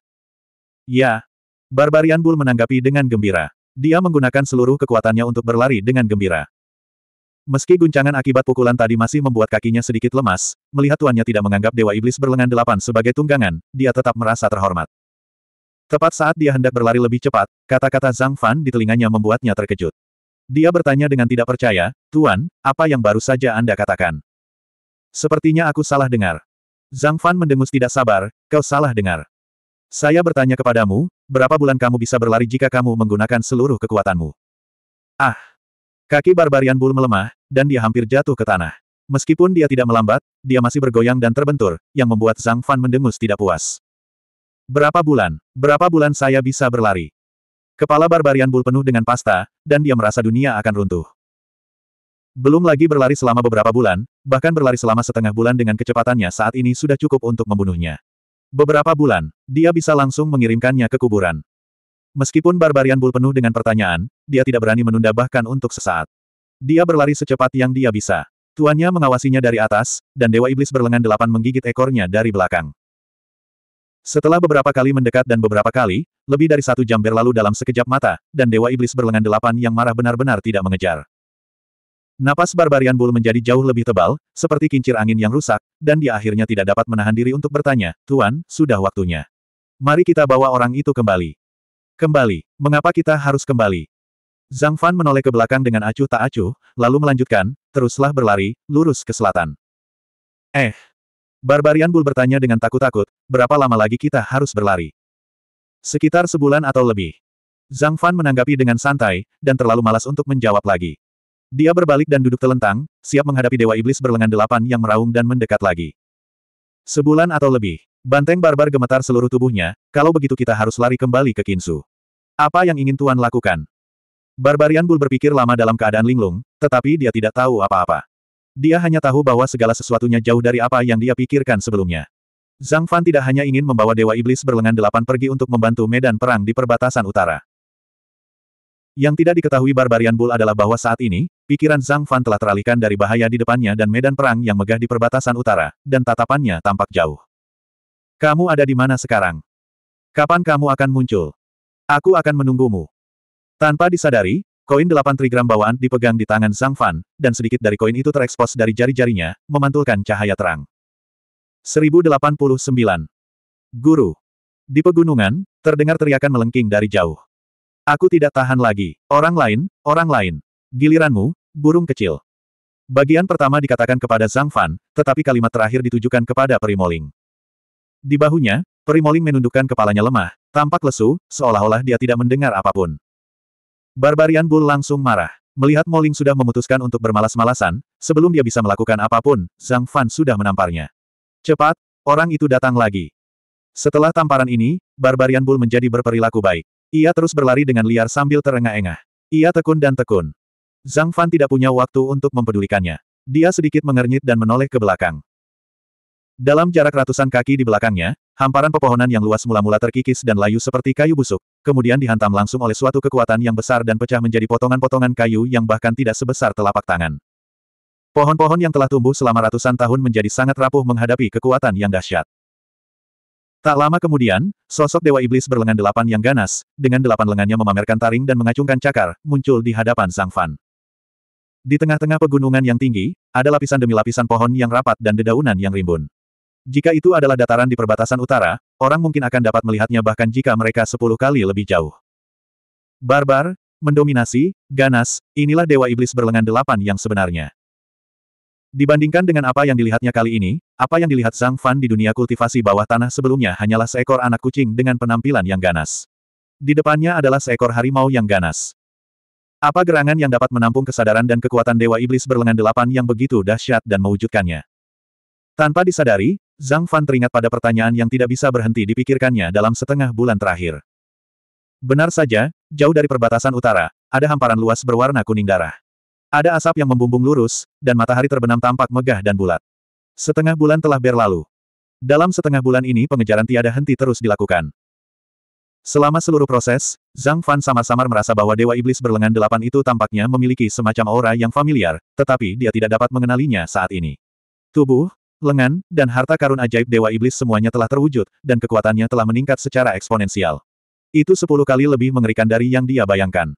Ya. Barbarian Bull menanggapi dengan gembira. Dia menggunakan seluruh kekuatannya untuk berlari dengan gembira. Meski guncangan akibat pukulan tadi masih membuat kakinya sedikit lemas, melihat tuannya tidak menganggap Dewa Iblis berlengan delapan sebagai tunggangan, dia tetap merasa terhormat. Tepat saat dia hendak berlari lebih cepat, kata-kata Zhang Fan di telinganya membuatnya terkejut. Dia bertanya dengan tidak percaya, Tuan, apa yang baru saja Anda katakan? Sepertinya aku salah dengar. Zhang Fan mendengus tidak sabar, kau salah dengar. Saya bertanya kepadamu, berapa bulan kamu bisa berlari jika kamu menggunakan seluruh kekuatanmu? Ah! Kaki barbarian bul melemah, dan dia hampir jatuh ke tanah. Meskipun dia tidak melambat, dia masih bergoyang dan terbentur, yang membuat Zhang Fan mendengus tidak puas. Berapa bulan? Berapa bulan saya bisa berlari? Kepala barbarian bul penuh dengan pasta, dan dia merasa dunia akan runtuh. Belum lagi berlari selama beberapa bulan, bahkan berlari selama setengah bulan dengan kecepatannya saat ini sudah cukup untuk membunuhnya. Beberapa bulan, dia bisa langsung mengirimkannya ke kuburan. Meskipun barbarian bul penuh dengan pertanyaan, dia tidak berani menunda bahkan untuk sesaat. Dia berlari secepat yang dia bisa. Tuannya mengawasinya dari atas, dan Dewa Iblis berlengan delapan menggigit ekornya dari belakang. Setelah beberapa kali mendekat dan beberapa kali, lebih dari satu jam berlalu dalam sekejap mata, dan Dewa Iblis berlengan delapan yang marah benar-benar tidak mengejar. Napas Barbarian Bull menjadi jauh lebih tebal, seperti kincir angin yang rusak, dan dia akhirnya tidak dapat menahan diri untuk bertanya, Tuan, sudah waktunya. Mari kita bawa orang itu kembali. Kembali. Mengapa kita harus kembali? Zhang Fan menoleh ke belakang dengan acuh tak acuh, lalu melanjutkan, teruslah berlari, lurus ke selatan. Eh, Barbarian Bull bertanya dengan takut-takut, berapa lama lagi kita harus berlari? Sekitar sebulan atau lebih. Zhang Fan menanggapi dengan santai, dan terlalu malas untuk menjawab lagi. Dia berbalik dan duduk telentang, siap menghadapi Dewa Iblis berlengan delapan yang meraung dan mendekat lagi. Sebulan atau lebih, banteng barbar gemetar seluruh tubuhnya, kalau begitu kita harus lari kembali ke Kinsu. Apa yang ingin Tuan lakukan? Barbarian Bull berpikir lama dalam keadaan linglung, tetapi dia tidak tahu apa-apa. Dia hanya tahu bahwa segala sesuatunya jauh dari apa yang dia pikirkan sebelumnya. Zhang Fan tidak hanya ingin membawa Dewa Iblis berlengan delapan pergi untuk membantu medan perang di perbatasan utara. Yang tidak diketahui Barbarian Bull adalah bahwa saat ini, pikiran Zhang Fan telah teralihkan dari bahaya di depannya dan medan perang yang megah di perbatasan utara, dan tatapannya tampak jauh. Kamu ada di mana sekarang? Kapan kamu akan muncul? Aku akan menunggumu. Tanpa disadari, Koin delapan trigram bawaan dipegang di tangan Zhang Fan, dan sedikit dari koin itu terekspos dari jari-jarinya, memantulkan cahaya terang. 1089. Guru. Di pegunungan, terdengar teriakan melengking dari jauh. Aku tidak tahan lagi. Orang lain, orang lain. Giliranmu, burung kecil. Bagian pertama dikatakan kepada Zhang Fan, tetapi kalimat terakhir ditujukan kepada Perimoling. Di bahunya, Perimoling menundukkan kepalanya lemah, tampak lesu, seolah-olah dia tidak mendengar apapun. Barbarian Bull langsung marah. Melihat Moling sudah memutuskan untuk bermalas-malasan, sebelum dia bisa melakukan apapun, Zhang Fan sudah menamparnya. Cepat, orang itu datang lagi. Setelah tamparan ini, Barbarian Bull menjadi berperilaku baik. Ia terus berlari dengan liar sambil terengah-engah. Ia tekun dan tekun. Zhang Fan tidak punya waktu untuk mempedulikannya. Dia sedikit mengernyit dan menoleh ke belakang. Dalam jarak ratusan kaki di belakangnya, hamparan pepohonan yang luas mula-mula terkikis dan layu seperti kayu busuk, kemudian dihantam langsung oleh suatu kekuatan yang besar dan pecah menjadi potongan-potongan kayu yang bahkan tidak sebesar telapak tangan. Pohon-pohon yang telah tumbuh selama ratusan tahun menjadi sangat rapuh menghadapi kekuatan yang dahsyat. Tak lama kemudian, sosok Dewa Iblis berlengan delapan yang ganas, dengan delapan lengannya memamerkan taring dan mengacungkan cakar, muncul di hadapan Sang Fan. Di tengah-tengah pegunungan yang tinggi, ada lapisan demi lapisan pohon yang rapat dan dedaunan yang rimbun. Jika itu adalah dataran di perbatasan utara, orang mungkin akan dapat melihatnya bahkan jika mereka sepuluh kali lebih jauh. Barbar, mendominasi, ganas, inilah dewa iblis berlengan delapan yang sebenarnya. Dibandingkan dengan apa yang dilihatnya kali ini, apa yang dilihat Zhang Fan di dunia kultivasi bawah tanah sebelumnya hanyalah seekor anak kucing dengan penampilan yang ganas. Di depannya adalah seekor harimau yang ganas. Apa gerangan yang dapat menampung kesadaran dan kekuatan Dewa Iblis berlengan delapan yang begitu dahsyat dan mewujudkannya? Tanpa disadari, Zhang Fan teringat pada pertanyaan yang tidak bisa berhenti dipikirkannya dalam setengah bulan terakhir. Benar saja, jauh dari perbatasan utara, ada hamparan luas berwarna kuning darah. Ada asap yang membumbung lurus, dan matahari terbenam tampak megah dan bulat. Setengah bulan telah berlalu. Dalam setengah bulan ini pengejaran tiada henti terus dilakukan. Selama seluruh proses, Zhang Fan samar-samar merasa bahwa Dewa Iblis berlengan delapan itu tampaknya memiliki semacam aura yang familiar, tetapi dia tidak dapat mengenalinya saat ini. Tubuh, lengan, dan harta karun ajaib Dewa Iblis semuanya telah terwujud, dan kekuatannya telah meningkat secara eksponensial. Itu sepuluh kali lebih mengerikan dari yang dia bayangkan.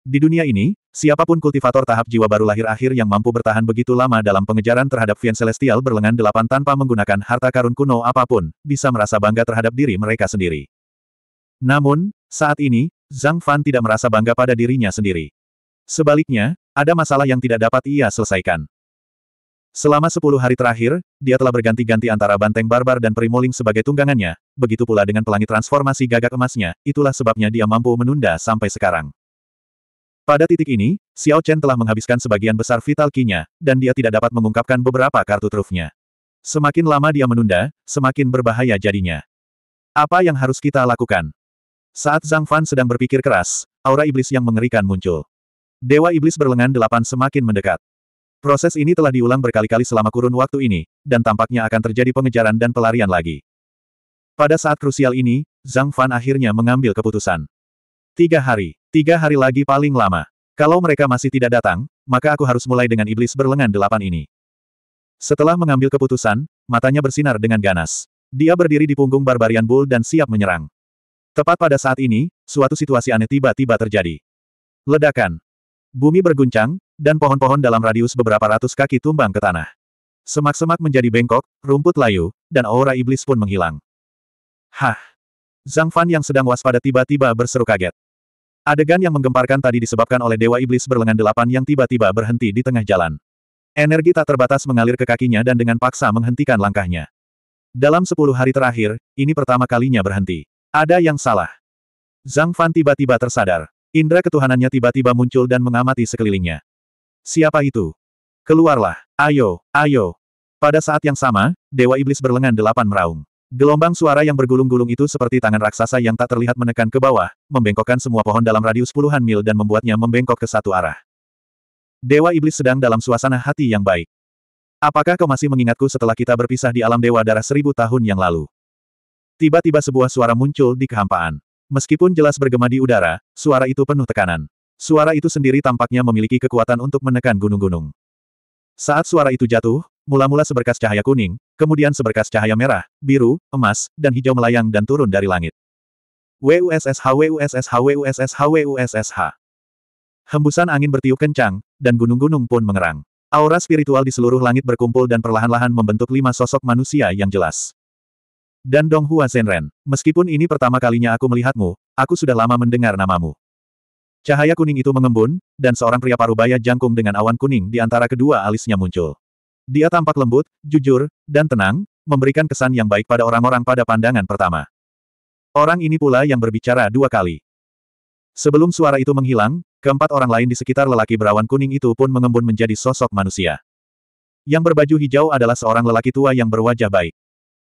Di dunia ini, siapapun kultivator tahap jiwa baru lahir akhir yang mampu bertahan begitu lama dalam pengejaran terhadap Vian Celestial berlengan delapan tanpa menggunakan harta karun kuno apapun, bisa merasa bangga terhadap diri mereka sendiri. Namun, saat ini, Zhang Fan tidak merasa bangga pada dirinya sendiri. Sebaliknya, ada masalah yang tidak dapat ia selesaikan. Selama sepuluh hari terakhir, dia telah berganti-ganti antara banteng barbar dan perimoling sebagai tunggangannya, begitu pula dengan pelangi transformasi gagak emasnya, itulah sebabnya dia mampu menunda sampai sekarang. Pada titik ini, Xiao Chen telah menghabiskan sebagian besar vital kinya, dan dia tidak dapat mengungkapkan beberapa kartu trufnya. Semakin lama dia menunda, semakin berbahaya jadinya. Apa yang harus kita lakukan? Saat Zhang Fan sedang berpikir keras, aura iblis yang mengerikan muncul. Dewa iblis berlengan delapan semakin mendekat. Proses ini telah diulang berkali-kali selama kurun waktu ini, dan tampaknya akan terjadi pengejaran dan pelarian lagi. Pada saat krusial ini, Zhang Fan akhirnya mengambil keputusan. Tiga hari. Tiga hari lagi paling lama. Kalau mereka masih tidak datang, maka aku harus mulai dengan iblis berlengan delapan ini. Setelah mengambil keputusan, matanya bersinar dengan ganas. Dia berdiri di punggung Barbarian Bull dan siap menyerang. Tepat pada saat ini, suatu situasi aneh tiba-tiba terjadi. Ledakan. Bumi berguncang, dan pohon-pohon dalam radius beberapa ratus kaki tumbang ke tanah. Semak-semak menjadi bengkok, rumput layu, dan aura iblis pun menghilang. Hah! Zhang Fan yang sedang waspada tiba-tiba berseru kaget. Adegan yang menggemparkan tadi disebabkan oleh Dewa Iblis berlengan delapan yang tiba-tiba berhenti di tengah jalan. Energi tak terbatas mengalir ke kakinya dan dengan paksa menghentikan langkahnya. Dalam sepuluh hari terakhir, ini pertama kalinya berhenti. Ada yang salah. Zhang Fan tiba-tiba tersadar. Indra ketuhanannya tiba-tiba muncul dan mengamati sekelilingnya. Siapa itu? Keluarlah, ayo, ayo. Pada saat yang sama, Dewa Iblis berlengan delapan meraung. Gelombang suara yang bergulung-gulung itu seperti tangan raksasa yang tak terlihat menekan ke bawah, membengkokkan semua pohon dalam radius puluhan mil dan membuatnya membengkok ke satu arah. Dewa Iblis sedang dalam suasana hati yang baik. Apakah kau masih mengingatku setelah kita berpisah di alam Dewa Darah seribu tahun yang lalu? Tiba-tiba sebuah suara muncul di kehampaan. Meskipun jelas bergema di udara, suara itu penuh tekanan. Suara itu sendiri tampaknya memiliki kekuatan untuk menekan gunung-gunung. Saat suara itu jatuh, mula-mula seberkas cahaya kuning, kemudian seberkas cahaya merah, biru, emas, dan hijau melayang dan turun dari langit. WUSSH WUSSH WUSSH WUSSH Hembusan angin bertiup kencang, dan gunung-gunung pun mengerang. Aura spiritual di seluruh langit berkumpul dan perlahan-lahan membentuk lima sosok manusia yang jelas. Dan Donghua Zenren, meskipun ini pertama kalinya aku melihatmu, aku sudah lama mendengar namamu. Cahaya kuning itu mengembun, dan seorang pria parubaya jangkung dengan awan kuning di antara kedua alisnya muncul. Dia tampak lembut, jujur, dan tenang, memberikan kesan yang baik pada orang-orang pada pandangan pertama. Orang ini pula yang berbicara dua kali. Sebelum suara itu menghilang, keempat orang lain di sekitar lelaki berawan kuning itu pun mengembun menjadi sosok manusia. Yang berbaju hijau adalah seorang lelaki tua yang berwajah baik.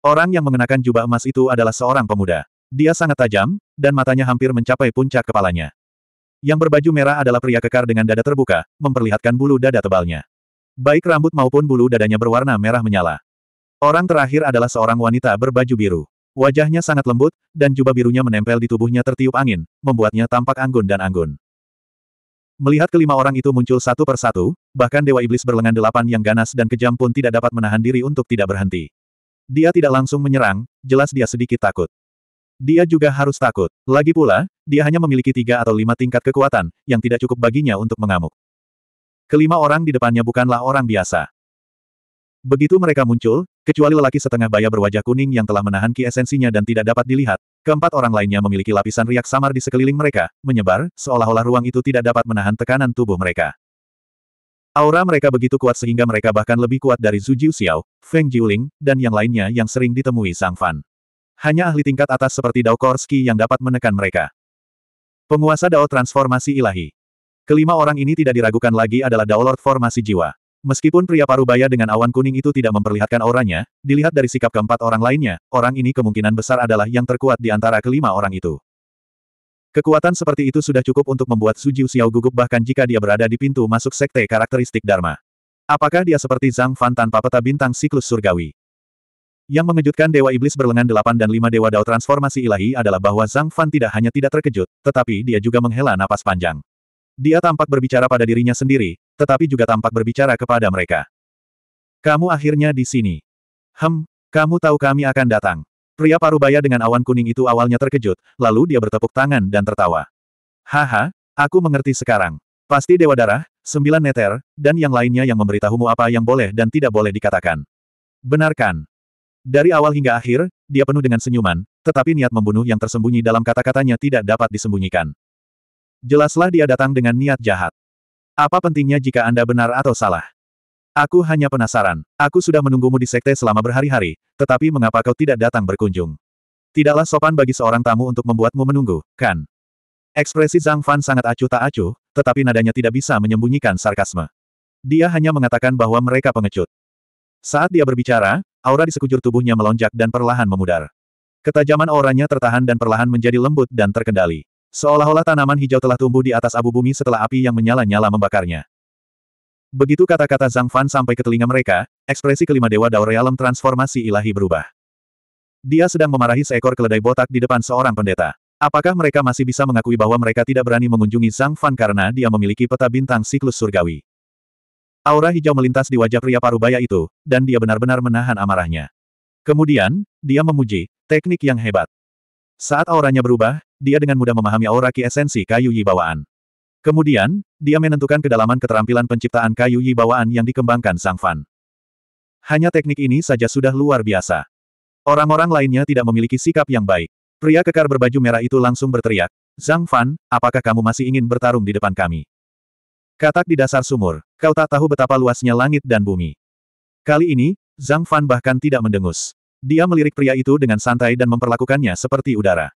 Orang yang mengenakan jubah emas itu adalah seorang pemuda. Dia sangat tajam, dan matanya hampir mencapai puncak kepalanya. Yang berbaju merah adalah pria kekar dengan dada terbuka, memperlihatkan bulu dada tebalnya. Baik rambut maupun bulu dadanya berwarna merah menyala. Orang terakhir adalah seorang wanita berbaju biru. Wajahnya sangat lembut, dan jubah birunya menempel di tubuhnya tertiup angin, membuatnya tampak anggun dan anggun. Melihat kelima orang itu muncul satu persatu, bahkan Dewa Iblis berlengan delapan yang ganas dan kejam pun tidak dapat menahan diri untuk tidak berhenti. Dia tidak langsung menyerang, jelas dia sedikit takut. Dia juga harus takut. Lagi pula, dia hanya memiliki tiga atau lima tingkat kekuatan, yang tidak cukup baginya untuk mengamuk. Kelima orang di depannya bukanlah orang biasa. Begitu mereka muncul, kecuali lelaki setengah baya berwajah kuning yang telah menahan ki esensinya dan tidak dapat dilihat, keempat orang lainnya memiliki lapisan riak samar di sekeliling mereka, menyebar, seolah-olah ruang itu tidak dapat menahan tekanan tubuh mereka. Aura mereka begitu kuat sehingga mereka bahkan lebih kuat dari Zhu Jiuxiao, Feng Jiuling, dan yang lainnya yang sering ditemui Sang Fan. Hanya ahli tingkat atas seperti Dao Korski yang dapat menekan mereka. Penguasa Dao Transformasi Ilahi. Kelima orang ini tidak diragukan lagi adalah Dao Lord Formasi Jiwa. Meskipun pria parubaya dengan awan kuning itu tidak memperlihatkan auranya, dilihat dari sikap keempat orang lainnya, orang ini kemungkinan besar adalah yang terkuat di antara kelima orang itu. Kekuatan seperti itu sudah cukup untuk membuat Sujiu Xiao gugup bahkan jika dia berada di pintu masuk sekte karakteristik Dharma. Apakah dia seperti Zhang Fan tanpa peta bintang siklus surgawi? Yang mengejutkan Dewa Iblis berlengan delapan dan lima Dewa Dao transformasi ilahi adalah bahwa Zhang Fan tidak hanya tidak terkejut, tetapi dia juga menghela napas panjang. Dia tampak berbicara pada dirinya sendiri, tetapi juga tampak berbicara kepada mereka. Kamu akhirnya di sini. Hem, kamu tahu kami akan datang. Pria parubaya dengan awan kuning itu awalnya terkejut, lalu dia bertepuk tangan dan tertawa. Haha, aku mengerti sekarang. Pasti Dewa Darah, Sembilan Neter, dan yang lainnya yang memberitahumu apa yang boleh dan tidak boleh dikatakan. Benarkan, dari awal hingga akhir, dia penuh dengan senyuman, tetapi niat membunuh yang tersembunyi dalam kata-katanya tidak dapat disembunyikan. Jelaslah dia datang dengan niat jahat. Apa pentingnya jika Anda benar atau salah? Aku hanya penasaran. Aku sudah menunggumu di sekte selama berhari-hari, tetapi mengapa kau tidak datang berkunjung? Tidaklah sopan bagi seorang tamu untuk membuatmu menunggu, kan? Ekspresi Zhang Fan sangat acuh tak acuh, tetapi nadanya tidak bisa menyembunyikan sarkasme. Dia hanya mengatakan bahwa mereka pengecut. Saat dia berbicara, aura di sekujur tubuhnya melonjak dan perlahan memudar. Ketajaman auranya tertahan dan perlahan menjadi lembut dan terkendali. Seolah-olah tanaman hijau telah tumbuh di atas abu bumi setelah api yang menyala-nyala membakarnya. Begitu kata-kata Zhang Fan sampai ke telinga mereka, ekspresi kelima dewa Dao Realm transformasi ilahi berubah. Dia sedang memarahi seekor keledai botak di depan seorang pendeta. Apakah mereka masih bisa mengakui bahwa mereka tidak berani mengunjungi Zhang Fan karena dia memiliki peta bintang siklus surgawi? Aura hijau melintas di wajah pria parubaya itu, dan dia benar-benar menahan amarahnya. Kemudian, dia memuji, teknik yang hebat. Saat auranya berubah, dia dengan mudah memahami aura ki esensi kayu yi bawaan. Kemudian, dia menentukan kedalaman keterampilan penciptaan kayu yi bawaan yang dikembangkan Sang Fan. Hanya teknik ini saja sudah luar biasa. Orang-orang lainnya tidak memiliki sikap yang baik. Pria kekar berbaju merah itu langsung berteriak, Zhang Fan, apakah kamu masih ingin bertarung di depan kami? Katak di dasar sumur, kau tak tahu betapa luasnya langit dan bumi. Kali ini, Zhang Fan bahkan tidak mendengus. Dia melirik pria itu dengan santai dan memperlakukannya seperti udara.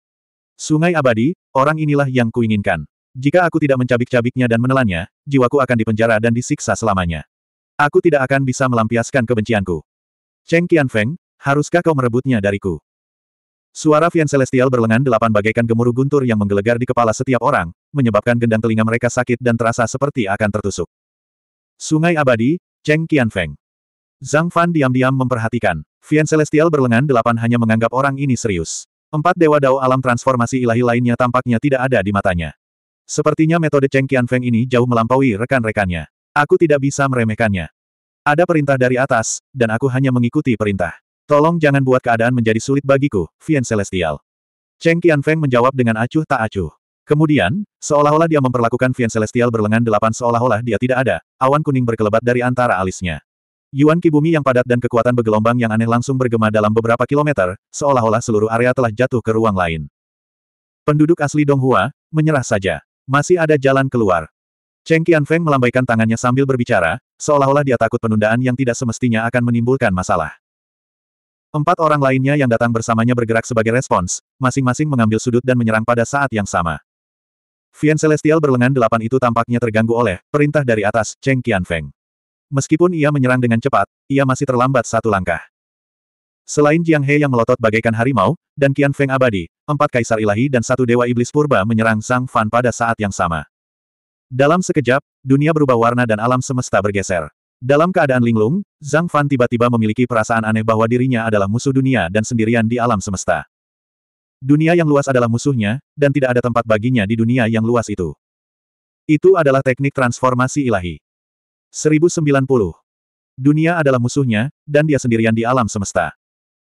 Sungai abadi, orang inilah yang kuinginkan. Jika aku tidak mencabik-cabiknya dan menelannya, jiwaku akan dipenjara dan disiksa selamanya. Aku tidak akan bisa melampiaskan kebencianku. Cheng Qianfeng, haruskah kau merebutnya dariku? Suara Vian Celestial berlengan delapan bagaikan gemuruh guntur yang menggelegar di kepala setiap orang, menyebabkan gendang telinga mereka sakit dan terasa seperti akan tertusuk. Sungai Abadi, Cheng Qianfeng. Zhang Fan diam-diam memperhatikan. Vian Celestial berlengan delapan hanya menganggap orang ini serius. Empat dewa dao alam transformasi ilahi lainnya tampaknya tidak ada di matanya. Sepertinya metode Cheng Qianfeng ini jauh melampaui rekan-rekannya. Aku tidak bisa meremehkannya. Ada perintah dari atas, dan aku hanya mengikuti perintah. Tolong jangan buat keadaan menjadi sulit bagiku, Vian Celestial. Cheng Qianfeng menjawab dengan acuh tak acuh. Kemudian, seolah-olah dia memperlakukan Vian Celestial berlengan delapan seolah-olah dia tidak ada, awan kuning berkelebat dari antara alisnya. Yuan Kibumi yang padat dan kekuatan bergelombang yang aneh langsung bergema dalam beberapa kilometer, seolah-olah seluruh area telah jatuh ke ruang lain. Penduduk asli Donghua, menyerah saja. Masih ada jalan keluar. Cheng Qianfeng melambaikan tangannya sambil berbicara, seolah-olah dia takut penundaan yang tidak semestinya akan menimbulkan masalah. Empat orang lainnya yang datang bersamanya bergerak sebagai respons, masing-masing mengambil sudut dan menyerang pada saat yang sama. Vian Celestial berlengan delapan itu tampaknya terganggu oleh perintah dari atas Cheng Qianfeng. Meskipun ia menyerang dengan cepat, ia masih terlambat satu langkah. Selain Jiang He yang melotot bagaikan harimau, dan Qian Feng abadi, empat kaisar ilahi dan satu dewa iblis purba menyerang Sang Fan pada saat yang sama. Dalam sekejap, dunia berubah warna dan alam semesta bergeser. Dalam keadaan linglung, Zhang Fan tiba-tiba memiliki perasaan aneh bahwa dirinya adalah musuh dunia dan sendirian di alam semesta. Dunia yang luas adalah musuhnya, dan tidak ada tempat baginya di dunia yang luas itu. Itu adalah teknik transformasi ilahi. 1090. Dunia adalah musuhnya, dan dia sendirian di alam semesta.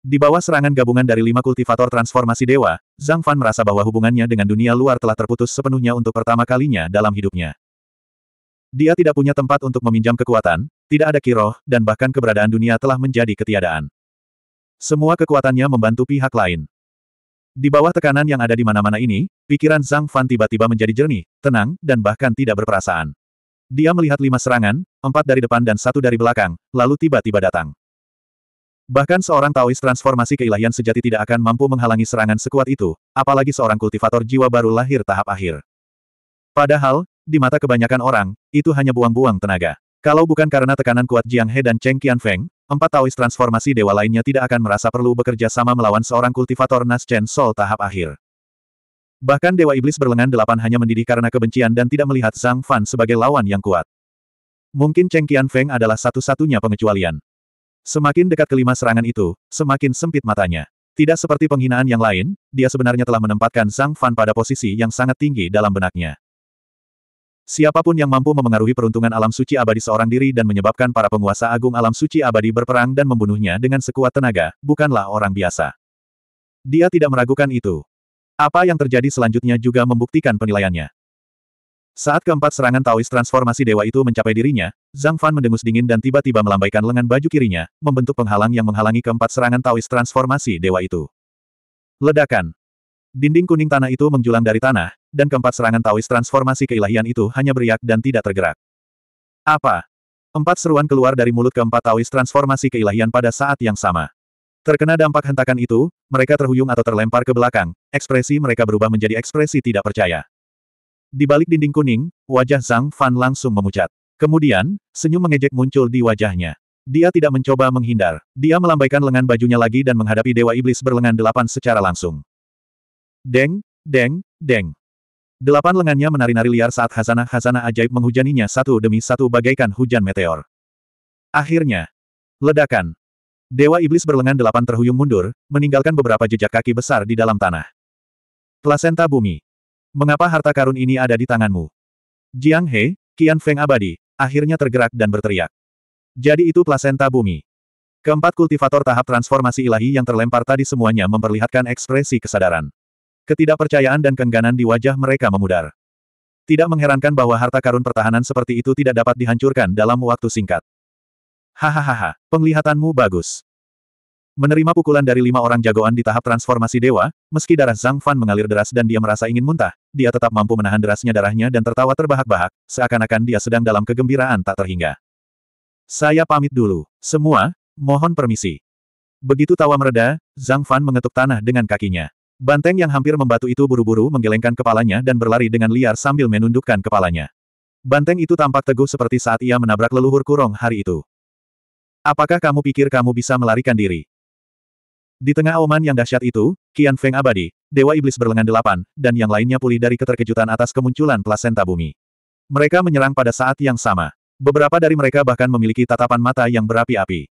Di bawah serangan gabungan dari lima kultivator transformasi dewa, Zhang Fan merasa bahwa hubungannya dengan dunia luar telah terputus sepenuhnya untuk pertama kalinya dalam hidupnya. Dia tidak punya tempat untuk meminjam kekuatan, tidak ada kiroh, dan bahkan keberadaan dunia telah menjadi ketiadaan. Semua kekuatannya membantu pihak lain. Di bawah tekanan yang ada di mana-mana ini, pikiran Zhang Fan tiba-tiba menjadi jernih, tenang, dan bahkan tidak berperasaan. Dia melihat lima serangan, empat dari depan dan satu dari belakang, lalu tiba-tiba datang. Bahkan seorang Taois transformasi keilahian sejati tidak akan mampu menghalangi serangan sekuat itu, apalagi seorang kultivator jiwa baru lahir tahap akhir. Padahal, di mata kebanyakan orang, itu hanya buang-buang tenaga. Kalau bukan karena tekanan kuat Jiang He dan Cheng Qianfeng, empat Taois transformasi dewa lainnya tidak akan merasa perlu bekerja sama melawan seorang kultivator Nas Chen Sol tahap akhir. Bahkan Dewa Iblis berlengan delapan hanya mendidih karena kebencian dan tidak melihat Zhang Fan sebagai lawan yang kuat. Mungkin Cheng Qianfeng adalah satu-satunya pengecualian. Semakin dekat kelima serangan itu, semakin sempit matanya. Tidak seperti penghinaan yang lain, dia sebenarnya telah menempatkan Zhang Fan pada posisi yang sangat tinggi dalam benaknya. Siapapun yang mampu memengaruhi peruntungan alam suci abadi seorang diri dan menyebabkan para penguasa agung alam suci abadi berperang dan membunuhnya dengan sekuat tenaga, bukanlah orang biasa. Dia tidak meragukan itu. Apa yang terjadi selanjutnya juga membuktikan penilaiannya. Saat keempat serangan Taois transformasi dewa itu mencapai dirinya, Zhang Fan mendengus dingin dan tiba-tiba melambaikan lengan baju kirinya, membentuk penghalang yang menghalangi keempat serangan Taois transformasi dewa itu. Ledakan. Dinding kuning tanah itu menjulang dari tanah, dan keempat serangan tawis transformasi keilahian itu hanya beriak dan tidak tergerak. Apa? Empat seruan keluar dari mulut keempat tawis transformasi keilahian pada saat yang sama. Terkena dampak hentakan itu, mereka terhuyung atau terlempar ke belakang, ekspresi mereka berubah menjadi ekspresi tidak percaya. Di balik dinding kuning, wajah Zhang Fan langsung memucat. Kemudian, senyum mengejek muncul di wajahnya. Dia tidak mencoba menghindar. Dia melambaikan lengan bajunya lagi dan menghadapi Dewa Iblis berlengan delapan secara langsung. Deng, deng, deng. Delapan lengannya menari-nari liar saat hasana-hasana ajaib menghujaninya satu demi satu bagaikan hujan meteor. Akhirnya. Ledakan. Dewa Iblis berlengan delapan terhuyung mundur, meninggalkan beberapa jejak kaki besar di dalam tanah. Plasenta bumi. Mengapa harta karun ini ada di tanganmu? Jiang He, Qian Feng abadi, akhirnya tergerak dan berteriak. Jadi itu plasenta bumi. Keempat kultivator tahap transformasi ilahi yang terlempar tadi semuanya memperlihatkan ekspresi kesadaran. Ketidakpercayaan dan kengganan di wajah mereka memudar. Tidak mengherankan bahwa harta karun pertahanan seperti itu tidak dapat dihancurkan dalam waktu singkat. Hahaha, penglihatanmu bagus. Menerima pukulan dari lima orang jagoan di tahap transformasi dewa, meski darah Zhang Fan mengalir deras dan dia merasa ingin muntah, dia tetap mampu menahan derasnya darahnya dan tertawa terbahak-bahak, seakan-akan dia sedang dalam kegembiraan tak terhingga. Saya pamit dulu. Semua, mohon permisi. Begitu tawa mereda, Zhang Fan mengetuk tanah dengan kakinya. Banteng yang hampir membatu itu buru-buru menggelengkan kepalanya dan berlari dengan liar sambil menundukkan kepalanya. Banteng itu tampak teguh seperti saat ia menabrak leluhur kurong hari itu. Apakah kamu pikir kamu bisa melarikan diri? Di tengah oman yang dahsyat itu, Qian Feng abadi, Dewa Iblis berlengan delapan, dan yang lainnya pulih dari keterkejutan atas kemunculan plasenta bumi. Mereka menyerang pada saat yang sama. Beberapa dari mereka bahkan memiliki tatapan mata yang berapi-api.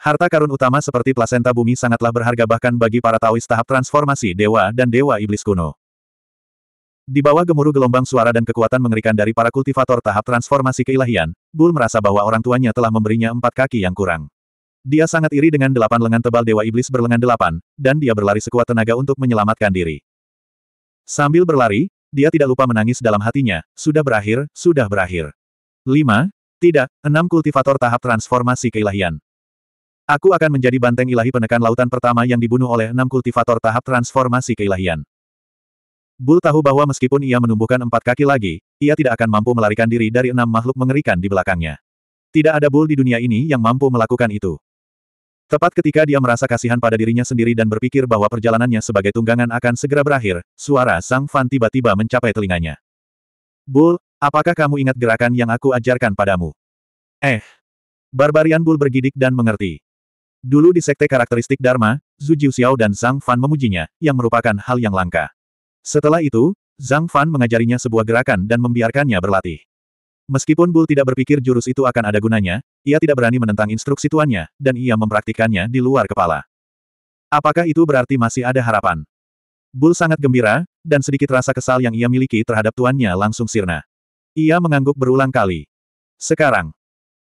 Harta karun utama seperti plasenta bumi sangatlah berharga bahkan bagi para Taois tahap transformasi dewa dan dewa iblis kuno. Di bawah gemuruh gelombang suara dan kekuatan mengerikan dari para kultivator tahap transformasi keilahian, Bul merasa bahwa orang tuanya telah memberinya empat kaki yang kurang. Dia sangat iri dengan delapan lengan tebal dewa iblis berlengan delapan, dan dia berlari sekuat tenaga untuk menyelamatkan diri. Sambil berlari, dia tidak lupa menangis dalam hatinya, sudah berakhir, sudah berakhir. 5. Tidak, enam kultivator tahap transformasi keilahian. Aku akan menjadi banteng ilahi penekan lautan pertama yang dibunuh oleh enam kultivator tahap transformasi keilahian. Bul tahu bahwa meskipun ia menumbuhkan empat kaki lagi, ia tidak akan mampu melarikan diri dari enam makhluk mengerikan di belakangnya. Tidak ada Bul di dunia ini yang mampu melakukan itu. Tepat ketika dia merasa kasihan pada dirinya sendiri dan berpikir bahwa perjalanannya sebagai tunggangan akan segera berakhir, suara Sang Fan tiba-tiba mencapai telinganya. Bul, apakah kamu ingat gerakan yang aku ajarkan padamu? Eh. Barbarian Bul bergidik dan mengerti. Dulu di sekte karakteristik Dharma, Zhu Jiuxiao dan Zhang Fan memujinya, yang merupakan hal yang langka. Setelah itu, Zhang Fan mengajarinya sebuah gerakan dan membiarkannya berlatih. Meskipun Bull tidak berpikir jurus itu akan ada gunanya, ia tidak berani menentang instruksi tuannya, dan ia mempraktikkannya di luar kepala. Apakah itu berarti masih ada harapan? Bull sangat gembira, dan sedikit rasa kesal yang ia miliki terhadap tuannya langsung sirna. Ia mengangguk berulang kali. Sekarang.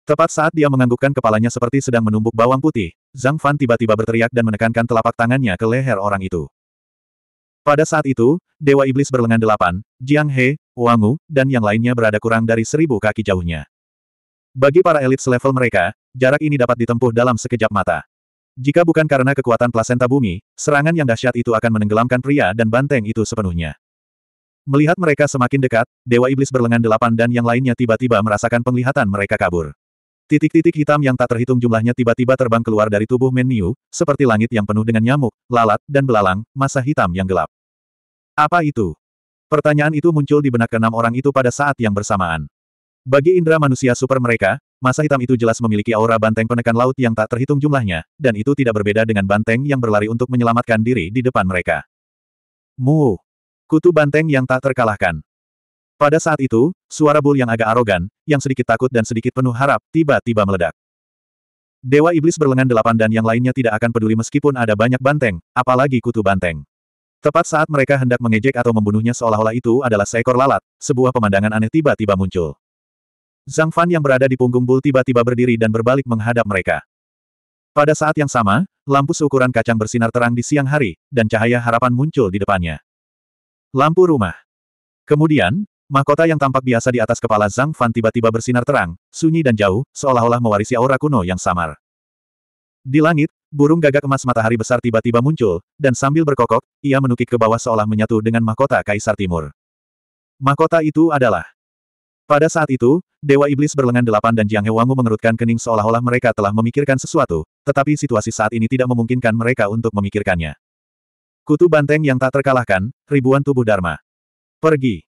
Tepat saat dia menganggukkan kepalanya seperti sedang menumbuk bawang putih, Zhang Fan tiba-tiba berteriak dan menekankan telapak tangannya ke leher orang itu. Pada saat itu, Dewa Iblis berlengan delapan, Jiang He, Wang Wu, dan yang lainnya berada kurang dari seribu kaki jauhnya. Bagi para elit selevel mereka, jarak ini dapat ditempuh dalam sekejap mata. Jika bukan karena kekuatan plasenta bumi, serangan yang dahsyat itu akan menenggelamkan pria dan banteng itu sepenuhnya. Melihat mereka semakin dekat, Dewa Iblis berlengan delapan dan yang lainnya tiba-tiba merasakan penglihatan mereka kabur. Titik-titik hitam yang tak terhitung jumlahnya tiba-tiba terbang keluar dari tubuh Menyu, seperti langit yang penuh dengan nyamuk, lalat, dan belalang, masa hitam yang gelap. Apa itu? Pertanyaan itu muncul di benak keenam orang itu pada saat yang bersamaan. Bagi indera manusia super mereka, masa hitam itu jelas memiliki aura banteng penekan laut yang tak terhitung jumlahnya, dan itu tidak berbeda dengan banteng yang berlari untuk menyelamatkan diri di depan mereka. Mu! Kutu banteng yang tak terkalahkan. Pada saat itu, suara Bul yang agak arogan, yang sedikit takut dan sedikit penuh harap, tiba-tiba meledak. Dewa Iblis berlengan delapan dan yang lainnya tidak akan peduli meskipun ada banyak banteng, apalagi kutu banteng. Tepat saat mereka hendak mengejek atau membunuhnya seolah-olah itu adalah seekor lalat, sebuah pemandangan aneh tiba-tiba muncul. Zhang Fan yang berada di punggung Bul tiba-tiba berdiri dan berbalik menghadap mereka. Pada saat yang sama, lampu seukuran kacang bersinar terang di siang hari, dan cahaya harapan muncul di depannya. Lampu rumah. Kemudian, Mahkota yang tampak biasa di atas kepala Zhang Fan tiba-tiba bersinar terang, sunyi dan jauh, seolah-olah mewarisi aura kuno yang samar. Di langit, burung gagak emas matahari besar tiba-tiba muncul, dan sambil berkokok, ia menukik ke bawah seolah menyatu dengan mahkota Kaisar Timur. Mahkota itu adalah. Pada saat itu, Dewa Iblis berlengan delapan dan Jiang Hewangu mengerutkan kening seolah-olah mereka telah memikirkan sesuatu, tetapi situasi saat ini tidak memungkinkan mereka untuk memikirkannya. Kutu banteng yang tak terkalahkan, ribuan tubuh Dharma. Pergi.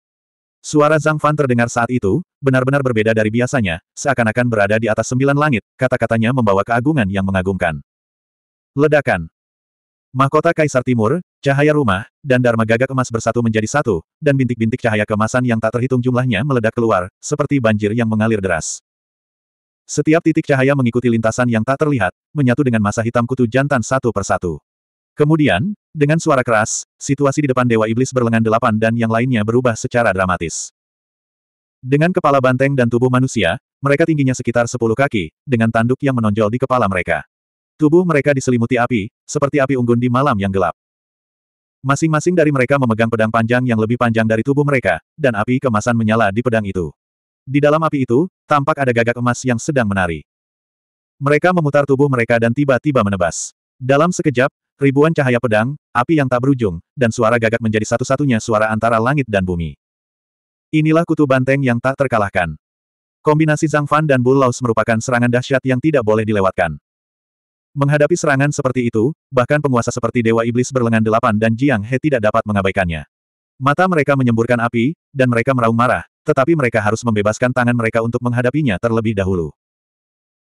Suara Zhang Fan terdengar saat itu, benar-benar berbeda dari biasanya, seakan-akan berada di atas sembilan langit, kata-katanya membawa keagungan yang mengagumkan. Ledakan. Mahkota Kaisar Timur, cahaya rumah, dan Dharma gagak emas bersatu menjadi satu, dan bintik-bintik cahaya kemasan yang tak terhitung jumlahnya meledak keluar, seperti banjir yang mengalir deras. Setiap titik cahaya mengikuti lintasan yang tak terlihat, menyatu dengan masa hitam kutu jantan satu persatu. Kemudian, dengan suara keras, situasi di depan Dewa Iblis berlengan delapan dan yang lainnya berubah secara dramatis. Dengan kepala banteng dan tubuh manusia, mereka tingginya sekitar sepuluh kaki, dengan tanduk yang menonjol di kepala mereka. Tubuh mereka diselimuti api, seperti api unggun di malam yang gelap. Masing-masing dari mereka memegang pedang panjang yang lebih panjang dari tubuh mereka, dan api kemasan menyala di pedang itu. Di dalam api itu, tampak ada gagak emas yang sedang menari. Mereka memutar tubuh mereka dan tiba-tiba menebas. Dalam sekejap, Ribuan cahaya pedang, api yang tak berujung, dan suara gagak menjadi satu-satunya suara antara langit dan bumi. Inilah kutu banteng yang tak terkalahkan. Kombinasi Zhang Fan dan Bu Laos merupakan serangan dahsyat yang tidak boleh dilewatkan. Menghadapi serangan seperti itu, bahkan penguasa seperti Dewa Iblis berlengan delapan dan Jiang He tidak dapat mengabaikannya. Mata mereka menyemburkan api, dan mereka meraung marah, tetapi mereka harus membebaskan tangan mereka untuk menghadapinya terlebih dahulu.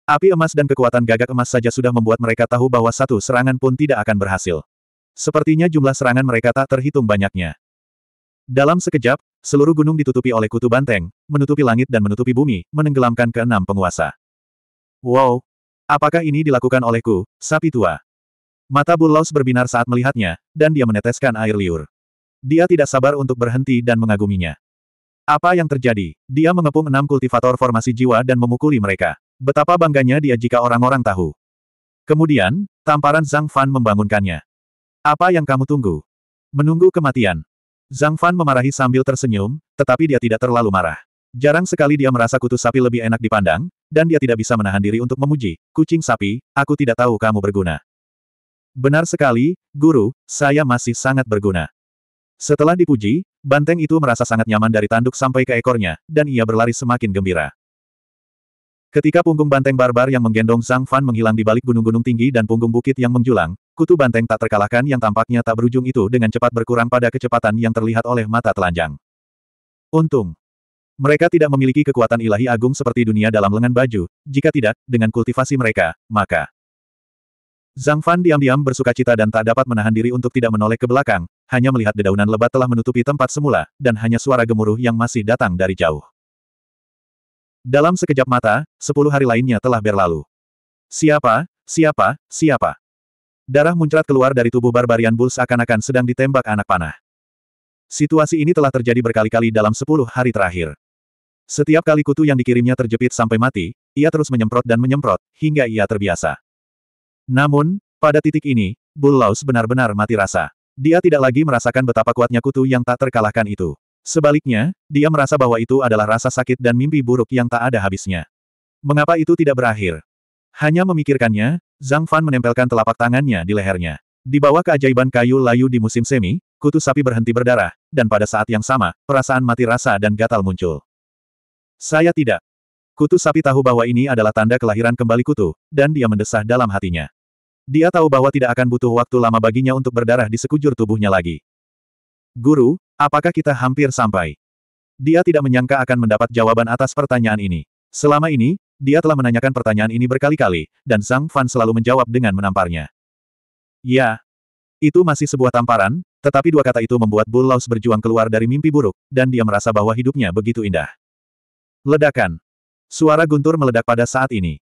Api emas dan kekuatan gagak emas saja sudah membuat mereka tahu bahwa satu serangan pun tidak akan berhasil. Sepertinya jumlah serangan mereka tak terhitung banyaknya. Dalam sekejap, seluruh gunung ditutupi oleh kutu banteng, menutupi langit dan menutupi bumi, menenggelamkan keenam penguasa. Wow! Apakah ini dilakukan olehku, sapi tua? Mata Bullaus berbinar saat melihatnya, dan dia meneteskan air liur. Dia tidak sabar untuk berhenti dan mengaguminya. Apa yang terjadi? Dia mengepung enam kultivator formasi jiwa dan memukuli mereka. Betapa bangganya dia jika orang-orang tahu. Kemudian, tamparan Zhang Fan membangunkannya. Apa yang kamu tunggu? Menunggu kematian. Zhang Fan memarahi sambil tersenyum, tetapi dia tidak terlalu marah. Jarang sekali dia merasa kutu sapi lebih enak dipandang, dan dia tidak bisa menahan diri untuk memuji, kucing sapi, aku tidak tahu kamu berguna. Benar sekali, guru, saya masih sangat berguna. Setelah dipuji, banteng itu merasa sangat nyaman dari tanduk sampai ke ekornya, dan ia berlari semakin gembira. Ketika punggung banteng barbar yang menggendong Zhang Fan menghilang di balik gunung-gunung tinggi dan punggung bukit yang menjulang, kutu banteng tak terkalahkan yang tampaknya tak berujung itu dengan cepat berkurang pada kecepatan yang terlihat oleh mata telanjang. Untung. Mereka tidak memiliki kekuatan ilahi agung seperti dunia dalam lengan baju, jika tidak, dengan kultivasi mereka, maka... Zhang Fan diam-diam bersuka cita dan tak dapat menahan diri untuk tidak menoleh ke belakang, hanya melihat dedaunan lebat telah menutupi tempat semula, dan hanya suara gemuruh yang masih datang dari jauh. Dalam sekejap mata, sepuluh hari lainnya telah berlalu. Siapa, siapa, siapa? Darah muncrat keluar dari tubuh barbarian Bulls seakan-akan sedang ditembak anak panah. Situasi ini telah terjadi berkali-kali dalam sepuluh hari terakhir. Setiap kali kutu yang dikirimnya terjepit sampai mati, ia terus menyemprot dan menyemprot, hingga ia terbiasa. Namun, pada titik ini, Bull Laos benar-benar mati rasa. Dia tidak lagi merasakan betapa kuatnya kutu yang tak terkalahkan itu. Sebaliknya, dia merasa bahwa itu adalah rasa sakit dan mimpi buruk yang tak ada habisnya. Mengapa itu tidak berakhir? Hanya memikirkannya, Zhang Fan menempelkan telapak tangannya di lehernya. Di bawah keajaiban kayu layu di musim semi, kutu sapi berhenti berdarah, dan pada saat yang sama, perasaan mati rasa dan gatal muncul. Saya tidak. Kutu sapi tahu bahwa ini adalah tanda kelahiran kembali kutu, dan dia mendesah dalam hatinya. Dia tahu bahwa tidak akan butuh waktu lama baginya untuk berdarah di sekujur tubuhnya lagi. Guru, Apakah kita hampir sampai? Dia tidak menyangka akan mendapat jawaban atas pertanyaan ini. Selama ini, dia telah menanyakan pertanyaan ini berkali-kali, dan Sang Fan selalu menjawab dengan menamparnya. Ya. Itu masih sebuah tamparan, tetapi dua kata itu membuat Bulaus berjuang keluar dari mimpi buruk, dan dia merasa bahwa hidupnya begitu indah. Ledakan. Suara guntur meledak pada saat ini.